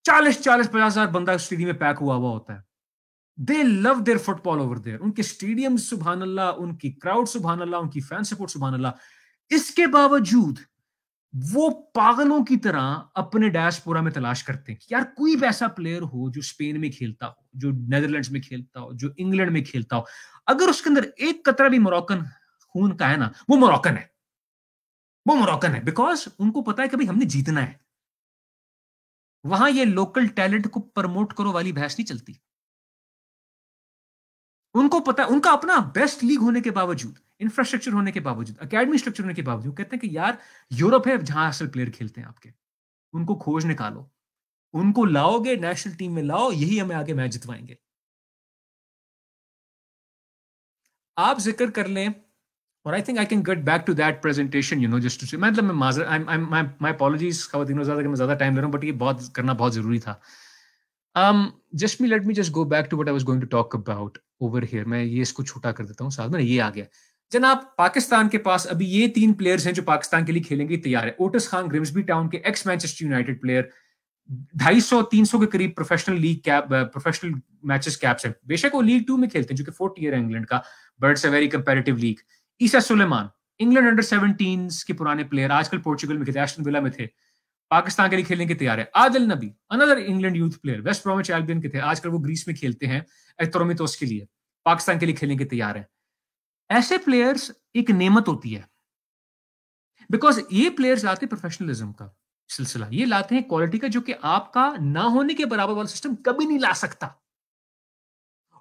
चालीस चालीस पचास हजार बंदा स्टेडियम में पैक हुआ हुआ होता है they love their football over there उनके स्टेडियम सुबहानल्ला अल्लाह उनकी क्राउड सुबहानल्ला उनकी फैन सपोर्ट सुबहान इसके बावजूद वो पागलों की तरह अपने डैशपोरा में तलाश करते हैं कि यार कोई वैसा प्लेयर हो जो स्पेन में खेलता हो जो नेदरलैंड्स में खेलता हो जो इंग्लैंड में खेलता हो अगर उसके अंदर एक कतरा भी मोरक्कन खून का है ना वो मोरक्कन है वो मोरक्कन है बिकॉज उनको पता है कि भाई हमने जीतना है वहां ये लोकल टैलेंट को प्रमोट करो वाली बहस नहीं चलती उनको पता है उनका अपना बेस्ट लीग होने के बावजूद इंफ्रास्ट्रक्चर होने के बावजूद अकेडमी स्ट्रक्चर होने के बावजूद कहते हैं कि यार यूरोप है जहां असल प्लेयर खेलते हैं आपके उनको खोज निकालो उनको लाओगे नेशनल टीम में लाओ यही हमें आगे मैच जितवाएंगे आप जिक्र कर लें और I think I can get back to that presentation you know just मतलब मैं माजर आई माई अपोलॉजीज खातिनों ज़्यादा कि मैं ज़्यादा टाइम ले रहा हूँ बट ये बहुत करना बहुत ज़रूरी था um, just me let me just go back to what I was going to talk about over here. main ye isko chhota kar deta hu saath mein ye aa gaya जनाब पाकिस्तान के पास अभी ये तीन प्लेयर्स हैं जो पाकिस्तान के लिए खेलेंगे तैयार है ओटस खान ग्रिम्सबी टाउन के एक्स मैनचेस्टर यूनाइटेड प्लेयर 250 300 के करीब professional league cap professional matches caps हैं बेशक वो लीग टू में खेलते हैं जो कि फोर्थ ईयर है इंग्लैंड का but it's a very comparative league Isa Suleman England under seventeen के पुराने प्लेयर आजकल पोर्चुगल में खेलते एस्टन विला में थे पाकिस्तान के लिए खेलने की तैयार है Adil Nabi another England youth player West Bromwich Albion के थे आजकल वो ग्रीस में खेलते हैं एथोरोमितोस के लिए पाकिस्तान के लिए खेलने के तैयार है ऐसे प्लेयर्स एक नेमत होती है बिकॉज ये प्लेयर्स लाते प्रोफेशनलिज्म का सिलसिला ये लाते हैं क्वालिटी का जो कि आपका ना होने के बराबर वाला सिस्टम कभी नहीं ला सकता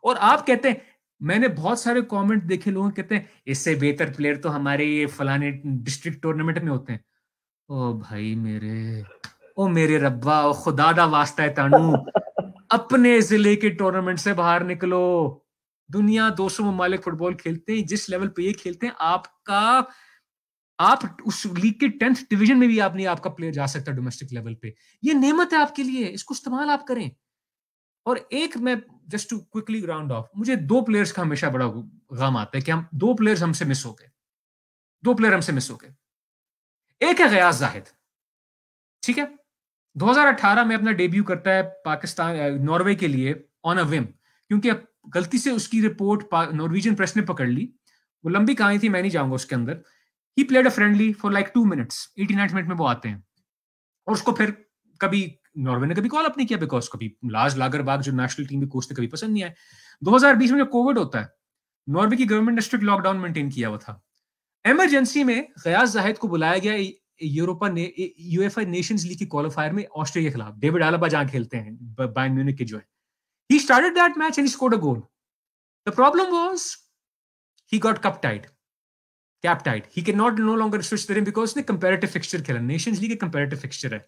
और आप कहते हैं मैंने बहुत सारे कमेंट देखे लोग कहते हैं इससे बेहतर प्लेयर तो हमारे ये फलाने डिस्ट्रिक्ट टूर्नामेंट में होते हैं ओ भाई मेरे ओ मेरे रब्बा ओ खुदा दा वास्ता है तानू अपने जिले के टूर्नामेंट से बाहर निकलो दुनिया दो सौ ममालिक फुटबॉल खेलते हैं जिस लेवल पे ये खेलते हैं आपका आप उस लीग के टेंथ डिवीजन में भी आप नहीं आपका प्लेयर जा सकता डोमेस्टिक लेवल पे ये नेमत है आपके लिए इसको इस्तेमाल आप करें और एक मैं just to quickly ground off मुझे दो प्लेयर्स का हमेशा बड़ा गम आता है कि हम दो प्लेयर्स हमसे मिस हो गए दो प्लेयर हमसे मिस हो गए एक है गयास जाहिद ठीक है 2018 में अपना डेब्यू करता है पाकिस्तान नॉर्वे के लिए ऑन अ विम क्योंकि गलती से उसकी रिपोर्ट नॉर्वेजियन प्रेस ने पकड़ ली वो लंबी कहानी थी मैं नहीं जाऊंगा उसके अंदर ही played a friendly for like two minutes eighty nine minute में वो आते हैं और उसको फिर कभी नॉर्वे ने कभी कॉल अप नहीं किया बिकॉज कभी लाज लागर बाग जो नेशनल टीम के कोच थे कभी पसंद नहीं आए 2020 में जब कोविड होता है नॉर्वे की गवर्नमेंट ने स्ट्रिक्ट लॉकडाउन मेंटेन किया हुआ था एमरजेंसी में गयाज जाहिद को बुलाया गया यूरोपा ने यूएफए नेशंस लीग की क्वालिफायर में ऑस्ट्रेलिया के खिलाफ डेविड अलाबा जहां खेलते हैं बायर्न म्यूनिक के जो है he started that match and he scored a goal the problem was he got cup tied cap tied he can not no longer switch the because उसने comparative fixture खेला Nations League का comparative fixture है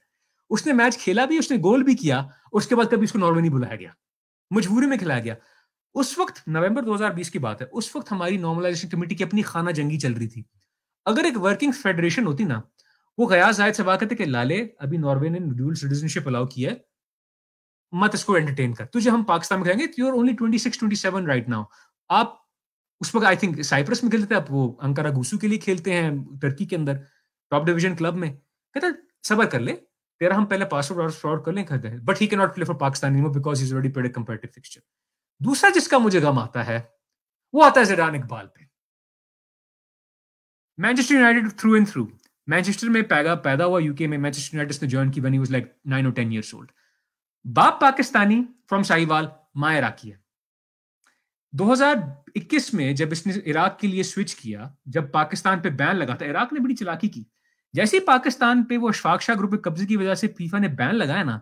उसने match खेला भी उसने गोल भी किया उसके बाद कभी उसको नॉर्वे नहीं बुलाया गया मजबूरी में खिलाया गया उस वक्त नवंबर 2020 की बात है उस वक्त हमारी नॉर्मलाइजेशन कमेटी की अपनी खाना जंगी चल रही थी अगर एक वर्किंग फेडरेशन होती ना वो गया जायद से कहते कि लाले अभी नॉर्वे ने ड्यूल सिटीजनशिप अलाउ किया है मत इसको एंटरटेन कर तुझे हम पाकिस्तान में कहेंगे you are only twenty six twenty seven right now आप उस वक्त आई थिंक साइप्रस में खेलते थे आप वो अंकारा घूसू के लिए खेलते हैं टर्की के अंदर टॉप डिवीजन क्लब में कहता सबर कर ले तेरा हम पहले पासवर्ड और फ्रॉड कर लें कहते हैं but he can not play for Pakistan because is already played competitive fixture दूसरा जिसका मुझे गम आता है वो आता है जडान इकबाल पे Manchester United through and through Manchester में पैगा पैदा हुआ यूके में मैनचेस्टर यूनाइटेड ने ज्वाइन की बनी वाज लाइक नाइन और टेन ईयर्स ओल्ड बाप पाकिस्तानी फ्रॉम शाहीवाल माँ इराकी है 2021 में जब इसने इराक के लिए स्विच किया जब पाकिस्तान पे बैन लगा था इराक ने बड़ी चलाकी की जैसे ही पाकिस्तान पे वो अशफाक शाह ग्रुप के कब्जे की वजह से फीफा ने बैन लगाया ना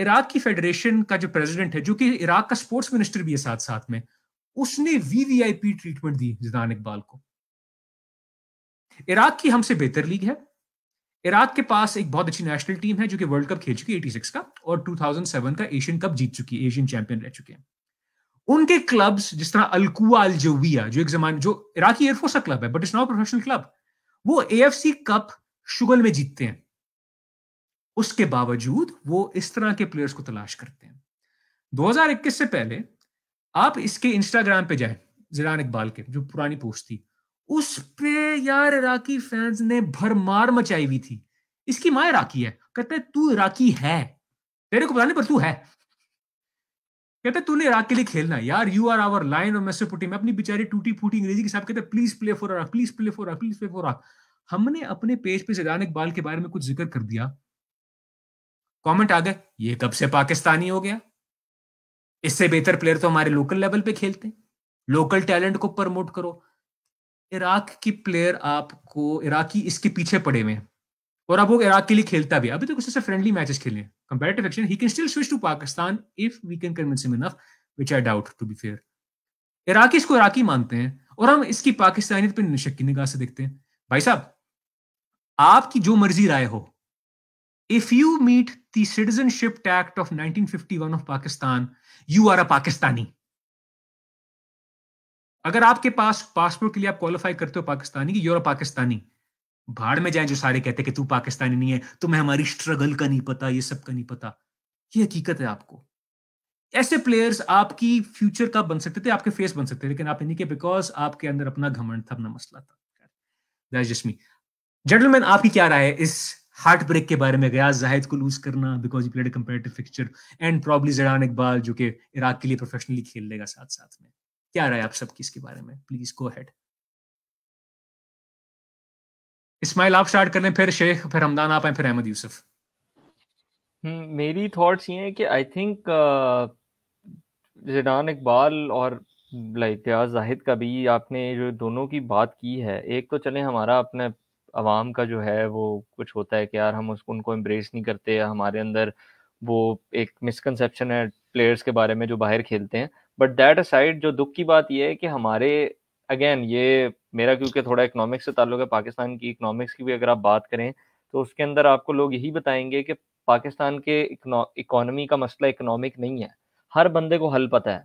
इराक की फेडरेशन का जो प्रेसिडेंट है जो कि इराक का स्पोर्ट्स मिनिस्टर भी है साथ साथ में उसने वीवीआईपी ट्रीटमेंट दी जिदान इकबाल को इराक की हमसे बेहतर लीग है इराक के पास एक बहुत अच्छी नेशनल टीम है जो कि वर्ल्ड कप खेल चुकी है 86 का और 2007 का एशियन कप जीत चुकी है एशियन चैंपियन रह चुके हैं उनके क्लब्स जिस तरह अलकुआ जोविया जो एक जमान जो इराकी एयरफोर्स का क्लब है but it's not professional club वो एएफसी कप शुगल में जीतते हैं उसके बावजूद वो इस तरह के प्लेयर्स को तलाश करते हैं 2021 से पहले आप इसके इंस्टाग्राम पे जाए जिरान इकबाल के जो पुरानी पोस्ट थी उस पे यार इराकी फैंस ने भरमार मचाई हुई थी इसकी माँ इराकी है कहते तू इराकी है तेरे को पता नहीं पर तू है कहते तूने इराक के लिए खेलना यार यू आर आवर लाइन और मेसोपोटी में अपनी बेचारी टूटी फूटी अंग्रेजी के साथ कहते please play for please play for please play for हमने अपने पेज पे जिरान इकबाल के बारे में कुछ जिक्र कर दिया कमेंट आ गए ये कब से पाकिस्तानी हो गया इससे बेहतर प्लेयर तो हमारे लोकल लेवल पे खेलते हैं लोकल टैलेंट को प्रमोट करो इराक की प्लेयर आपको इराकी इसके पीछे पड़े हुए हैं और अब वो इराक के लिए खेलता भी अभी तो उससे फ्रेंडली मैचेस खेले comparative action he can still switch to Pakistan if we can convince him enough which I doubt to be fair Iraqi इसको इराकी मानते हैं और हम इसकी पाकिस्तानी पर निशक की निगाह से देखते हैं भाई साहब आपकी जो मर्जी राय हो if you meet the Citizenship Act of 1951 of Pakistan, you are a Pakistani. अगर आपके पास पासपोर्ट के लिए आप क्वालिफाई करते हो पाकिस्तानी की यूर पाकिस्तानी भाड़ में जाए जो सारे कहते हैं कि तू पाकिस्तानी नहीं है तुम्हें हमारी स्ट्रगल का नहीं पता ये सब का नहीं पता ये हकीकत है आपको ऐसे प्लेयर्स आपकी फ्यूचर का बन सकते थे आपके फेस बन सकते थे लेकिन आप इन्हीं के बिकॉज आपके अंदर अपना घमंड था अपना मसला था जस्ट जेंटलमैन आपकी क्या राय है इस हार्ट ब्रेक के बारे में गया जाहिद को लूज करना because played comparative fixture and probably Zidane Iqbal जो कि इराक के लिए प्रोफेशनली खेल लेगा साथ साथ में क्या राय आप सबकी इसके बारे में प्लीज गो हैड इस्माइल आप स्टार्ट कर लें फिर शेख फिर हमदान आप हैं फिर अहमद यूसुफ हम्म, मेरी थॉट्स ये हैं कि आई थिंक जिडान इकबाल और लाइक जाहिद का भी आपने जो दोनों की बात की है एक तो चले हमारा अपने आवाम का जो है वो कुछ होता है कि यार हम उसको उनको एम्ब्रेस नहीं करते हमारे अंदर वो एक मिसकनसेप्शन है प्लेयर्स के बारे में जो बाहर खेलते हैं बट दैट असाइड जो दुख की बात यह है कि हमारे अगेन ये मेरा क्योंकि थोड़ा इकोनॉमिक्स से ताल्लुक है पाकिस्तान की इकोनॉमिक्स की भी अगर आप बात करें तो उसके अंदर आपको लोग यही बताएंगे कि पाकिस्तान के इकोनॉमी का मसला इकोनॉमिक नहीं है हर बंदे को हल पता है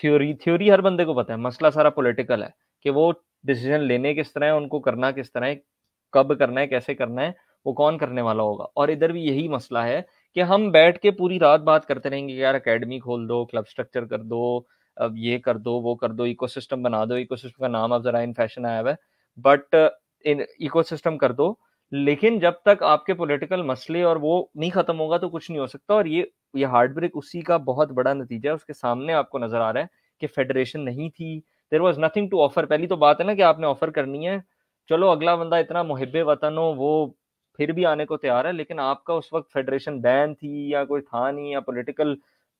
थ्योरी थ्योरी हर बंदे को पता है मसला सारा पॉलिटिकल है कि वो डिसीजन लेने किस तरह है उनको करना किस तरह है कब करना है कैसे करना है वो कौन करने वाला होगा और इधर भी यही मसला है कि हम बैठ के पूरी रात बात करते रहेंगे यार अकेडमी खोल दो क्लब स्ट्रक्चर कर दो अब ये कर दो वो कर दो इकोसिस्टम बना दो इकोसिस्टम का नाम अब जरा इन फैशन आया हुआ है बट इन इकोसिस्टम कर दो लेकिन जब तक आपके पॉलिटिकल मसले और वो नहीं खत्म होगा तो कुछ नहीं हो सकता और ये ये हार्ड ब्रेक उसी का बहुत बड़ा नतीजा है उसके सामने आपको नजर आ रहा है कि फेडरेशन नहीं थी there was nothing to offer पहली तो बात है ना कि आपने ऑफर करनी है चलो अगला बंदा इतना मुहब वतन हो वो फिर भी आने को तैयार है लेकिन आपका उस वक्त फेडरेशन बैन थी या कोई था नहीं या पोलिटिकल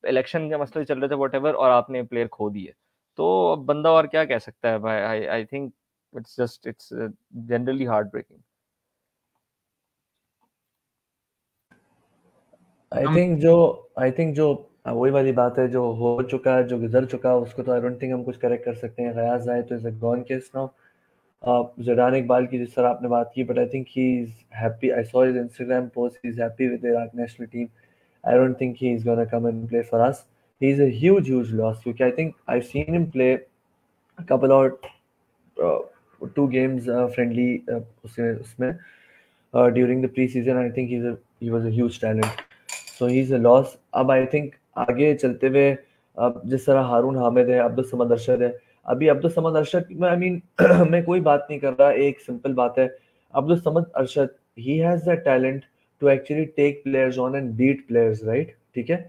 इलेक्शन के मसले चल रहे थे वट और आपने प्लेयर खो दिए तो अब बंदा और क्या कह सकता है भाई I I think it's just it's generally heartbreaking I think जो आई थिंक जो हाँ, वही वाली बात है जो हो चुका है जो गुजर चुका है उसको तो आई डोंट थिंक हम कुछ करेक्ट कर सकते हैं रियाज आए तो is a gone case now Zidane Iqbal की जिस तरह आपने बात की but I think he is happy I saw his Instagram post he is happy with Iraq national team I don't think he is gonna come and play for us he is a huge huge loss क्योंकि I think I seen him play couple और two games friendly उसमें उसमें during the pre season I think he was a huge talent so he is a loss अब I think आगे चलते हुए अब जिस तरह हारून हामिद है अब्दुल समद अरशद है अभी अब्दुल समद अरशद मैं आई मीन मैं कोई बात नहीं कर रहा एक सिंपल बात है Abdul Samad Arshad he has the talent to actually take players on and beat players right ठीक है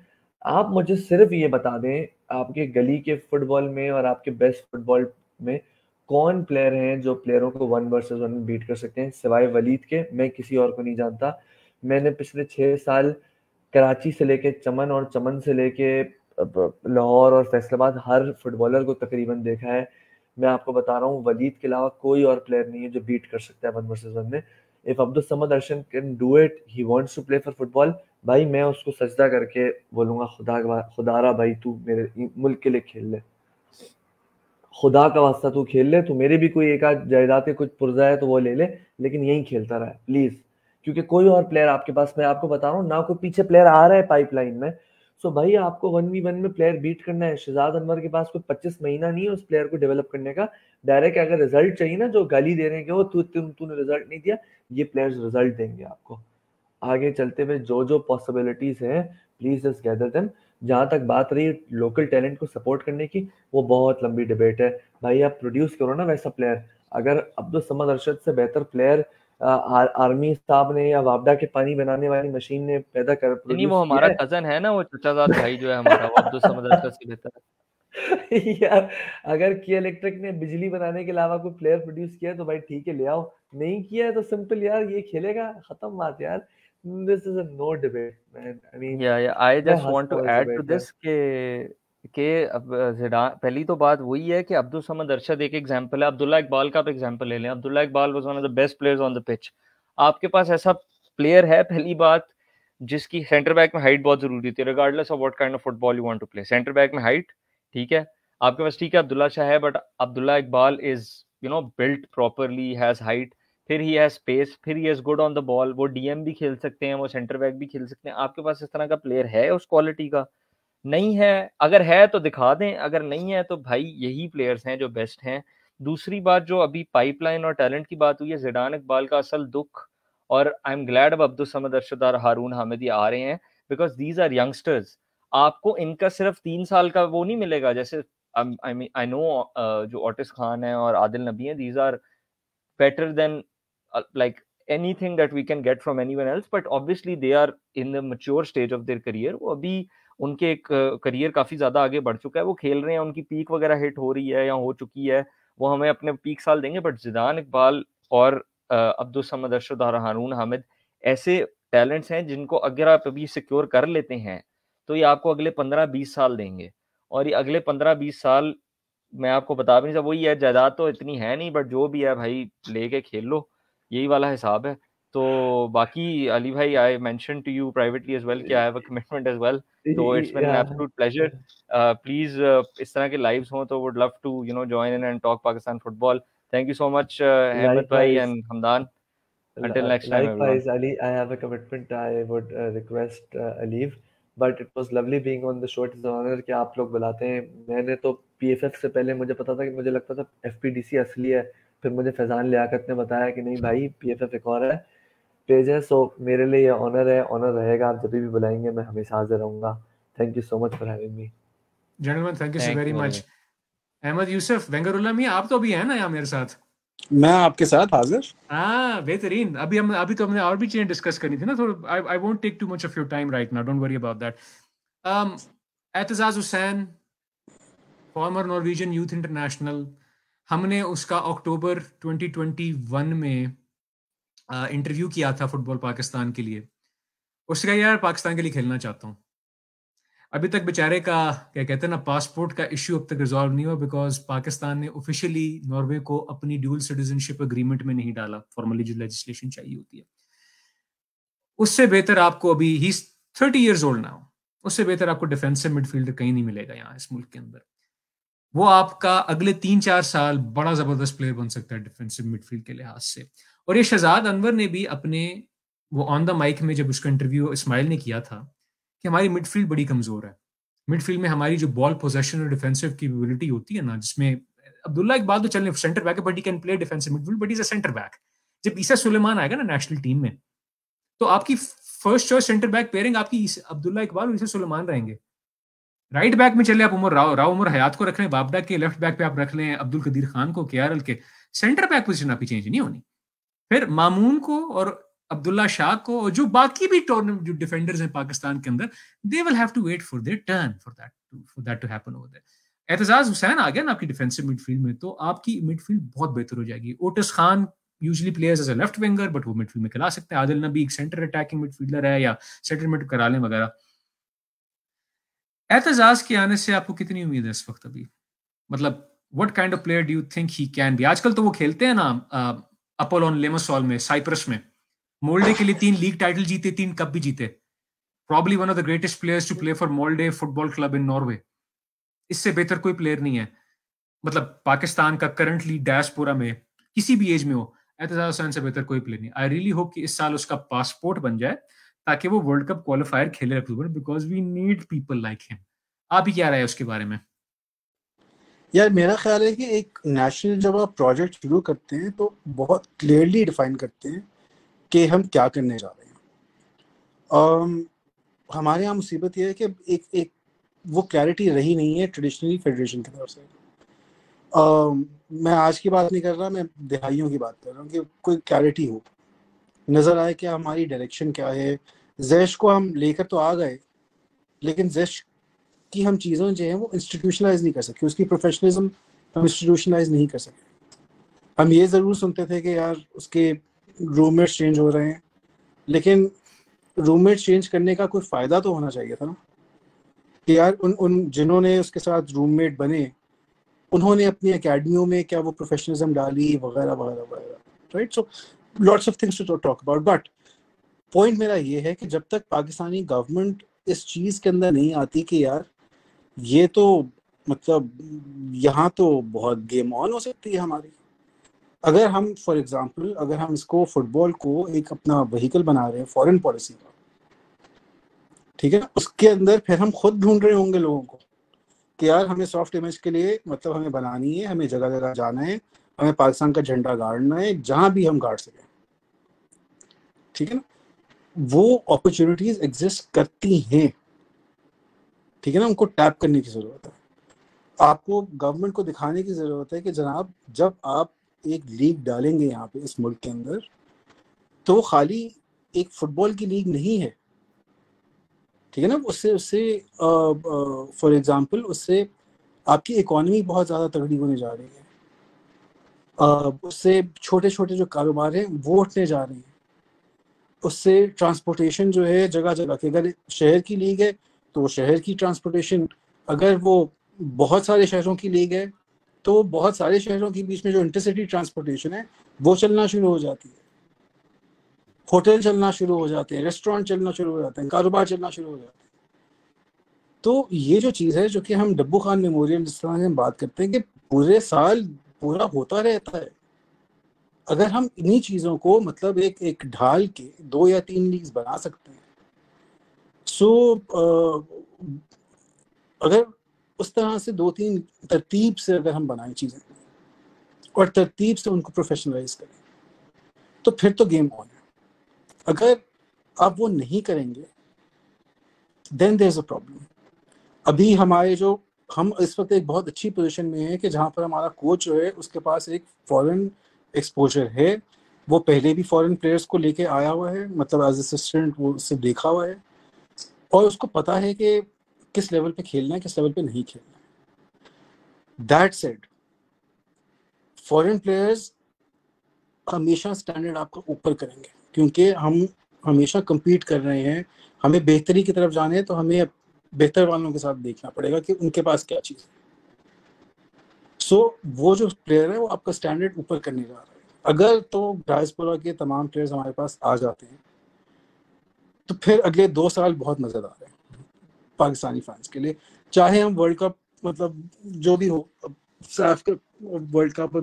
आप मुझे सिर्फ ये बता दें आपके गली के फुटबॉल में और आपके बेस्ट फुटबॉल में कौन प्लेयर हैं जो प्लेयरों को वन वर्सेस वन बीट कर सकते हैं सिवाय वलीद के मैं किसी और को नहीं जानता मैंने पिछले छः साल कराची से लेके चमन और चमन से लेके लाहौर और फैसलाबाद हर फुटबॉलर को तकरीबन देखा है मैं आपको बता रहा हूँ वलीद के अलावा कोई और प्लेयर नहीं है जो बीट कर सकता है वन वर्सेज वन में if Abdul Samad Arshad can do it he wants to play for football भाई मैं उसको सजदा करके बोलूंगा खुदा खुदारा भाई तू मेरे मुल्क के लिए खेल ले खुदा का वास्ता तू खेल ले तो मेरे भी कोई एक आध जायदाद के कुछ पुर्जा है तो वो ले ले लेकिन यही खेलता रहा प्लीज़ क्योंकि कोई और प्लेयर आपके पास मैं आपको बता रहा हूँ ना कोई पीछे प्लेयर आ रहा है पाइपलाइन में सो भाई आपको वन वी वन में प्लेयर बीट करना है शहजाद अनवर के पास कोई पच्चीस महीना नहीं है उस प्लेयर को डेवलप करने का डायरेक्ट अगर रिजल्ट चाहिए ना जो गाली दे रहे हैं तू तूने रिजल्ट नहीं दिया ये प्लेयर्स रिजल्ट देंगे आपको आगे चलते हुए जो जो पॉसिबिलिटीज हैं प्लीज जस्ट गैदर देम जहाँ तक बात रही लोकल टैलेंट को सपोर्ट करने की वो बहुत लंबी डिबेट है भाई आप प्रोड्यूस करो ना वैसा प्लेयर अगर अब्दुल समद अरशद से बेहतर प्लेयर आर, आर्मी साहब ने या वापडा के पानी बनाने वाली मशीन ने पैदा कर नहीं वो हमारा कजन है ना वो चचाजाद भाई जो है हमारा वो अब्दुल समद रस्सी बेहतर यार अगर की इलेक्ट्रिक ने बिजली बनाने के अलावा कोई प्लेयर प्रोड्यूस किया तो भाई ठीक है ले आओ नहीं किया है तो सिंपल यार ये खेलेगा खत्म बात यार this is a no debate man I mean yeah I just want to add to this के कि पहली तो बात वही है कि अब्दुल समद अरशद एक एग्जाम्पल है अब्दुल्ला इकबाल का आप एग्जाम्पल ले लें Abdullah Iqbal was one of the best players on the pitch आपके पास ऐसा प्लेयर है पहली बात जिसकी सेंटर बैक में हाइट बहुत जरूरी थी regardless of what kind of football you want to play centre back में हाइट ठीक है आपके पास ठीक है अब्दुल्ला शाह है but Abdullah Iqbal is you know built properly has height फिर ही हैज स्पेस फिर he is good on the ball वो डीएम भी खेल सकते हैं वो सेंटर बैक भी खेल सकते हैं आपके पास इस तरह का प्लेयर है उस क्वालिटी का नहीं है अगर है तो दिखा दें अगर नहीं है तो भाई यही प्लेयर्स हैं जो बेस्ट हैं दूसरी बात जो अभी पाइपलाइन और टैलेंट की बात हुई है जिडान इकबाल का असल दुख और आई एम ग्लैड अब अब्दुल समद अरशद और हारून हामिदी आ रहे हैं बिकॉज दीज आर यंगस्टर्स आपको इनका सिर्फ तीन साल का वो नहीं मिलेगा जैसे आई मीन आई नो जो ऑटिस खान है और आदिल नबी हैं these are better than like anything that we can get from anyone else but obviously they are in the mature stage of their career वो अभी उनके एक करियर काफ़ी ज़्यादा आगे बढ़ चुका है वो खेल रहे हैं उनकी पीक वगैरह हिट हो रही है या हो चुकी है वो हमें अपने पीक साल देंगे बट जिदान इकबाल और समद अरशद और हारून हामिद ऐसे टैलेंट्स हैं जिनको अगर आप अभी सिक्योर कर लेते हैं तो ये आपको अगले पंद्रह बीस साल देंगे और ये अगले पंद्रह बीस साल मैं आपको बता भी नहीं सकता वही है जायदाद तो इतनी है नहीं बट जो भी है भाई ले के खेल लो यही वाला हिसाब है तो बाकी अली भाई I mention to you privately as well कि I have a commitment as well तो it's been an absolute pleasure please इस तरह के लाइव्स हों तो would love to you know join in and talk Pakistan football thank you so much Ahmed भाई and Hamdan until next time likewise ali i have a commitment i would uh, request uh, leave but it was lovely being on the show is honour कि आप लोग बुलाते हैं मैंने तो P F F से पहले मुझे पता था कि मुझे लगता था एफ पी डी सी असली है फिर मुझे फैजान लियाकत ने बताया कि नहीं भाई पी एफ एफ एक और है पेज है सो मेरे लिए ये ऑनर है ऑनर रहेगा आप जब भी बुलाएंगे मैं हमेशा हाजिर रहूंगा thank you so much for having me gentleman thank you so very much Ahmed Yusuf वेंगरुल्ला मियां आप तो भी हैं ना यहाँ मेरे साथ मैं आपके साथ हाजिर हाँ बेहतरीन अभी हम अभी तो हमने और भी चीजें डिस्कस करनी थी ना थोड़ा I I won't take too much of your time right now don't worry about that um Etzaz Hussain former Norwegian youth international हमने उसका अक्टूबर 2021 में इंटरव्यू किया था फुटबॉल पाकिस्तान के लिए उसने कहा यार पाकिस्तान के लिए खेलना चाहता हूँ अभी तक बेचारे का क्या कहते हैं ना पासपोर्ट का इश्यू अब तक रिजॉल्व नहीं हुआ बिकॉज पाकिस्तान ने ऑफिशियली नॉर्वे को अपनी ड्यूल सिटीजनशिप एग्रीमेंट में नहीं डाला फॉर्मली जो लेजिस्लेशन चाहिए होती है उससे बेहतर आपको अभी ही थर्टी ईयर्स ओल्ड ना हो उससे बेहतर आपको डिफेंसिव मिडफील्डर कहीं नहीं मिलेगा यहाँ इस मुल्क के अंदर वो आपका अगले तीन चार साल बड़ा जबरदस्त प्लेयर बन सकता है डिफेंसिव मिडफील्ड के लिहाज से और ये शहजाद अनवर ने भी अपने वो ऑन द माइक में जब उसका इंटरव्यू इस्माइल ने किया था कि हमारी मिडफील्ड बड़ी कमज़ोर है मिडफील्ड में हमारी जो बॉल पोजेशन और डिफेंसिव कैपेबिलिटी होती है ना जिसमें अब्दुल्ला एक बात तो चलने सेंटर बैक है but he can play defensive midfield but is a centre back जब ईसा सुलेमान आएगा ना नेशनल टीम में तो आपकी first choice centre back pairing आपकी अब्दुल्ला इकबाल और ईसा सुलेमान रहेंगे राइट बैक में चले आप उमर राव राव उमर हयात को रख लें बाबडा के लेफ्ट बैक पे आप रख लें अब्दुल कदीर खान को के के सेंटर बैक पोजीशन आपकी चेंज नहीं होनी फिर मामून को और अब्दुल्ला शाह को और जो बाकी भी जो डिफेंडर्स हैं पाकिस्तान के अंदर they will have to wait for their turn for that for that to happen over there Etzaz Hussain आ गया ना आपकी डिफेंसिव मिडफील्ड में तो आपकी मिडफील्ड बहुत बेहतर हो जाएगी Otis Khan usually players as a left winger but वो मिडफील्ड में खिला सकते हैं आदिल नबी एक सेंटर अटैकिंग मिडफील्डर है या सेटलमेंट मिड करा लें वगैरह एतजाज के आने से आपको कितनी उम्मीद है इस वक्त अभी मतलब what kind of player do you think he can be आजकल तो वो खेलते हैं ना अपोलोन लेमोसॉल में साइप्रस में मोल्डे के लिए तीन लीग टाइटल जीते तीन कप भी जीते probably one of the greatest players to play for Molde football club in Norway इससे बेहतर कोई प्लेयर नहीं है मतलब पाकिस्तान का करंटली डैशपोरा में किसी भी एज में हो एतजाज हुसैन से बेहतर कोई प्लेयर नहीं आई रियली होप कि इस साल उसका पासपोर्ट बन जाए ताकि वो वर्ल्ड कप क्वालिफायर खेले अक्टूबर because we need people like him आप ही क्या राय है उसके बारे में यार मेरा ख्याल है कि एक नेशनल जब आप प्रोजेक्ट शुरू करते हैं तो बहुत क्लियरली डिफाइन करते हैं कि हम क्या करने जा रहे हैं um, हमारे यहाँ मुसीबत यह है कि एक एक वो क्लैरिटी रही नहीं है ट्रेडिशनली फेडरेशन की तरफ से um, मैं आज की बात नहीं कर रहा मैं दिहाइयों की बात कर रहा हूँ कि कोई क्लैरिटी हो नज़र आए कि हमारी डायरेक्शन क्या है जैश को हम लेकर तो आ गए लेकिन जैश की हम चीज़ों जो है वो इंस्टीट्यूशनलाइज नहीं कर सके उसकी प्रोफेशनलिज्म हम इंस्टीट्यूशनलाइज नहीं कर सके हम ये ज़रूर सुनते थे कि यार उसके रूममेट्स चेंज हो रहे हैं लेकिन रूममेट्स चेंज करने का कोई फ़ायदा तो होना चाहिए था ना कि यार उन उन जिन्होंने उसके साथ रूममेट बने उन्होंने अपनी अकेडमियों में क्या वो प्रोफेशनलिज्म डाली वगैरह वगैरह वगैरह right so lots of things to talk about but point मेरा ये है कि जब तक पाकिस्तानी गवर्नमेंट इस चीज़ के अंदर नहीं आती कि यार ये तो मतलब यहाँ तो बहुत गेम ऑन हो सकती है हमारी अगर हम फॉर एग्जांपल अगर हम इसको फुटबॉल को एक अपना व्हीकल बना रहे हैं फॉरेन पॉलिसी का ठीक है उसके अंदर फिर हम खुद ढूंढ रहे होंगे लोगों को कि यार हमें सॉफ्ट इमेज के लिए मतलब हमें बनानी है हमें जगह जगह जाना है हमें पाकिस्तान का झंडा गाड़ना है जहाँ भी हम गाड़ सकें ठीक है ना वो अपॉर्चुनिटीज एग्जिस्ट करती हैं ठीक है ना उनको टैप करने की ज़रूरत है आपको गवर्नमेंट को दिखाने की ज़रूरत है कि जनाब जब आप एक लीग डालेंगे यहाँ पे इस मुल्क के अंदर तो खाली एक फुटबॉल की लीग नहीं है ठीक है ना उससे उससे फॉर एग्जांपल उससे आपकी इकोनॉमी बहुत ज़्यादा तगड़ी होने जा रही है उससे छोटे छोटे जो कारोबार हैं वो उठने जा रहे हैं उससे ट्रांसपोर्टेशन जो है जगह जगह की अगर शहर की लीग है तो शहर की ट्रांसपोर्टेशन अगर वो बहुत सारे शहरों की लीग है तो बहुत सारे शहरों के बीच में जो इंटरसिटी ट्रांसपोर्टेशन है वो चलना शुरू हो जाती है होटल चलना शुरू हो जाते हैं रेस्टोरेंट चलना शुरू हो जाते हैं कारोबार चलना शुरू हो जाते हैं तो ये जो चीज़ है जो कि हम डब्बू खान मेमोरियल जिस तरह से हम बात करते हैं कि पूरे साल पूरा होता रहता है अगर हम इन्हीं चीज़ों को मतलब एक एक ढाल के दो या तीन लीग्स बना सकते हैं सो so, uh, अगर उस तरह से दो तीन तरतीब से अगर हम बनाएं चीज़ें और तरतीब से उनको प्रोफेशनलाइज करें तो फिर तो गेम ऑन है अगर आप वो नहीं करेंगे then there is a problem अभी हमारे जो हम इस वक्त एक बहुत अच्छी पोजीशन में हैं कि जहाँ पर हमारा कोच जो है उसके पास एक फॉरेन एक्सपोजर है वो पहले भी फॉरेन प्लेयर्स को लेके आया हुआ है मतलब एज असिस्टेंट वो उससे देखा हुआ है और उसको पता है कि किस लेवल पे खेलना है किस लेवल पे नहीं खेलना दैट सेड फॉरेन प्लेयर्स हमेशा स्टैंडर्ड आपका ऊपर करेंगे क्योंकि हम हमेशा कंपीट कर रहे हैं हमें बेहतरी की तरफ जाने तो हमें बेहतर वालों के साथ देखना पड़ेगा कि उनके पास क्या चीज़ है सो so, वो जो प्लेयर है वो आपका स्टैंडर्ड ऊपर करने जा रहा है अगर तो ग्रासपोरा के तमाम प्लेयर्स हमारे पास आ जाते हैं तो फिर अगले दो साल बहुत मजेदार है पाकिस्तानी फैंस के लिए चाहे हम वर्ल्ड कप मतलब जो भी हो वर्ल्ड कप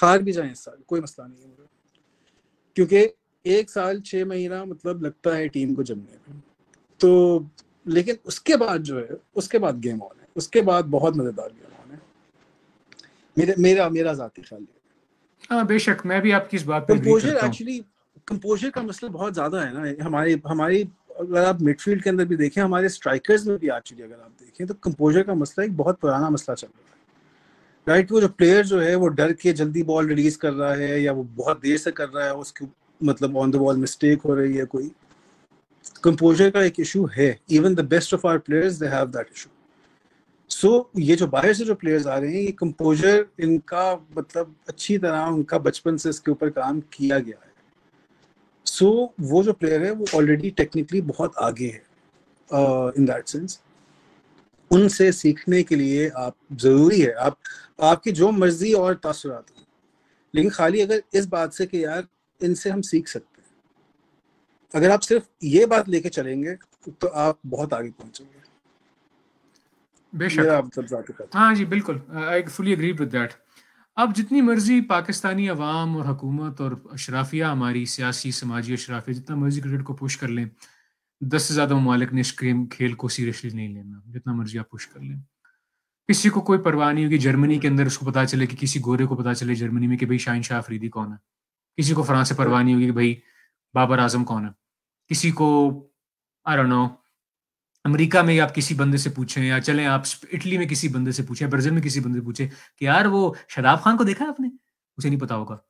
हार भी जाए इस साल कोई मसला नहीं है क्योंकि एक साल छः महीना मतलब लगता है टीम को जमने में तो लेकिन उसके बाद जो है उसके बाद गेम ऑन है उसके बाद बहुत मज़ेदार गेम ऑन है मेरे मेरा मेरा ज़ाती ख्याल है हाँ बेशक मैं भी आपकी इस बात पर कंपोजर एक्चुअली कंपोजर का मसला बहुत ज्यादा है ना हमारे हमारी अगर आप मिडफील्ड के अंदर भी देखें हमारे स्ट्राइकर्स में भी एक्चुअली अगर आप देखें तो कंपोजर का मसला एक बहुत पुराना मसला चल रहा है राइट वो जो प्लेयर जो है वो डर के जल्दी बॉल रिलीज कर रहा है या वो बहुत देर से कर रहा है उसके मतलब ऑन द बॉल मिस्टेक हो रही है कोई कंपोजर का एक इशू है even the best of our players they have that issue so ये जो बाहर से जो प्लेयर्स आ रहे हैं ये कंपोजर इनका मतलब अच्छी तरह उनका बचपन से इसके ऊपर काम किया गया है सो so, वो जो प्लेयर है वो ऑलरेडी टेक्निकली बहुत आगे है इन दैट सेंस उनसे सीखने के लिए आप जरूरी है आप आपकी जो मर्जी और तासरात हो लेकिन खाली अगर इस बात से कि यार इनसे हम सीख सकते हैं अगर आप सिर्फ ये बात लेके चलेंगे तो आप बहुत आगे पहुंचेंगे बेशक मतलब हाँ जी बिल्कुल I fully agree with that आप जितनी मर्जी पाकिस्तानी अवाम और हकूमत और अशराफिया हमारी सियासी समाजी अशराफिया जितना मर्जी क्रिकेट को पुश कर लें दस से ज़्यादा ममालिक ने इस खेल को सीरियसली नहीं लेना जितना मर्जी आप पुश कर लें किसी को कोई परवाह नहीं होगी जर्मनी के अंदर उसको पता चले कि किसी गोरे को पता चले जर्मनी में कि भाई शाहिन शाह अफरीदी कौन है किसी को फ्रांस से परवाह नहीं होगी कि भाई बाबर आजम कौन है किसी को आई डोंट नो अमेरिका में आप किसी बंदे से पूछें या चले आप इटली में किसी बंदे से पूछें ब्राजील में किसी बंदे से पूछें कि यार वो शराब खान को देखा है आपने उसे नहीं पता होगा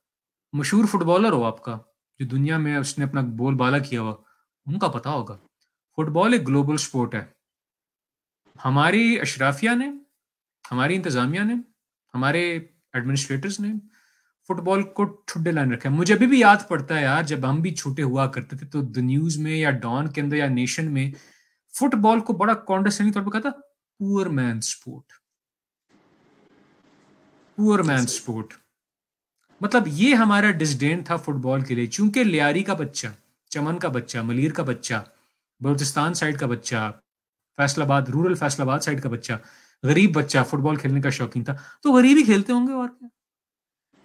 मशहूर फुटबॉलर हो आपका जो दुनिया में उसने अपना बोल बाला किया हुआ उनका पता होगा फुटबॉल एक ग्लोबल स्पोर्ट है हमारी अशराफिया ने हमारी इंतज़ामिया ने हमारे एडमिनिस्ट्रेटर्स ने फुटबॉल को ठुड्डे लाइन रखा है मुझे अभी भी याद पड़ता है यार जब हम भी छोटे हुआ करते थे तो द न्यूज़ में या डॉन के अंदर या नेशन में फुटबॉल को बड़ा कॉन्डेसिंग तौर पर कहता poor man sport poor man sport मतलब ये हमारा डिस्डेन था फुटबॉल के लिए चूंकि लियारी का बच्चा चमन का बच्चा मलिर का बच्चा बलोचिस्तान साइड का बच्चा फैसलाबाद रूरल फैसलाबाद साइड का बच्चा गरीब बच्चा फुटबॉल खेलने का शौकीन था तो गरीब ही खेलते होंगे और क्या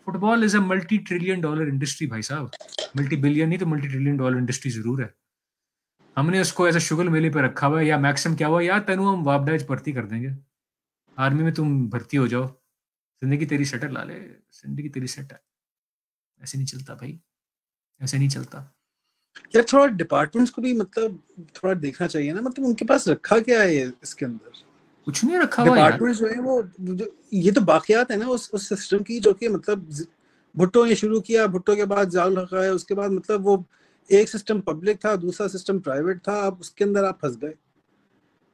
football is a multi trillion dollar industry भाई साहब मल्टी बिलियन नहीं तो मल्टी ट्रिलियन डॉलर इंडस्ट्री जरूर है हमने उसको एज ए शुगर मेले पे रखा हुआ है या मैक्सिम क्या हुआ या तनु हम वापडाइज भर्ती कर देंगे आर्मी में तुम भर्ती हो जाओ जिंदगी तेरी सेटर ला ले जिंदगी तेरी सेटल ऐसे नहीं चलता भाई ऐसे नहीं चलता यार थोड़ा डिपार्टमेंट्स को भी मतलब थोड़ा देखना चाहिए ना मतलब उनके पास रखा क्या है इसके अंदर कुछ नहीं रखा हुआ डिपार्टमेंट्स जो है वो जो, ये तो बाकियात है ना उस उस सिस्टम की जो कि मतलब भुट्टो ने शुरू किया भुट्टो के बाद जाल रखा है उसके बाद मतलब वो एक सिस्टम पब्लिक था दूसरा सिस्टम प्राइवेट था अब उसके अंदर आप फंस गए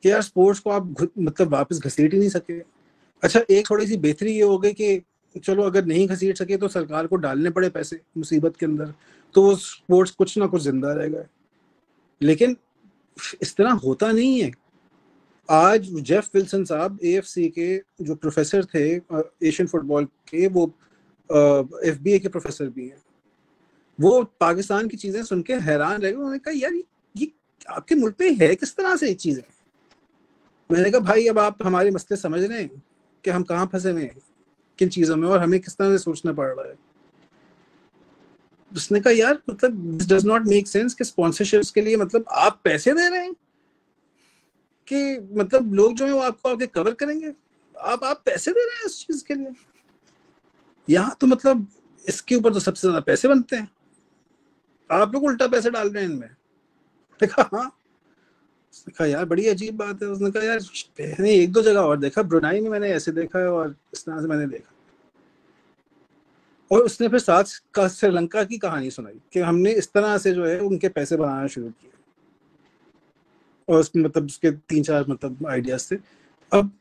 कि यार स्पोर्ट्स को आप मतलब वापस घसीट ही नहीं सके अच्छा एक थोड़ी सी बेहतरी ये हो गई कि चलो अगर नहीं घसीट सके तो सरकार को डालने पड़े पैसे मुसीबत के अंदर तो वो स्पोर्ट्स कुछ ना कुछ जिंदा रह गए लेकिन इस तरह होता नहीं है आज जेफ विल्सन साहब ए के जो प्रोफेसर थे एशियन फुटबॉल के वो एफ के प्रोफेसर भी हैं वो पाकिस्तान की चीजें सुन के हैरान रह गए उन्होंने कहा यार ये आपके मुल्क में है किस तरह से ये चीजें मैंने कहा भाई अब आप हमारे मसले समझ रहे हैं कि हम कहाँ फंसे हुए हैं किन चीजों में और हमें किस तरह से सोचना पड़ रहा है उसने कहा यार मतलब this does not make sense कि स्पॉन्सरशिप्स के लिए मतलब आप पैसे दे रहे हैं कि मतलब लोग जो है वो आपको आगे कवर करेंगे आप आप पैसे दे रहे हैं इस चीज के लिए यहाँ तो मतलब इसके ऊपर तो सबसे ज्यादा पैसे बनते हैं आप लोग उल्टा पैसे डाल रहे हैं इनमें देखा हाँ कहा यार बड़ी अजीब बात है उसने कहा यार मैंने एक दो जगह और देखा ब्रुनाई में मैंने ऐसे देखा है और इस तरह से मैंने देखा और उसने फिर साथ का श्रीलंका की कहानी सुनाई कि हमने इस तरह से जो है उनके पैसे बनाना शुरू किए और उसमें मतलब उसके तीन चार मतलब आइडियाज थे अब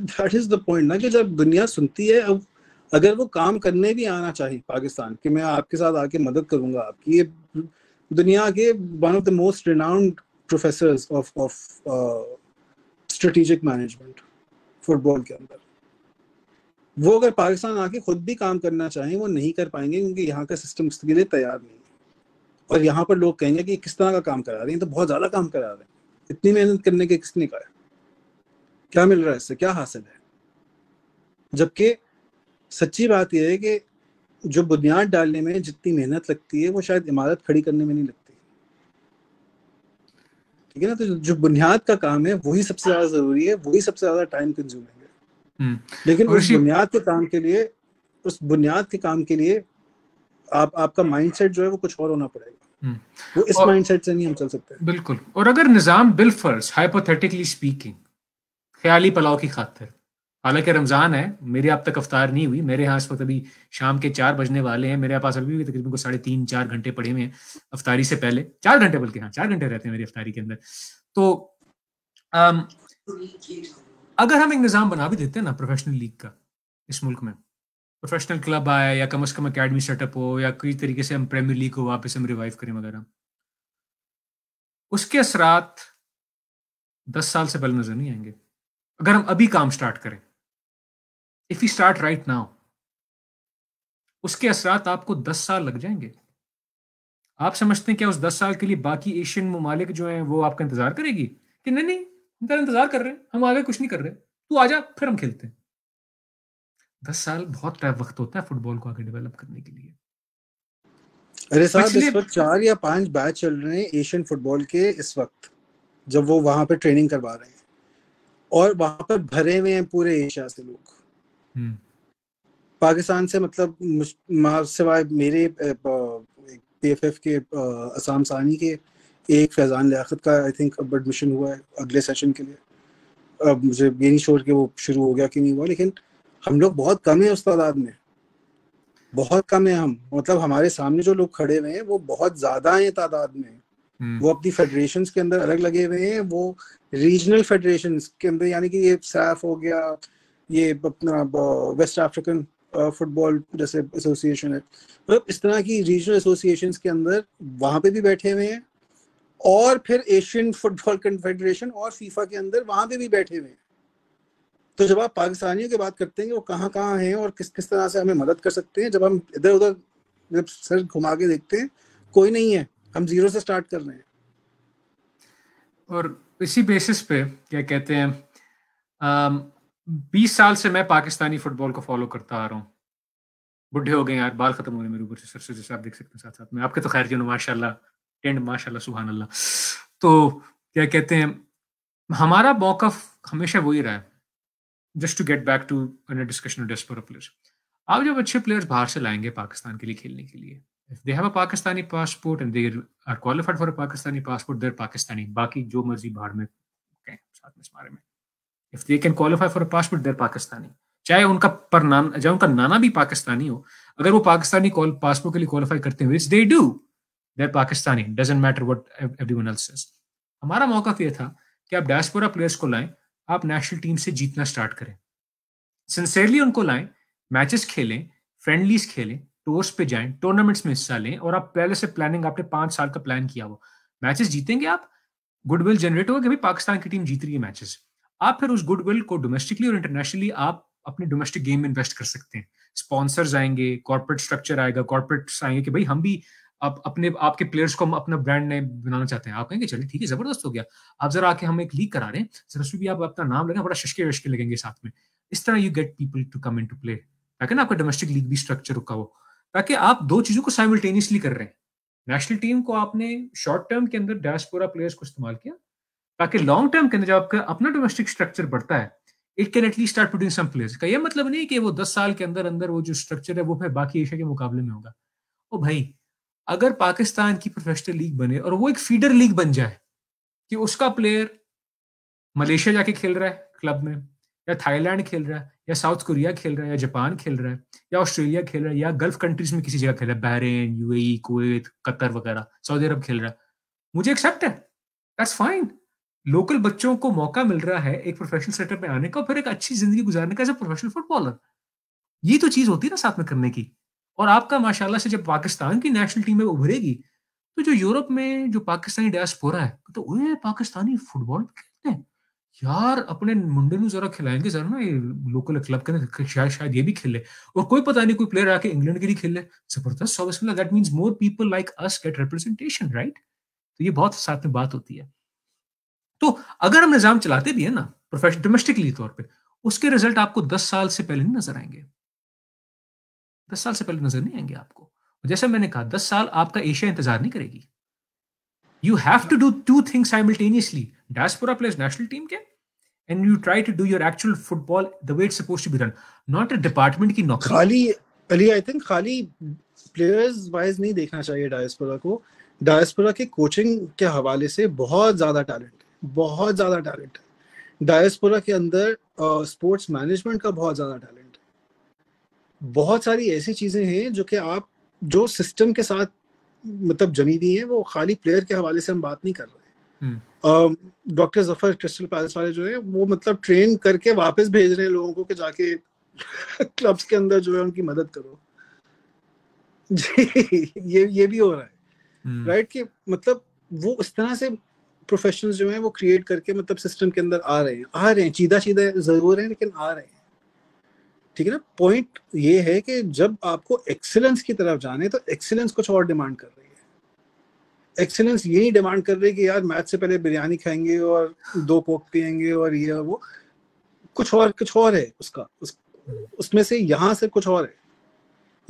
दैट इज द पॉइंट ना कि जब दुनिया सुनती है अब अगर वो काम करने भी आना चाहिए पाकिस्तान कि मैं आपके साथ आके मदद करूंगा आपकी ये दुनिया के one of the most renowned professor of of strategic management football के अंदर वो अगर पाकिस्तान आके खुद भी काम करना चाहें वो नहीं कर पाएंगे क्योंकि यहाँ का सिस्टम इसके लिए तैयार नहीं है और यहाँ पर लोग कहेंगे कि किस तरह का काम करा रहे हैं तो बहुत ज़्यादा काम करा रहे हैं इतनी मेहनत करने के किसने कहा क्या मिल रहा है इससे क्या हासिल है जबकि सच्ची बात यह है कि जो बुनियाद डालने में जितनी मेहनत लगती है वो शायद इमारत खड़ी करने में नहीं लगती ठीक है ना तो जो बुनियाद का काम है वही सबसे ज्यादा जरूरी है वही सबसे ज्यादा टाइम कंज्यूमिंग है हम्म। लेकिन उस बुनियाद के काम के लिए उस बुनियाद के काम के लिए आप आपका माइंडसेट जो है वो कुछ और होना पड़ेगा हम्म। वो इस माइंडसेट से नहीं हम चल सकते बिल्कुल और अगर निजाम बिलफर्स हाइपोथेटिकली स्पीकिंग ख्याली पलाव की खातिर हालांकि रमज़ान है मेरे अब तक अफ्तार नहीं हुई मेरे यहाँ इस वक्त अभी शाम के चार बजने वाले हैं मेरे पास अभी भी तकरीबन को साढ़े तीन चार घंटे पड़े हुए हैं अफ्तारी से पहले चार घंटे बल्कि हाँ चार घंटे रहते हैं मेरी अफ्तारी के अंदर तो आम, अगर हम एक निज़ाम बना भी देते हैं ना प्रोफेशनल लीग का इस मुल्क में प्रोफेशनल क्लब आए या कम अज़ कम अकेडमी सेटअप हो या किसी तरीके से हम प्रीमियर लीग को वापस हम रिवाइव करें वगैरह उसके असरात दस साल से पहले नज़र नहीं आएंगे अगर हम अभी काम स्टार्ट करें if you start right now उसके असरात आपको दस साल लग जाएंगे आप समझते हैं क्या उस दस साल के लिए बाकी एशियन ममालिक जो हैं वो आपका इंतजार करेगी कि नहीं नहीं तेरा इंतजार कर रहे हैं हम आगे कुछ नहीं कर रहे तू आ जा फिर हम खेलते हैं दस साल बहुत वक्त होता है फुटबॉल को आगे डेवलप करने के लिए अरे साहब इस वक्त चार या पांच बैच चल रहे हैं एशियन फुटबॉल के इस वक्त जब वो वहां पे ट्रेनिंग करवा रहे हैं और वहां पर भरे हुए हैं पूरे एशिया से लोग पाकिस्तान से मतलब सिवाय मेरे पीएफएफ के असाम सानी के एक फैजान लियाकत का आई थिंक अब एडमिशन हुआ है अगले सेशन के लिए अब मुझे ये नहीं शोर कि वो शुरू हो गया कि नहीं हुआ लेकिन हम लोग बहुत कम है उस तादाद में बहुत कम है हम मतलब हमारे सामने जो लोग खड़े हुए हैं वो बहुत ज्यादा हैं तादाद में हम्म। वो अपनी फेडरेशन के अंदर अलग लगे हुए हैं वो रीजनल फेडरेशन के अंदर यानी कि ये सैफ हो गया ये अपना वेस्ट अफ्रीकन फुटबॉल जैसे एसोसिएशन है मतलब इस तरह की रीजनल एसोसिएशन के अंदर वहाँ पे भी बैठे हुए हैं और फिर एशियन फुटबॉल कन्फेडरेशन और फीफा के अंदर वहाँ पे भी बैठे हुए हैं तो जब आप पाकिस्तानियों की बात करते हैं कि वो कहाँ कहाँ हैं और किस किस तरह से हमें मदद कर सकते हैं जब हम इधर उधर जब सर घुमा के देखते हैं कोई नहीं है हम जीरो से स्टार्ट कर रहे हैं और इसी बेसिस पे क्या कहते हैं बीस साल से मैं पाकिस्तानी फुटबॉल को फॉलो करता आ रहा हूँ बुढ़े हो गए यार बाल खत्म हो गए मेरे ऊपर से सर से जैसे आप देख सकते हैं साथ साथ में आपके तो खैर जो माशाल्लाह टेंड माशाल्लाह सुबहान अल्लाह तो क्या कहते हैं हमारा मौकफ हमेशा वही रहा है just to get back to discussion diaspora player आप जब अच्छे प्लेयर्स बाहर से लाएंगे पाकिस्तान के लिए खेलने के लिए they have a Pakistani passport and there are qualified for a Pakistani passport they're Pakistani बाकी जो मर्जी बाहर में साथ में इस बारे में if they can qualify for passport they're Pakistani चाहे उनका पर नाना चाहे उनका नाना भी पाकिस्तानी हो अगर वो पाकिस्तानी पासपोर्ट के लिए क्वालिफाई करते हैं they do they're Pakistani doesn't matter what everyone else हमारा मौका तो ये था कि आप डायस्पोरा प्लेयर्स को लाएं आप नेशनल टीम से जीतना स्टार्ट करें सिंसेयरली उनको लाएं मैचेस खेलें फ्रेंडलीज खेलें टूर्स पे जाएं टूर्नामेंट्स में हिस्सा लें और आप पहले से प्लानिंग आपने पांच साल का प्लान किया हो मैचेस जीतेंगे आप गुडविल जनरेट होगा कि भाई पाकिस्तान की टीम जीत रही है मैचेस आप फिर उस गुडविल को डोमेस्टिकली और इंटरनेशनली आप अपने डोमेस्टिक गेम में इन्वेस्ट कर सकते हैं स्पॉन्सर्स आएंगे कॉर्पोरेट स्ट्रक्चर आएगा कॉर्पोरेट आएंगे कि भाई हम भी आप अपने आपके प्लेयर्स को हम अपना ब्रांड नेम बनाना चाहते हैं आप कहेंगे चलिए ठीक है जबरदस्त हो गया आप जरा आके हम एक लीग करा रहे हैं जरा उसमें भी आप अपना नाम लगे बड़ा शशके वशके लगेंगे साथ में इस तरह you get people to come in to play ताकि ना आपका डोमेस्टिक लीग भी स्ट्रक्चर रुका हो ताकि आप दो चीजों को साइमल्टेनियसली कर रहे हैं नेशनल टीम को आपने शॉर्ट टर्म के अंदर डायस्पोरा प्लेयर्स को इस्तेमाल किया ताकि लॉन्ग टर्म के अंदर जब आपका अपना डोमेस्टिक स्ट्रक्चर बढ़ता है it can at least start produce some players का यह मतलब नहीं कि वो दस साल के अंदर अंदर वो जो स्ट्रक्चर है वो फिर बाकी एशिया के मुकाबले में होगा ओ भाई अगर पाकिस्तान की प्रोफेशनल लीग बने और वो एक फीडर लीग बन जाए कि उसका प्लेयर मलेशिया जाके खेल रहा है क्लब में या थाईलैंड खेल रहा है या साउथ कोरिया खेल रहा है या जापान खेल रहा है या ऑस्ट्रेलिया खेल रहा है या गल्फ कंट्रीज में किसी जगह खेल रहा है बहरेन यूएई कुवैत कतर वगैरह सऊदी अरब खेल रहा है मुझे एक्सेप्ट है दैट्स फाइन लोकल बच्चों को मौका मिल रहा है एक प्रोफेशनल सेटअप में आने का और फिर एक अच्छी जिंदगी गुजारने का एज ए प्रोफेशनल फुटबॉलर ये तो चीज होती है ना साथ में करने की और आपका माशाला से जब पाकिस्तान की नेशनल टीम में उभरेगी तो जो यूरोप में जो पाकिस्तानी डायस्पोरा है तो ये पाकिस्तानी फुटबॉल खेलते हैं यार अपने मुंडे में जरा खिलाएंगे जरा ना ये लोकल क्लब के अंदर शायद शायद ये भी खेले और कोई पता नहीं कोई प्लेयर आके इंग्लैंड के लिए खेले जबरदस्त that means more people like us get representation right तो ये बहुत साथ में बात होती है तो अगर हम निज़ाम चलाते भी है ना प्रोफेशन डोमेस्टिकली तौर पर उसके रिजल्ट आपको दस साल से पहले नहीं नजर आएंगे दस साल से पहले नजर नहीं आएंगे आपको जैसे मैंने कहा दस साल आपका एशिया इंतजार नहीं करेगी you have to do two things simultaneously diaspora places national team के and you try to do your actual football the way it's supposed to be run not a department की नौकरी खाली अली आई थिंक खाली players wise नहीं देखना चाहिए diaspora को diaspora के कोचिंग के हवाले से बहुत ज्यादा टैलेंट बहुत ज़्यादा टैलेंट है डायस्पोरा के अंदर स्पोर्ट्स uh, मैनेजमेंट का बहुत ज़्यादा टैलेंट है बहुत सारी ऐसी चीज़ें हैं जो कि आप जो सिस्टम के साथ मतलब जमी दी है वो खाली प्लेयर के हवाले से हम बात नहीं कर रहे हम्म। डॉक्टर जफर क्रिस्टल पैलेस वाले जो है वो मतलब ट्रेन करके वापस भेज रहे हैं लोगों को कि जाके क्लब्स के अंदर जो है उनकी मदद करो जी ये ये भी हो रहा है हम्म। Right right? कि मतलब वो इस तरह से प्रोफेशन जो है वो क्रिएट करके मतलब सिस्टम के अंदर आ रहे हैं आ रहे हैं सीधा सीधा जरूर है लेकिन आ रहे हैं ठीक है ना पॉइंट ये है कि जब आपको एक्सेलेंस की तरफ जाने तो एक्सेलेंस कुछ और डिमांड कर रही है एक्सेलेंस ये नहीं डिमांड कर रही है कि यार मैच से पहले बिरयानी खाएंगे और दो कोक पियेंगे और ये वो कुछ और कुछ और है उसका उस, उसमें से यहाँ से कुछ और है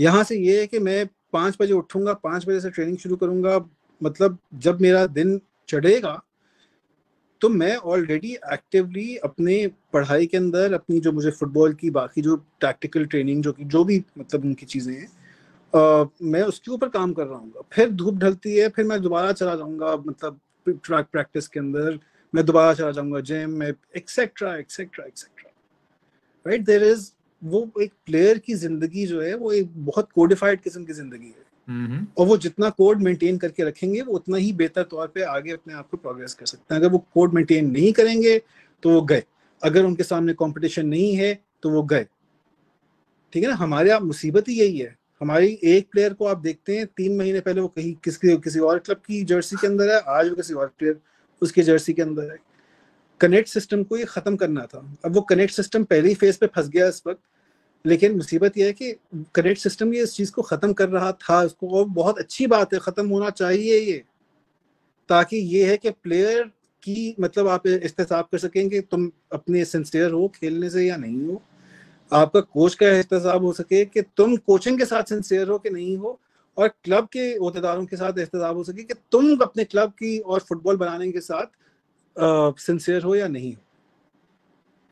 यहाँ से ये है कि मैं पाँच बजे उठूंगा पाँच बजे से ट्रेनिंग शुरू करूंगा मतलब जब मेरा दिन चढ़ेगा तो मैं ऑलरेडी एक्टिवली अपने पढ़ाई के अंदर अपनी जो मुझे फुटबॉल की बाकी जो टैक्टिकल ट्रेनिंग जो की जो भी मतलब उनकी चीज़ें हैं Uh, मैं उसके ऊपर काम कर रहा हूँ फिर धूप ढलती है फिर मैं दोबारा चला जाऊँगा मतलब ट्रैक प्रैक्टिस के अंदर मैं दोबारा चला जाऊँगा जिम में etcetera etcetera etcetera right there is वो एक प्लेयर की जिंदगी जो है वो एक बहुत कोडिफाइड किस्म की जिंदगी है हम्म। और वो जितना कोड मेंटेन करके रखेंगे वो उतना ही बेहतर तौर पे आगे अपने आप को प्रोग्रेस कर सकते हैं अगर वो कोड मेंटेन नहीं करेंगे तो वो गए अगर उनके सामने कंपटीशन नहीं है तो वो गए ठीक है ना हमारे आप मुसीबत ही यही है हमारी एक प्लेयर को आप देखते हैं तीन महीने पहले वो कहीं किसी किसी और क्लब की जर्सी के अंदर है आज वो किसी और प्लेयर उसकी जर्सी के अंदर है कनेक्ट सिस्टम को ये खत्म करना था अब वो कनेक्ट सिस्टम पहले ही फेज पे फंस गया इस वक्त लेकिन मुसीबत यह है कि क्रेडिट सिस्टम ये इस चीज़ को ख़त्म कर रहा था उसको और बहुत अच्छी बात है ख़त्म होना चाहिए ये ताकि ये है कि प्लेयर की मतलब आप इस्तेसाब कर सकें कि तुम अपने सिंसियर हो खेलने से या नहीं हो आपका कोच का एहतसाब हो सके कि तुम कोचिंग के साथ सिंसियर हो कि नहीं हो और क्लब के अहदेदारों के साथ एहतसाब हो सके कि तुम अपने क्लब की और फुटबॉल बनाने के साथ सिंसियर हो या नहीं हो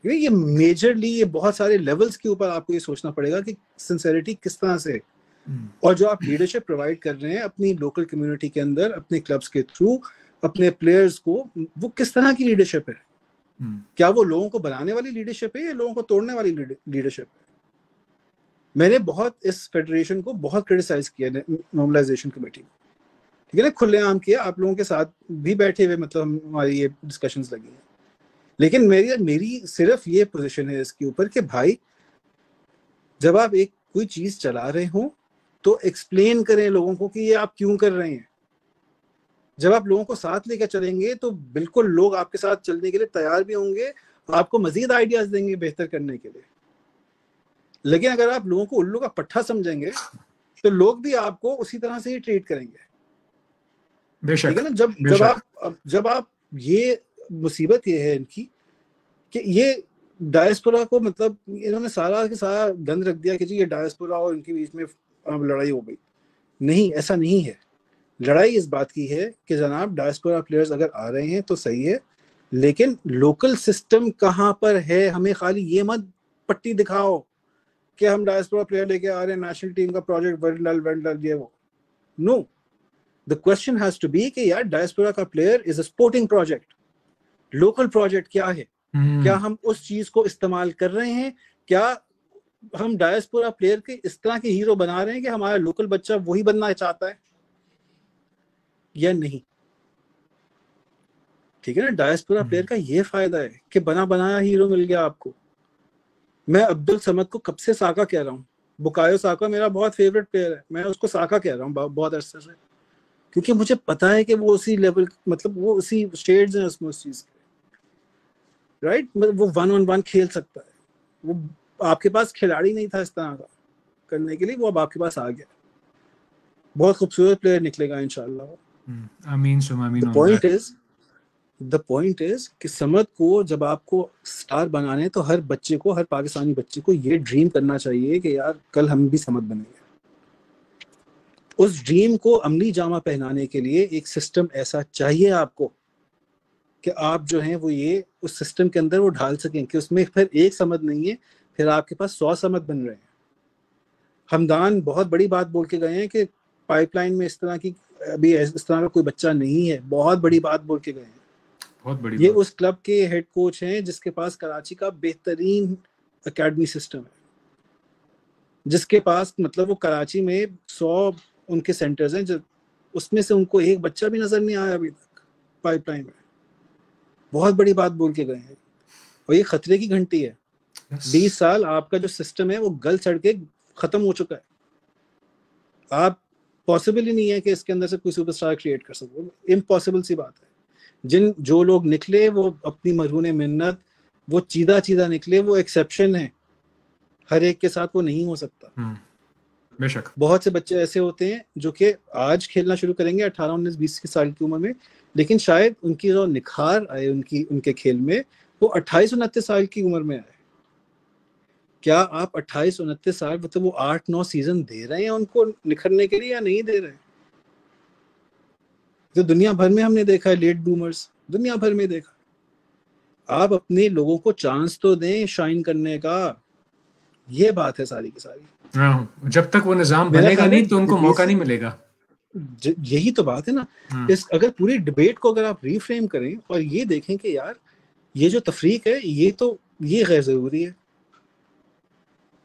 क्योंकि ये मेजरली ये बहुत सारे लेवल्स के ऊपर आपको ये सोचना पड़ेगा कि सिंसेरिटी किस तरह से hmm. और जो आप लीडरशिप प्रोवाइड कर रहे हैं अपनी लोकल कम्युनिटी के अंदर अपने क्लब्स के थ्रू अपने प्लेयर्स को वो किस तरह की लीडरशिप है hmm. क्या वो लोगों को बनाने वाली लीडरशिप है या लोगों को तोड़ने वाली लीडरशिप है मैंने बहुत इस फेडरेशन को बहुत क्रिटिसाइज किया नॉर्मलाइजेशन कमेटी ठीक है ना खुलेआम किया आप लोगों के साथ भी बैठे हुए मतलब हमारी ये डिस्कशंस लगी है लेकिन मेरी मेरी सिर्फ ये पोजीशन है इसके ऊपर कि भाई जब आप एक कोई चीज चला रहे हो तो एक्सप्लेन करें लोगों को कि ये आप क्यों कर रहे हैं जब आप लोगों को साथ लेकर चलेंगे तो बिल्कुल लोग आपके साथ चलने के लिए तैयार भी होंगे आपको मजीद आइडियाज देंगे बेहतर करने के लिए लेकिन अगर आप लोगों को उल्लू का पट्टा समझेंगे तो लोग भी आपको उसी तरह से ही ट्रीट करेंगे बेशक ना जब जब आप जब आप ये मुसीबत ये है इनकी कि ये डायस्पोरा को मतलब इन्होंने सारा के सारा गंद रख दिया कि जी ये डायस्पोरा और इनके बीच में लड़ाई हो गई नहीं ऐसा नहीं है लड़ाई इस बात की है कि जनाब डायस्पोरा प्लेयर्स अगर आ रहे हैं तो सही है लेकिन लोकल सिस्टम कहाँ पर है हमें खाली ये मत पट्टी दिखाओ कि हम डायस्पोरा प्लेयर लेके आ रहे हैं नेशनल टीम का प्रोजेक्ट वर्ल्ड वेंडल ये वो know the question has to be कि यार डायस्पोरा का player is a sporting project local project क्या है हम्म। क्या हम उस चीज को इस्तेमाल कर रहे हैं क्या हम डायस्पोरा प्लेयर के इस तरह के हीरो बना रहे हैं कि हमारा लोकल बच्चा वही बनना चाहता है या नहीं ठीक है ना डायस्पोरा हम्म। प्लेयर का ये फायदा है कि बना बनाया हीरो मिल गया आपको मैं अब्दुल समद को कब से साका कह रहा हूँ बुकायो साका मेरा बहुत फेवरेट प्लेयर है मैं उसको साका कह रहा हूँ बहुत अच्छे से क्योंकि मुझे पता है कि वो उसी लेवल मतलब वो उसी स्टेट है उसमें उस चीज़ के राइट मतलब वो वन ऑन वन खेल सकता है वो आपके पास खिलाड़ी नहीं था इस तरह का करने के लिए वो अब आपके पास आ गया बहुत खूबसूरत प्लेयर निकलेगा इंशाल्लाह point is the point is कि समद को जब आपको स्टार बनाने तो हर बच्चे को हर पाकिस्तानी बच्चे को ये ड्रीम करना चाहिए कि यार कल हम भी समद बनेंगे उस ड्रीम को अमली जामा पहनाने के लिए एक सिस्टम ऐसा चाहिए आपको कि आप जो है वो ये उस सिस्टम के अंदर वो ढाल सकें कि उसमें फिर एक समझ नहीं है फिर आपके पास सौ समझ बन रहे हैं हमदान बहुत बड़ी बात बोल के गए हैं कि पाइपलाइन में इस तरह की अभी इस तरह का कोई बच्चा नहीं है बहुत बड़ी बात बोल के गए हैं बहुत बड़ी ये उस क्लब के हेड कोच हैं जिसके पास कराची का बेहतरीन अकेडमी सिस्टम है जिसके पास मतलब वो कराची में सौ उनके सेंटर्स हैं उसमें से उनको एक बच्चा भी नजर नहीं आया अभी तक पाइपलाइन में बहुत बड़ी बात बोल के गए हैं और ये खतरे की घंटी है बीस yes. साल आपका जो सिस्टम है वो गल चढ़ के खत्म हो चुका है आप पॉसिबल ही नहीं है कि इसके अंदर से कोई सुपरस्टार क्रिएट कर सको इम्पॉसिबल सी बात है जिन जो लोग निकले वो अपनी मरहून मिन्नत वो चीदा चीदा निकले वो एक्सेप्शन है हर एक के साथ वो नहीं हो सकता हम्म। बेशक बहुत से बच्चे ऐसे होते हैं जो कि आज खेलना शुरू करेंगे अठारह उन्नीस बीस साल की उम्र में लेकिन शायद उनकी जो निखार आए उनकी उनके खेल में वो अट्ठाईस उनतीस साल की उम्र में आए क्या आप अट्ठाईस उनतीस साल मतलब तो वो आठ नौ सीजन दे रहे हैं उनको निखरने के लिए या नहीं दे रहे जो तो दुनिया भर में हमने देखा है लेट बूमर्स दुनिया भर में देखा आप अपने लोगों को चांस तो दें शाइन करने का ये बात है सारी की सारी हाँ, जब तक वो निजाम बनेगा नहीं तो उनको मौका नहीं मिलेगा यही तो बात है ना हाँ। इस अगर पूरी डिबेट को अगर आप रीफ्रेम करें और ये देखें कि यार ये जो तफरीक है ये तो ये गैर ज़रूरी है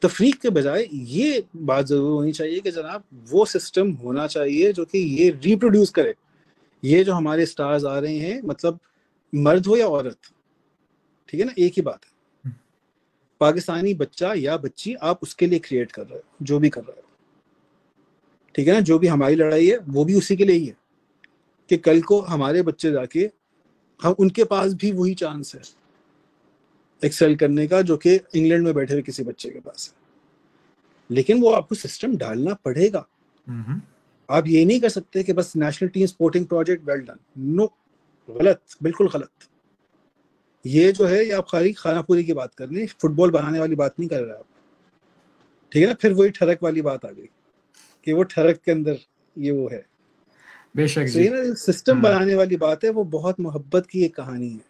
तफरीक के बजाय ये बात ज़रूर होनी चाहिए कि जनाब वो सिस्टम होना चाहिए जो कि ये रिप्रोड्यूस करे ये जो हमारे स्टार्स आ रहे हैं मतलब मर्द हो या औरत ठीक है ना एक ही बात है हम्म। पाकिस्तानी बच्चा या बच्ची आप उसके लिए क्रिएट कर रहे हो जो भी कर रहे हो ठीक है ना जो भी हमारी लड़ाई है वो भी उसी के लिए ही है कि कल को हमारे बच्चे जाके हम उनके पास भी वही चांस है एक्सेल करने का जो कि इंग्लैंड में बैठे हुए किसी बच्चे के पास है लेकिन वो आपको सिस्टम डालना पड़ेगा आप ये नहीं कर सकते कि बस national team sporting project well done no गलत बिल्कुल गलत ये जो है ये आप खाली खानापुरी की बात कर रहे फुटबॉल बनाने वाली बात नहीं कर रहे आप ठीक है ना फिर वही ठरक वाली बात आ गई कि वो ठरक के अंदर ये वो है बेशक जी ना सिस्टम हाँ। बनाने वाली बात है वो बहुत मोहब्बत की एक कहानी है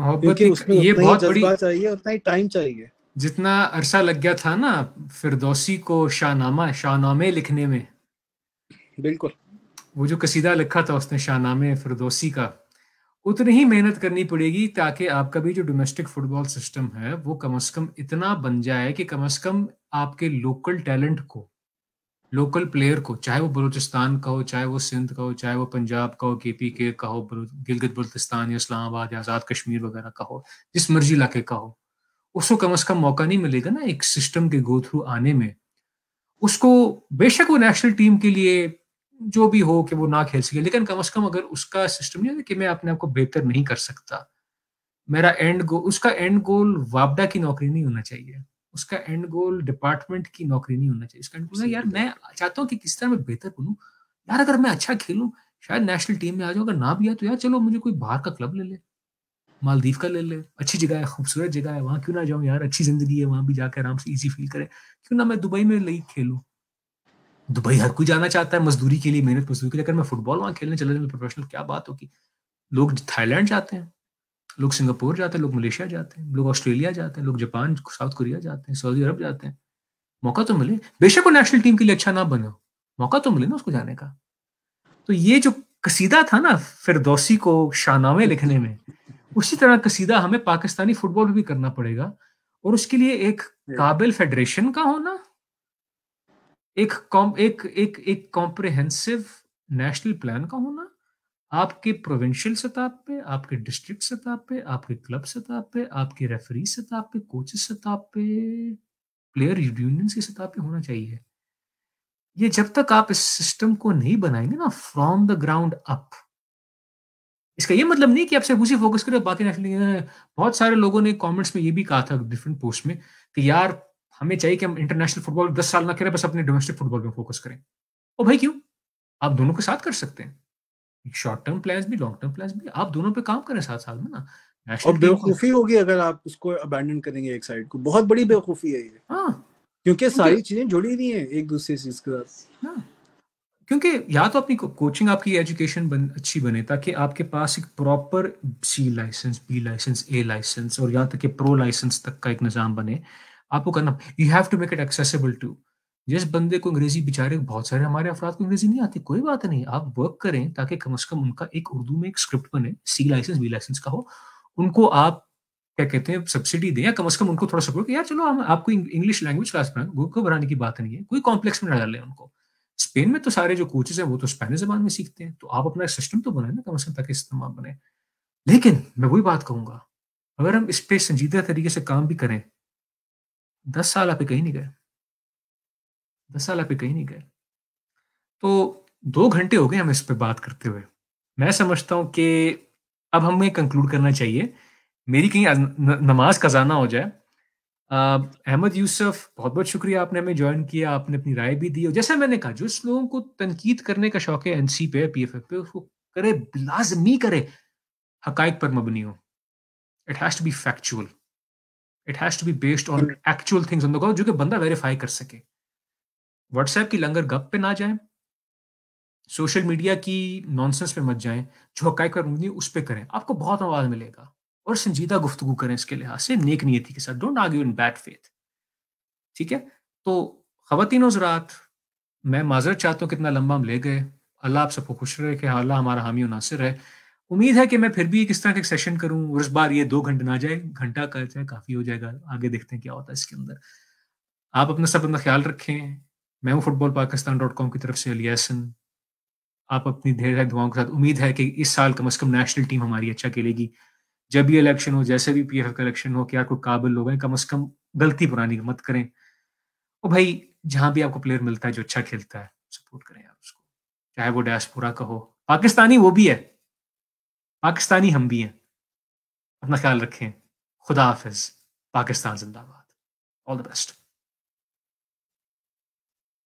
मोहब्बत की ये बहुत बड़ी चाहिए उतना ही टाइम चाहिए जितना अरसा लग गया था ना फिरदौसी को शाहनामा शाहनामे लिखने में बिल्कुल वो जो कसीदा लिखा था उसने शाहनामे फिरदौसी का उतनी ही मेहनत करनी पड़ेगी ताकि आपका भी जो डोमेस्टिक फुटबॉल सिस्टम है वो कम अज कम इतना बन जाए कि कम अज कम आपके लोकल टैलेंट को लोकल प्लेयर को चाहे वो बलूचिस्तान का हो चाहे वो सिंध का हो चाहे वो पंजाब का हो के पी के का हो गिलगित बल्तिस्तान या इस्लामाबाद या आज़ाद कश्मीर वगैरह का हो जिस मर्जी इलाके का हो उसको कम अज़ कम मौका नहीं मिलेगा ना एक सिस्टम के गो थ्रू आने में उसको बेशक वो नेशनल टीम के लिए जो भी हो कि वो ना खेल सके लेकिन कम अज़ कम अगर उसका सिस्टम नहीं है कि मैं अपने आप को बेहतर नहीं कर सकता मेरा एंड गोल उसका एंड गोल वापडा की नौकरी नहीं होना चाहिए उसका एंड गोल डिपार्टमेंट की नौकरी नहीं होना चाहिए इसका एंड गोल यार मैं चाहता हूँ कि किस तरह मैं बेहतर बनूँ यार अगर मैं अच्छा खेलूँ शायद नेशनल टीम में आ जाऊँ अगर ना भी आ तो यार चलो मुझे कोई बाहर का क्लब ले ले मालदीव का ले ले अच्छी जगह है खूबसूरत जगह है वहाँ क्यों ना जाऊँ यार अच्छी जिंदगी है वहाँ भी जाकर आराम से ईजी फील करें क्यों ना मैं दुबई में लीग खेलूँ दुबई हर कोई जाना चाहता है मजदूरी के लिए मेहनत मजदूरी के लिए अगर मैं फुटबॉल वहाँ खेलने चले जाऊँ प्रोफेशनल क्या बात होगी लोग थाईलैंड जाते हैं लोग सिंगापुर जाते हैं लोग मलेशिया जाते हैं लोग ऑस्ट्रेलिया जाते हैं लोग जापान साउथ कोरिया जाते हैं सऊदी अरब जाते हैं मौका तो मिले बेशक वो नेशनल टीम के लिए अच्छा ना बने मौका तो मिले ना उसको जाने का तो ये जो कसीदा था ना फिरदौसी को शाहनामे लिखने में उसी तरह कसीदा हमें पाकिस्तानी फुटबॉल में भी करना पड़ेगा और उसके लिए एक काबिल फेडरेशन का होना एक कॉम एक एक कॉम्प्रिहेंसिव नेशनल प्लान का होना आपके प्रोविंशियल सताब पे आपके डिस्ट्रिक्ट सताब पे आपके क्लब सताब पे आपके रेफरी सताब पे कोचेस सताब पे प्लेयर यूनियन की सताब पे होना चाहिए ये जब तक आप इस सिस्टम को नहीं बनाएंगे ना फ्रॉम द ग्राउंड अप इसका ये मतलब नहीं कि आप सिर्फ उसी फोकस करें बाकी नेशनल बहुत सारे लोगों ने कमेंट्स में ये भी कहा था डिफरेंट पोस्ट में कि यार हमें चाहिए कि हम इंटरनेशनल फुटबॉल दस साल ना करें बस अपने डोमेस्टिक फुटबॉल में फोकस करें और भाई क्यों आप दोनों के साथ कर सकते हैं शॉर्ट टर्म प्लान्स भी लॉन्ग टर्म प्लान्स भी आप दोनों पे काम करें साथ साथ में ना और बेवकूफी होगी अगर आप उसको अबैंडन करेंगे एक साइड को बहुत बड़ी हाँ। बेवकूफी है ये हाँ क्योंकि सारी चीजें जुड़ी हुई हैं एक दूसरे चीज के साथ हाँ। क्योंकि या तो अपनी कोचिंग आपकी एजुकेशन बन अच्छी बने ताकि आपके पास एक proper C license B license A license और यहाँ तक कि प्रो लाइसेंस तक का एक निज़ाम बने आपको करना you have to make it accessible to जिस बंदे को अंग्रेजी बेचारे बहुत सारे हमारे अफराद को अंग्रेजी नहीं आती कोई बात नहीं आप वर्क करें ताकि कम से कम उनका एक उर्दू में एक स्क्रिप्ट बने सी लाइसेंस बी लाइसेंस का हो उनको आप क्या कहते हैं सब्सिडी दें या कम से कम उनको थोड़ा सपोर्ट यार चलो हम आपको इंग्लिश लैंग्वेज क्लास बनाए बनाने की बात नहीं है कोई कॉम्प्लेक्स में ना डालें उनको स्पेन में तो सारे जो कोचेज हैं वो तो स्पेनिश जबान में सीखते हैं तो आप अपना सिस्टम तो बनाए ना कम से कम ताकि सिस्टम आप लेकिन मैं वही बात कहूंगा अगर हम इस पर संजीदा तरीके से काम भी करें दस साल आप कहीं नहीं गए दस साल आप कहीं नहीं गए तो दो घंटे हो गए हम इस पर बात करते हुए मैं समझता हूँ कि अब हमें कंक्लूड करना चाहिए मेरी कहीं नमाज खजाना हो जाए अहमद यूसुफ बहुत बहुत शुक्रिया आपने हमें ज्वाइन किया आपने अपनी राय भी दी और जैसा मैंने कहा जिस लोगों को तनकीद करने का शौक है एनसी पे पी एफ एफ पे उसको करे लाजमी करे हक पर मबनी हो it has to be factual it has to be based on actual things on the जो कि बंदा वेरीफाई कर सके व्हाट्सएप की लंगर गप पे ना जाएं सोशल मीडिया की नॉनसेंस पे मत जाएं जो हकाइक पर उस पर करें आपको बहुत आवाज़ मिलेगा और संजीदा गुफ्तु करें इसके लिहाज से नेक नियति के साथ don't argue in bad faith ठीक है तो ख़वान ज़रात मैं माजरत चाहता हूँ कितना लंबा हम ले गए अल्लाह आप सबको खुश रहे कि अल्लाह हमारा हामी नासिर है उम्मीद है कि मैं फिर भी किस तरह का सेशन करूँ और इस बार ये दो घंटे ना जाए घंटा का जाए काफ़ी हो जाएगा आगे देखते हैं क्या होता है इसके अंदर आप अपना सब अपना ख्याल रखें मैं हूं फुटबॉल पाकिस्तान डॉट कॉम की तरफ से अलियासन आप अपनी ढेर दुआओं के साथ उम्मीद है कि इस साल कम अज कम नेशनल टीम हमारी अच्छा खेलेगी जब भी इलेक्शन हो जैसे भी एफ का इलेक्शन हो कि यार कोई काबिल लोग हैं कम अज कम गलती पुरानी मत करें और भाई जहां भी आपको प्लेयर मिलता है जो अच्छा खेलता है सपोर्ट करें आप उसको चाहे वो डैशपुरा का हो पाकिस्तानी वो भी है पाकिस्तानी हम भी हैं अपना ख्याल रखें खुदा हाफिज पाकिस्तान जिंदाबाद ऑल द बेस्ट